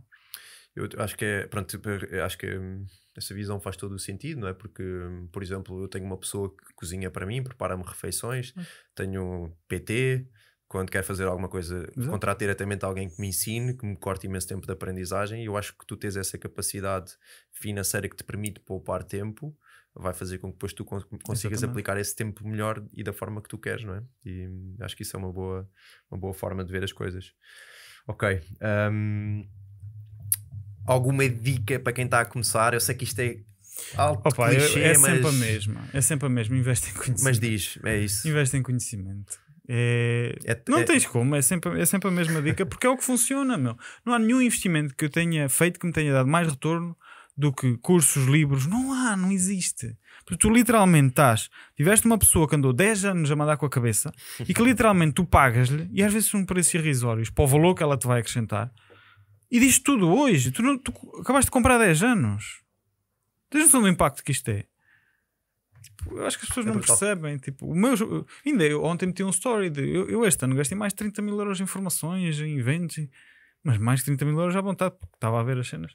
Speaker 1: Eu acho que é, pronto, tipo, acho que hum, essa visão faz todo o sentido, não é? Porque, hum, por exemplo, eu tenho uma pessoa que cozinha para mim, prepara-me refeições, hum. tenho PT, quando quero fazer alguma coisa, Exato. contrato diretamente alguém que me ensine, que me corte imenso tempo de aprendizagem. E eu acho que tu tens essa capacidade financeira que te permite poupar tempo, vai fazer com que depois tu consigas Exatamente. aplicar esse tempo melhor e da forma que tu queres, não é? E acho que isso é uma boa, uma boa forma de ver as coisas. Ok. Um, alguma dica para quem está a começar? Eu sei que isto é alto Opa, clichê, é, é mas... sempre a
Speaker 2: mesma. É sempre a mesma. Investe em conhecimento. Mas diz, é isso. Investe em conhecimento. É, é, não é- tens como, é sempre, é sempre a mesma dica, porque é o que funciona, meu. Não há nenhum investimento que eu tenha feito que me tenha dado mais retorno do que cursos, livros. Não há, não existe. Porque tu literalmente estás, tiveste uma pessoa que andou 10 anos a mandar com a cabeça e que literalmente tu pagas-lhe e às vezes são preços irrisórios para o valor que ela te vai acrescentar e diz tudo hoje. Tu, não, tu acabaste de comprar 10 anos. Tens noção do impacto que isto é? Tipo, eu acho que as pessoas é não percebem. Tipo, o meu, ainda eu, ontem meti um story de eu, eu, este ano gastei mais 30 mil euros em informações em eventos, mas mais 30 mil euros à vontade, porque estava a ver as cenas.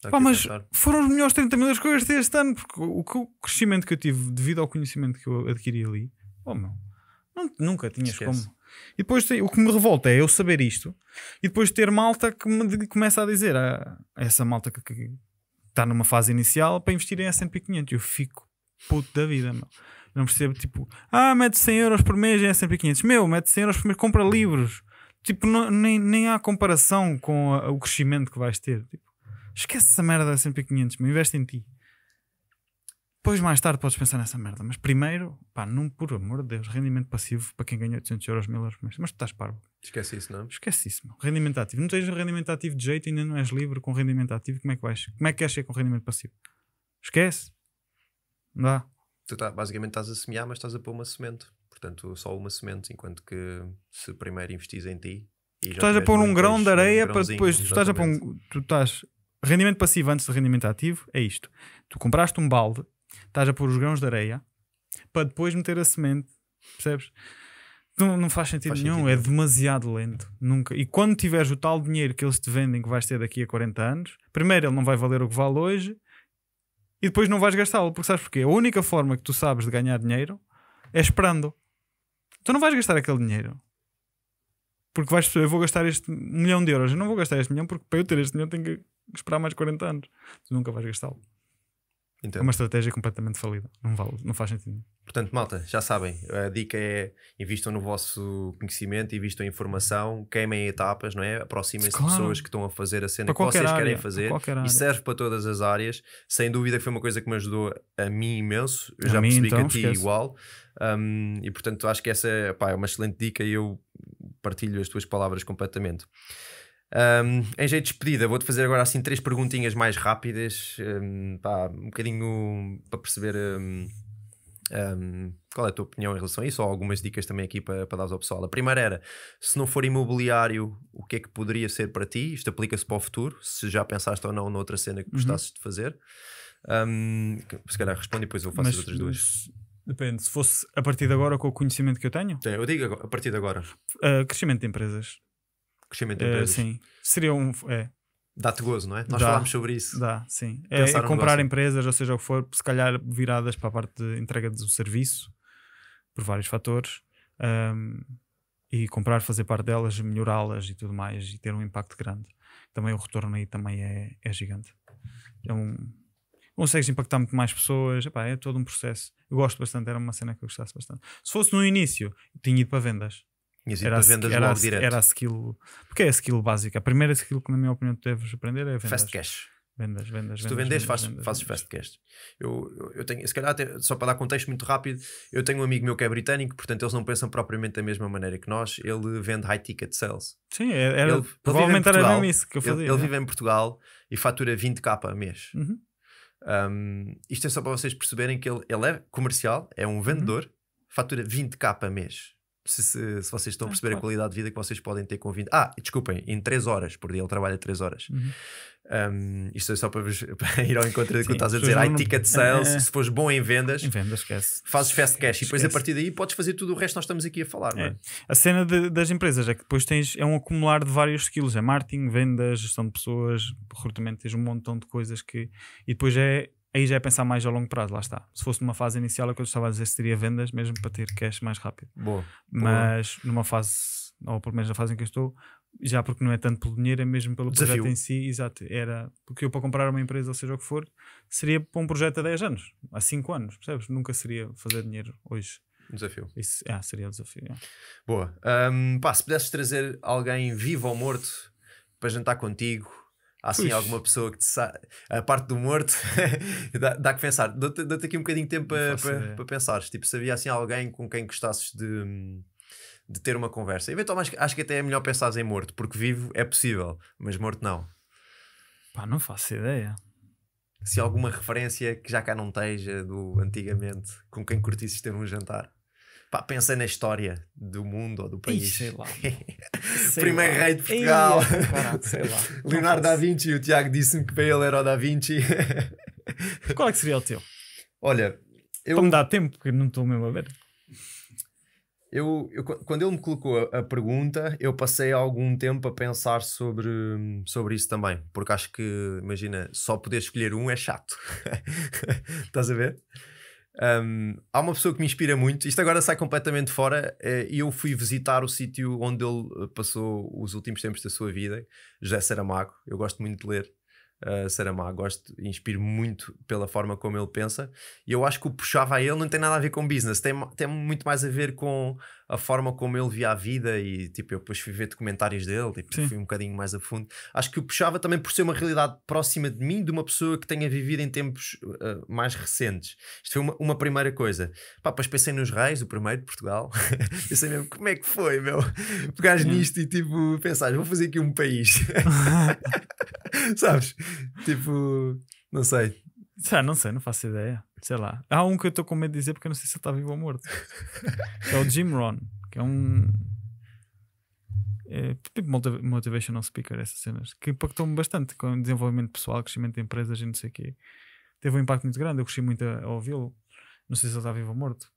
Speaker 2: Tá Pá, mas foram os melhores 30 mil euros que eu gastei este ano, porque o, o, crescimento que eu tive devido ao conhecimento que eu adquiri ali, oh meu, não, nunca tinhas Esquece. como. E depois o que me revolta é eu saber isto e depois ter malta que me começa a dizer a, ah, essa malta que, que está numa fase inicial para investir em S&P 500. Eu fico puto da vida, meu. não percebo, tipo, ah, mete 100 euros por mês, é sempre 500. Meu, mete 100 euros por mês, compra livros. Tipo, não, nem, nem há comparação com a, o crescimento que vais ter. Tipo, esquece essa merda da é sempre 500, meu, investe em ti. Depois, mais tarde, podes pensar nessa merda. Mas primeiro, pá, não, por amor de Deus, rendimento passivo para quem ganha 800 euros, 1000 euros
Speaker 1: por mês. Mas tu estás parvo. Esquece isso, não? É? Esquece isso, meu.
Speaker 2: Rendimento ativo. Não tens rendimento ativo de jeito, ainda não és livre com rendimento ativo. Como é que vais? Como é que queres ser com rendimento passivo? Esquece. Não
Speaker 1: Tu tá, basicamente estás a semear, mas estás a pôr uma semente. Portanto, só uma semente, enquanto que se primeiro investis em ti. tu estás a pôr um grão de areia um para depois. Tu estás a pôr um,
Speaker 2: tu estás, rendimento passivo antes de rendimento ativo é isto. Tu compraste um balde, estás a pôr os grãos de areia para depois meter a semente. Percebes? Não, não faz sentido faz nenhum, sentido. é demasiado lento. Nunca. E quando tiveres o tal dinheiro que eles te vendem que vais ter daqui a 40 anos, primeiro ele não vai valer o que vale hoje, e depois não vais gastá-lo, porque sabes porquê? A única forma que tu sabes de ganhar dinheiro é esperando. Tu não vais gastar aquele dinheiro. Porque vais perceber, eu vou gastar este milhão de euros. Eu não vou gastar este milhão porque para eu ter este milhão tenho que esperar mais 40 anos. Tu nunca vais gastá-lo. É uma estratégia completamente falida. Não, vale, não faz sentido.
Speaker 1: Portanto, malta, já sabem, a dica é invistam no vosso conhecimento, invistam em informação, queimem etapas, não é? Aproximem-se claro. de pessoas que estão a fazer a cena que vocês área, querem fazer. E serve para todas as áreas. Sem dúvida que foi uma coisa que me ajudou a mim imenso. Eu já mim, percebi então, que a então, ti esquece. igual. Um, e portanto, acho que essa pá, é uma excelente dica e eu partilho as tuas palavras completamente. Um, em jeito de despedida, vou-te fazer agora assim três perguntinhas mais rápidas, um, pá, um bocadinho para perceber um, qual é a tua opinião em relação a isso, ou algumas dicas também aqui para, para dar ao pessoal. A primeira era, se não for imobiliário, o que é que poderia ser para ti? Isto aplica-se para o futuro, se já pensaste ou não noutra cena que uhum. gostasses uhum. de fazer. Um, se calhar responde e depois eu faço mas, as outras duas.
Speaker 2: Depende, se fosse a partir de agora com o conhecimento que eu tenho?
Speaker 1: Sim, eu digo a partir de agora.
Speaker 2: Uh, crescimento de empresas crescimento de é, empresas. sim, seria um. É. Dá-te gozo, não é? Nós dá, falámos sobre
Speaker 1: isso. Dá, sim. É, é, comprar um
Speaker 2: empresas, ou seja o que for, se calhar viradas para a parte de entrega de um serviço, por vários fatores. Um, e comprar, fazer parte delas, melhorá-las e tudo mais, e ter um impacto grande. Também o retorno aí também é, é gigante. É um, consegues impactar muito mais pessoas, epá, é todo um processo. Eu gosto bastante, era uma cena que eu gostasse bastante. Se fosse no início, tinha ido para vendas. Tinhas era para vendas era, logo direto. Era a skill. Porque é a skill básica. A primeira skill que, na minha opinião, tu deves aprender é vendas. Fast cash. Vendas, vendas, Se tu vendes, vendas, fazes, vendas,
Speaker 1: fast cash. Eu, eu, eu tenho, se calhar, até, só para dar contexto muito rápido, eu tenho um amigo meu que é britânico, portanto, eles não pensam propriamente da mesma maneira que nós. Ele vende high ticket sales. Sim, é, era, ele, provavelmente ele era mesmo isso que eu fazia. Ele, ele né? vive em Portugal e fatura 20k a mês. Uhum. Um, isto é só para vocês perceberem que ele, ele é comercial, é um vendedor, uhum. fatura 20k a mês se, se, se vocês estão a ah, perceber a qualidade de vida que vocês podem ter com 20. Ah, desculpem, em 3 horas por dia, ele trabalha 3 horas. Uhum. Um, isto é só para, para ir ao encontro do que estás a dizer. Não... ticket sales, é, é. se fores bom em vendas, em vendas esquece. fazes fast cash esquece. e depois a partir daí podes fazer tudo o resto que nós estamos aqui a falar. É? é. A cena
Speaker 2: de, das empresas é que depois tens é um acumular de vários skills: é marketing, vendas, gestão de pessoas, recrutamento, tens um montão de coisas que. E depois é aí já é pensar mais a longo prazo, lá está. Se fosse numa fase inicial, é o que eu estava a dizer seria vendas, mesmo para ter cash mais rápido. Boa. Mas Boa. numa fase, ou pelo menos na fase em que eu estou, já porque não é tanto pelo dinheiro, é mesmo pelo Desafio. projeto em si, exato. Era porque eu para comprar uma empresa, ou seja o que for, seria para um projeto a 10 anos, há 5 anos, percebes?
Speaker 1: Nunca seria fazer dinheiro hoje. Desafio. Isso, é seria o desafio. É. Boa. Um, pá, se pudesses trazer alguém vivo ou morto para jantar contigo, Há assim Ux. alguma pessoa que te sa... a parte do morto dá, dá que pensar. Dou-te dou aqui um bocadinho de tempo para, para, para pensares. Tipo, se havia assim alguém com quem gostasses de, de ter uma conversa. Eventualmente acho que até é melhor pensares em morto, porque vivo é possível, mas morto não.
Speaker 2: Pá, não faço ideia.
Speaker 1: Se alguma referência que já cá não esteja do antigamente, com quem curtisses ter um jantar. Pá, pensei na história do mundo ou do país. Ixi, sei lá. sei Primeiro lá. rei de Portugal. Leonardo da Vinci, o Tiago disse-me que para ele era o da Vinci. Qual é que seria o teu? Olha, eu. Para me dar tempo, porque não estou mesmo a ver. Eu, eu, quando ele me colocou a, a, pergunta, eu passei algum tempo a pensar sobre, sobre isso também, porque acho que, imagina, só poder escolher um é chato. Estás a ver? Um, há uma pessoa que me inspira muito, isto agora sai completamente fora, e eh, eu fui visitar o sítio onde ele eh, passou os últimos tempos da sua vida, José Saramago. Eu gosto muito de ler uh, Saramago. Gosto, inspiro muito pela forma como ele pensa. E eu acho que o puxava a ele não tem nada a ver com business, tem, tem muito mais a ver com a forma como ele via a vida. E tipo, eu depois fui ver documentários dele, tipo, fui um bocadinho mais a fundo. Acho que o puxava também por ser uma realidade próxima de mim, de uma pessoa que tenha vivido em tempos uh, mais recentes. Isto foi uma, uma primeira coisa. Pá, depois pensei nos reis, o primeiro de Portugal. eu sei mesmo como é que foi, meu. Pegares uhum. nisto e tipo, pensares, vou fazer aqui um país.
Speaker 2: Sabes? Tipo, não sei. Ah, não sei, não faço ideia. Sei lá. Há um que eu estou com medo de dizer porque eu não sei se ele está vivo ou morto. é o Jim Ron, que é um. É, tipo motivational speaker, essas cenas, que impactou-me bastante com o desenvolvimento pessoal, crescimento de empresas e não sei o quê. Teve um impacto muito grande, eu cresci muito a, a ouvi-lo. Não sei se ele está vivo ou morto.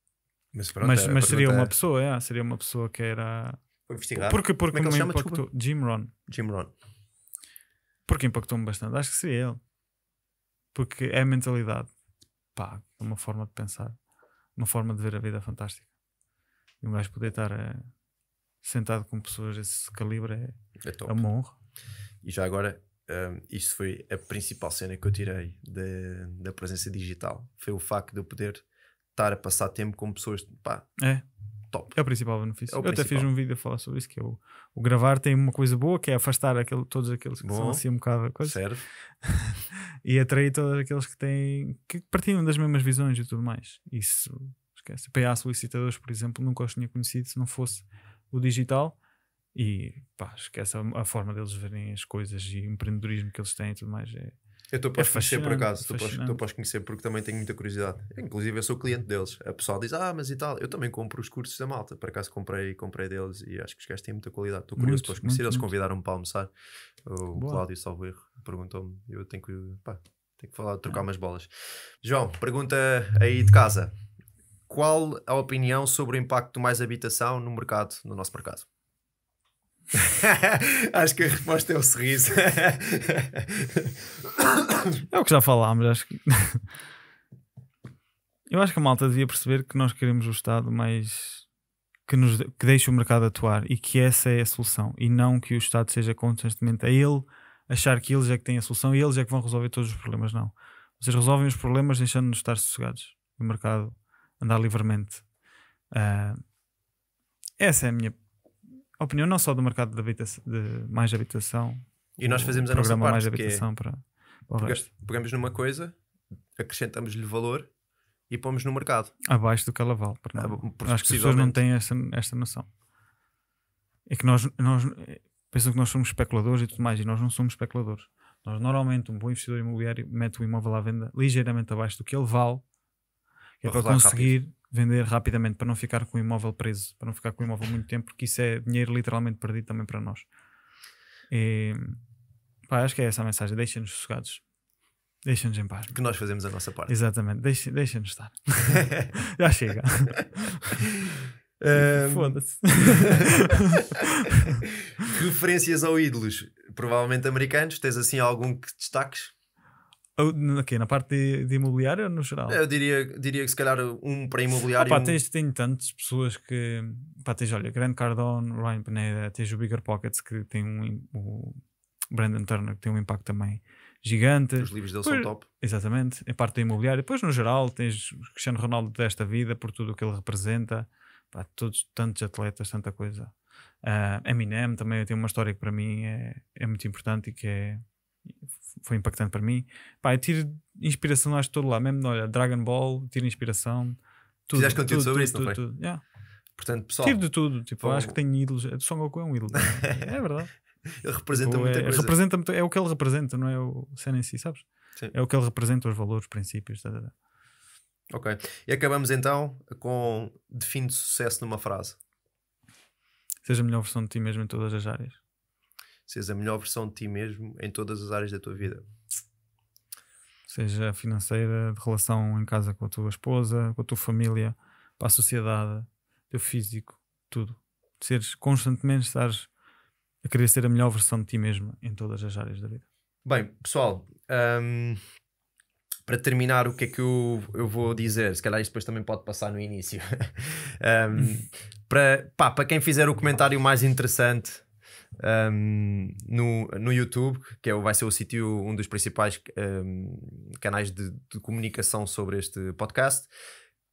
Speaker 2: Mas, pronto, mas, é mas seria uma é- pessoa, é, seria uma pessoa que era.
Speaker 1: Vou investigar. Porque, porque Como é que ele chama? Impactou...
Speaker 2: Jim Ron. Jim Ron. Porque impactou-me bastante. Acho que seria ele. Porque é a mentalidade. Pá, é uma forma de pensar. Uma forma de ver a vida fantástica. E um gajo poder estar eh, sentado com pessoas desse calibre é,
Speaker 1: é, top. é uma honra. E já agora, um, eh, isto foi a principal cena que eu tirei de, da presença digital. Foi o facto de eu poder estar a passar tempo com pessoas. Pá, é
Speaker 2: top. É o principal benefício. É o eu principal. até fiz um vídeo a falar sobre isso, que é o, o, gravar tem uma coisa boa, que é afastar aquele, todos aqueles que Bom, são assim um bocado coisa. Serve. e atrair todos aqueles que têm, que partilham das mesmas visões e tudo mais. Isso, esquece. PA solicitadores, por exemplo, nunca os tinha conhecido se não fosse o digital. E pá, esquece a, a forma deles verem as coisas e o empreendedorismo que eles têm e tudo mais. É, eu estou é para os conhecer por acaso, estou é
Speaker 1: para, os conhecer porque também tenho muita curiosidade. É, inclusive, eu sou cliente deles. A pessoa diz, ah, mas e tal. Eu também compro os cursos da malta. Por acaso comprei, comprei deles e acho que os gajos têm muita qualidade. Estou curioso muito, para os conhecer. Muito, eles convidaram-me para almoçar. O Boa. Cláudio Salvo Erro perguntou-me. Eu tenho que, pá, tenho que falar, trocar ah. umas bolas. João, pergunta aí de casa. Qual a opinião sobre o impacto de mais habitação no mercado, no nosso mercado? acho que a resposta é o sorriso.
Speaker 2: é o que já falámos, acho que. Eu acho que a malta devia perceber que nós queremos o Estado mais. que, nos, que deixe o mercado atuar e que essa é a solução. E não que o Estado seja constantemente a ele achar que eles é que têm a solução e eles é que vão resolver todos os problemas. Não. Vocês resolvem os problemas deixando-nos estar sossegados. O mercado andar livremente. Uh, essa é a minha opinião não só do mercado de, habitação, de mais habitação. E nós fazemos a nossa parte. Mais é habitação é, para, para
Speaker 1: pegamos, numa coisa, acrescentamos-lhe valor e pomos no mercado.
Speaker 2: Abaixo do que ela vale. Para ah, Acho que as pessoas não têm esta, esta noção. É que nós, nós pensam que nós somos especuladores e tudo mais, e nós não somos especuladores. Nós normalmente, um bom investidor imobiliário mete o imóvel à venda ligeiramente abaixo do que ele vale, que é para conseguir rápido vender rapidamente para não ficar com o imóvel preso, para não ficar com o imóvel muito tempo, porque isso é dinheiro literalmente perdido também para nós. E, pá, acho que é essa a mensagem. Deixem-nos sossegados. Deixem-nos em paz. Que nós fazemos a nossa parte. Exatamente. Deixem-nos deixem estar. Já chega. Um... Foda-se.
Speaker 1: Referências ou ídolos, provavelmente americanos. Tens assim algum que destaques?
Speaker 2: Okay, na parte de, de imobiliário ou no geral?
Speaker 1: Eu diria, diria que se calhar um para imobiliário. Opa, oh, um... tens,
Speaker 2: tenho tantas pessoas que. Pá, tens, olha, Grande Cardone, Ryan Pineda, tens o Bigger Pockets que tem um. O Brandon Turner que tem um impacto também gigante. Os livros dele pois, são top. Exatamente, em é parte do imobiliário. Depois, no geral, tens Cristiano Ronaldo desta vida por tudo o que ele representa. Pá, todos, tantos atletas, tanta coisa. Uh, Eminem também tem uma história que para mim é, é muito importante e que é foi impactante para mim. Pá, eu tiro inspiração, acho, todo lá. Mesmo, olha, Dragon Ball, tiro inspiração. Tudo, Fizeste conteúdo tudo, sobre tudo, isso, tudo, não yeah. Portanto, pessoal... Tiro de tudo. Tipo, foi... acho que tenho ídolos. É, Son Goku é um ídolo. É? é verdade. ele representa tipo, muito. é, coisa. Representa, é o que ele representa, não é o cena em si, sabes? Sim. É o que ele representa, os valores, os princípios, tá, tá, tá.
Speaker 1: Ok. E acabamos então com define sucesso numa frase.
Speaker 2: Seja a melhor versão de ti mesmo em todas as áreas
Speaker 1: seres a melhor versão de ti mesmo em todas as áreas da tua vida.
Speaker 2: Seja financeira, de relação em casa com a tua esposa, com a tua família, para a sociedade, teu físico, tudo. Seres constantemente estares a querer ser a melhor versão de ti mesmo em todas as áreas da vida.
Speaker 1: Bem, pessoal, um, para terminar, o que é que eu, eu vou dizer? Se calhar isto depois também pode passar no início. um, para, pá, para quem fizer o comentário mais interessante um, no, no YouTube, que é, vai ser o sítio, um dos principais um, canais de, de, comunicação sobre este podcast.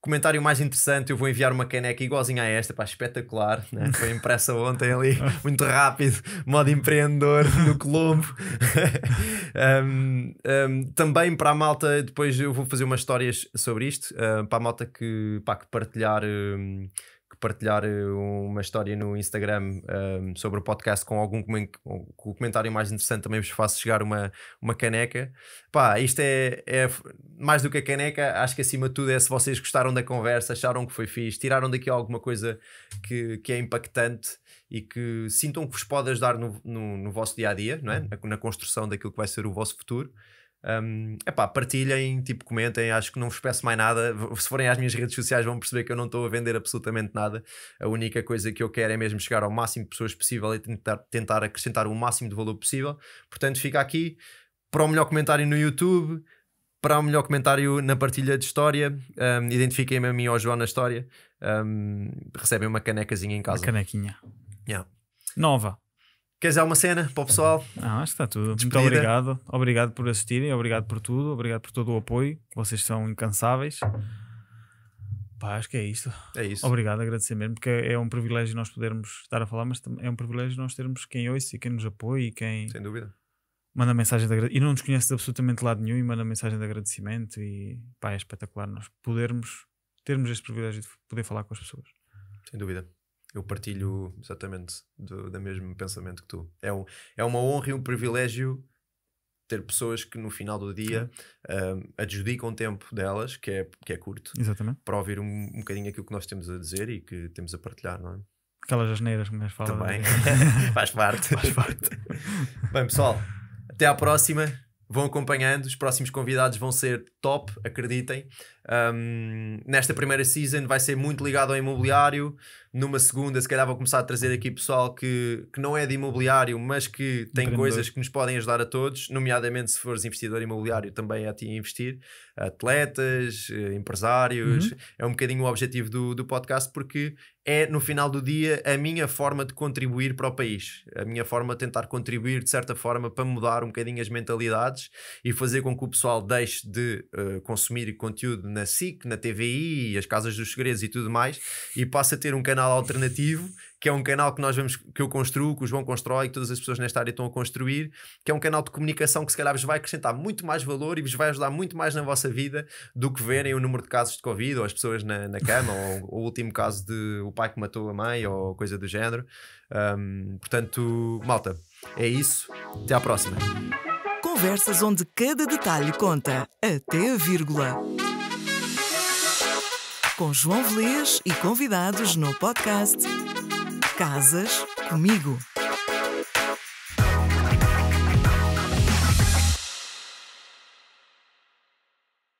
Speaker 1: Comentário mais interessante, eu vou enviar uma caneca igualzinha a esta, pá, espetacular, né? foi impressa ontem ali, muito rápido, modo empreendedor do Colombo. um, também para a malta, depois eu vou fazer umas histórias sobre isto, uh, para a malta que, pá, que partilhar partilhar eh, uma história no Instagram um, ehm, sobre o podcast com algum com o comentário mais interessante, também vos faço chegar uma, uma caneca. Pá, isto é, é mais do que a caneca, acho que acima de tudo é se vocês gostaram da conversa, acharam que foi fixe, tiraram daqui alguma coisa que, que é impactante e que sintam que vos pode ajudar no, no, no vosso dia a dia, não é? Uhum. na, na construção daquilo que vai ser o vosso futuro. Um, partilhem, tipo, comentem. Acho que não vos peço mais nada. Se forem às minhas redes sociais, vão perceber que eu não estou a vender absolutamente nada. A única coisa que eu quero é mesmo chegar ao máximo de pessoas possível e tentar, tentar acrescentar o máximo de valor possível. Portanto, fica aqui para o melhor comentário no YouTube, para o melhor comentário na partilha de história. Um, Identifiquem-me a mim ou ao João na história. Um, recebem uma canecazinha em casa. Uma canequinha. Yeah. Nova. Queres dar uma cena para o pessoal? Ah, acho que está tudo. Despedida. Muito obrigado. Obrigado
Speaker 2: por assistirem, obrigado por tudo, obrigado por todo o apoio. Vocês são incansáveis. Pá, acho que é isto. É isso. Obrigado, agradecer mesmo, porque é um privilégio nós podermos estar a falar, mas é um privilégio nós termos quem ouça e quem nos apoia e quem. Sem dúvida. Manda mensagem de agradecimento. E não nos conhece de absolutamente lado nenhum e manda mensagem de agradecimento. E pá, é espetacular nós podermos termos este privilégio de poder falar com as pessoas.
Speaker 1: Sem dúvida. Eu partilho exatamente do, do mesmo pensamento que tu. É, um, é uma honra e um privilégio ter pessoas que no final do dia um, adjudicam o tempo delas, que é, que é curto, Exatamente. para ouvir um, um bocadinho aquilo que nós temos a dizer e que temos a partilhar, não é?
Speaker 2: Aquelas asneiras que nós falamos. Também, faz parte. faz parte.
Speaker 1: Bem, pessoal, até à próxima. Vão acompanhando, os próximos convidados vão ser top, acreditem. Um, nesta primeira season vai ser muito ligado ao imobiliário. Numa segunda, se calhar, vou começar a trazer aqui pessoal que, que não é de imobiliário, mas que tem coisas que nos podem ajudar a todos, nomeadamente se fores investidor imobiliário, também é a ti investir. Atletas, eh, empresários, uhum. é um bocadinho o objetivo do, do podcast, porque é, no final do dia, a minha forma de contribuir para o país, a minha forma de tentar contribuir de certa forma para mudar um bocadinho as mentalidades e fazer com que o pessoal deixe de uh, consumir conteúdo na SIC, na TVI, as Casas dos Segredos e tudo mais, e passa a ter um canal alternativo, que é um canal que nós vemos que eu construo, que o João constrói, que todas as pessoas nesta área estão a construir, que é um canal de comunicação que se calhar vos vai acrescentar muito mais valor e vos vai ajudar muito mais na vossa vida do que verem o número de casos de Covid, ou as pessoas na, na cama, ou, o último caso de o pai que matou a mãe, ou coisa do género. Um, portanto, malta, é isso. Até à próxima conversas onde cada detalhe conta, até a vírgula com João Velês e convidados no podcast Casas Comigo.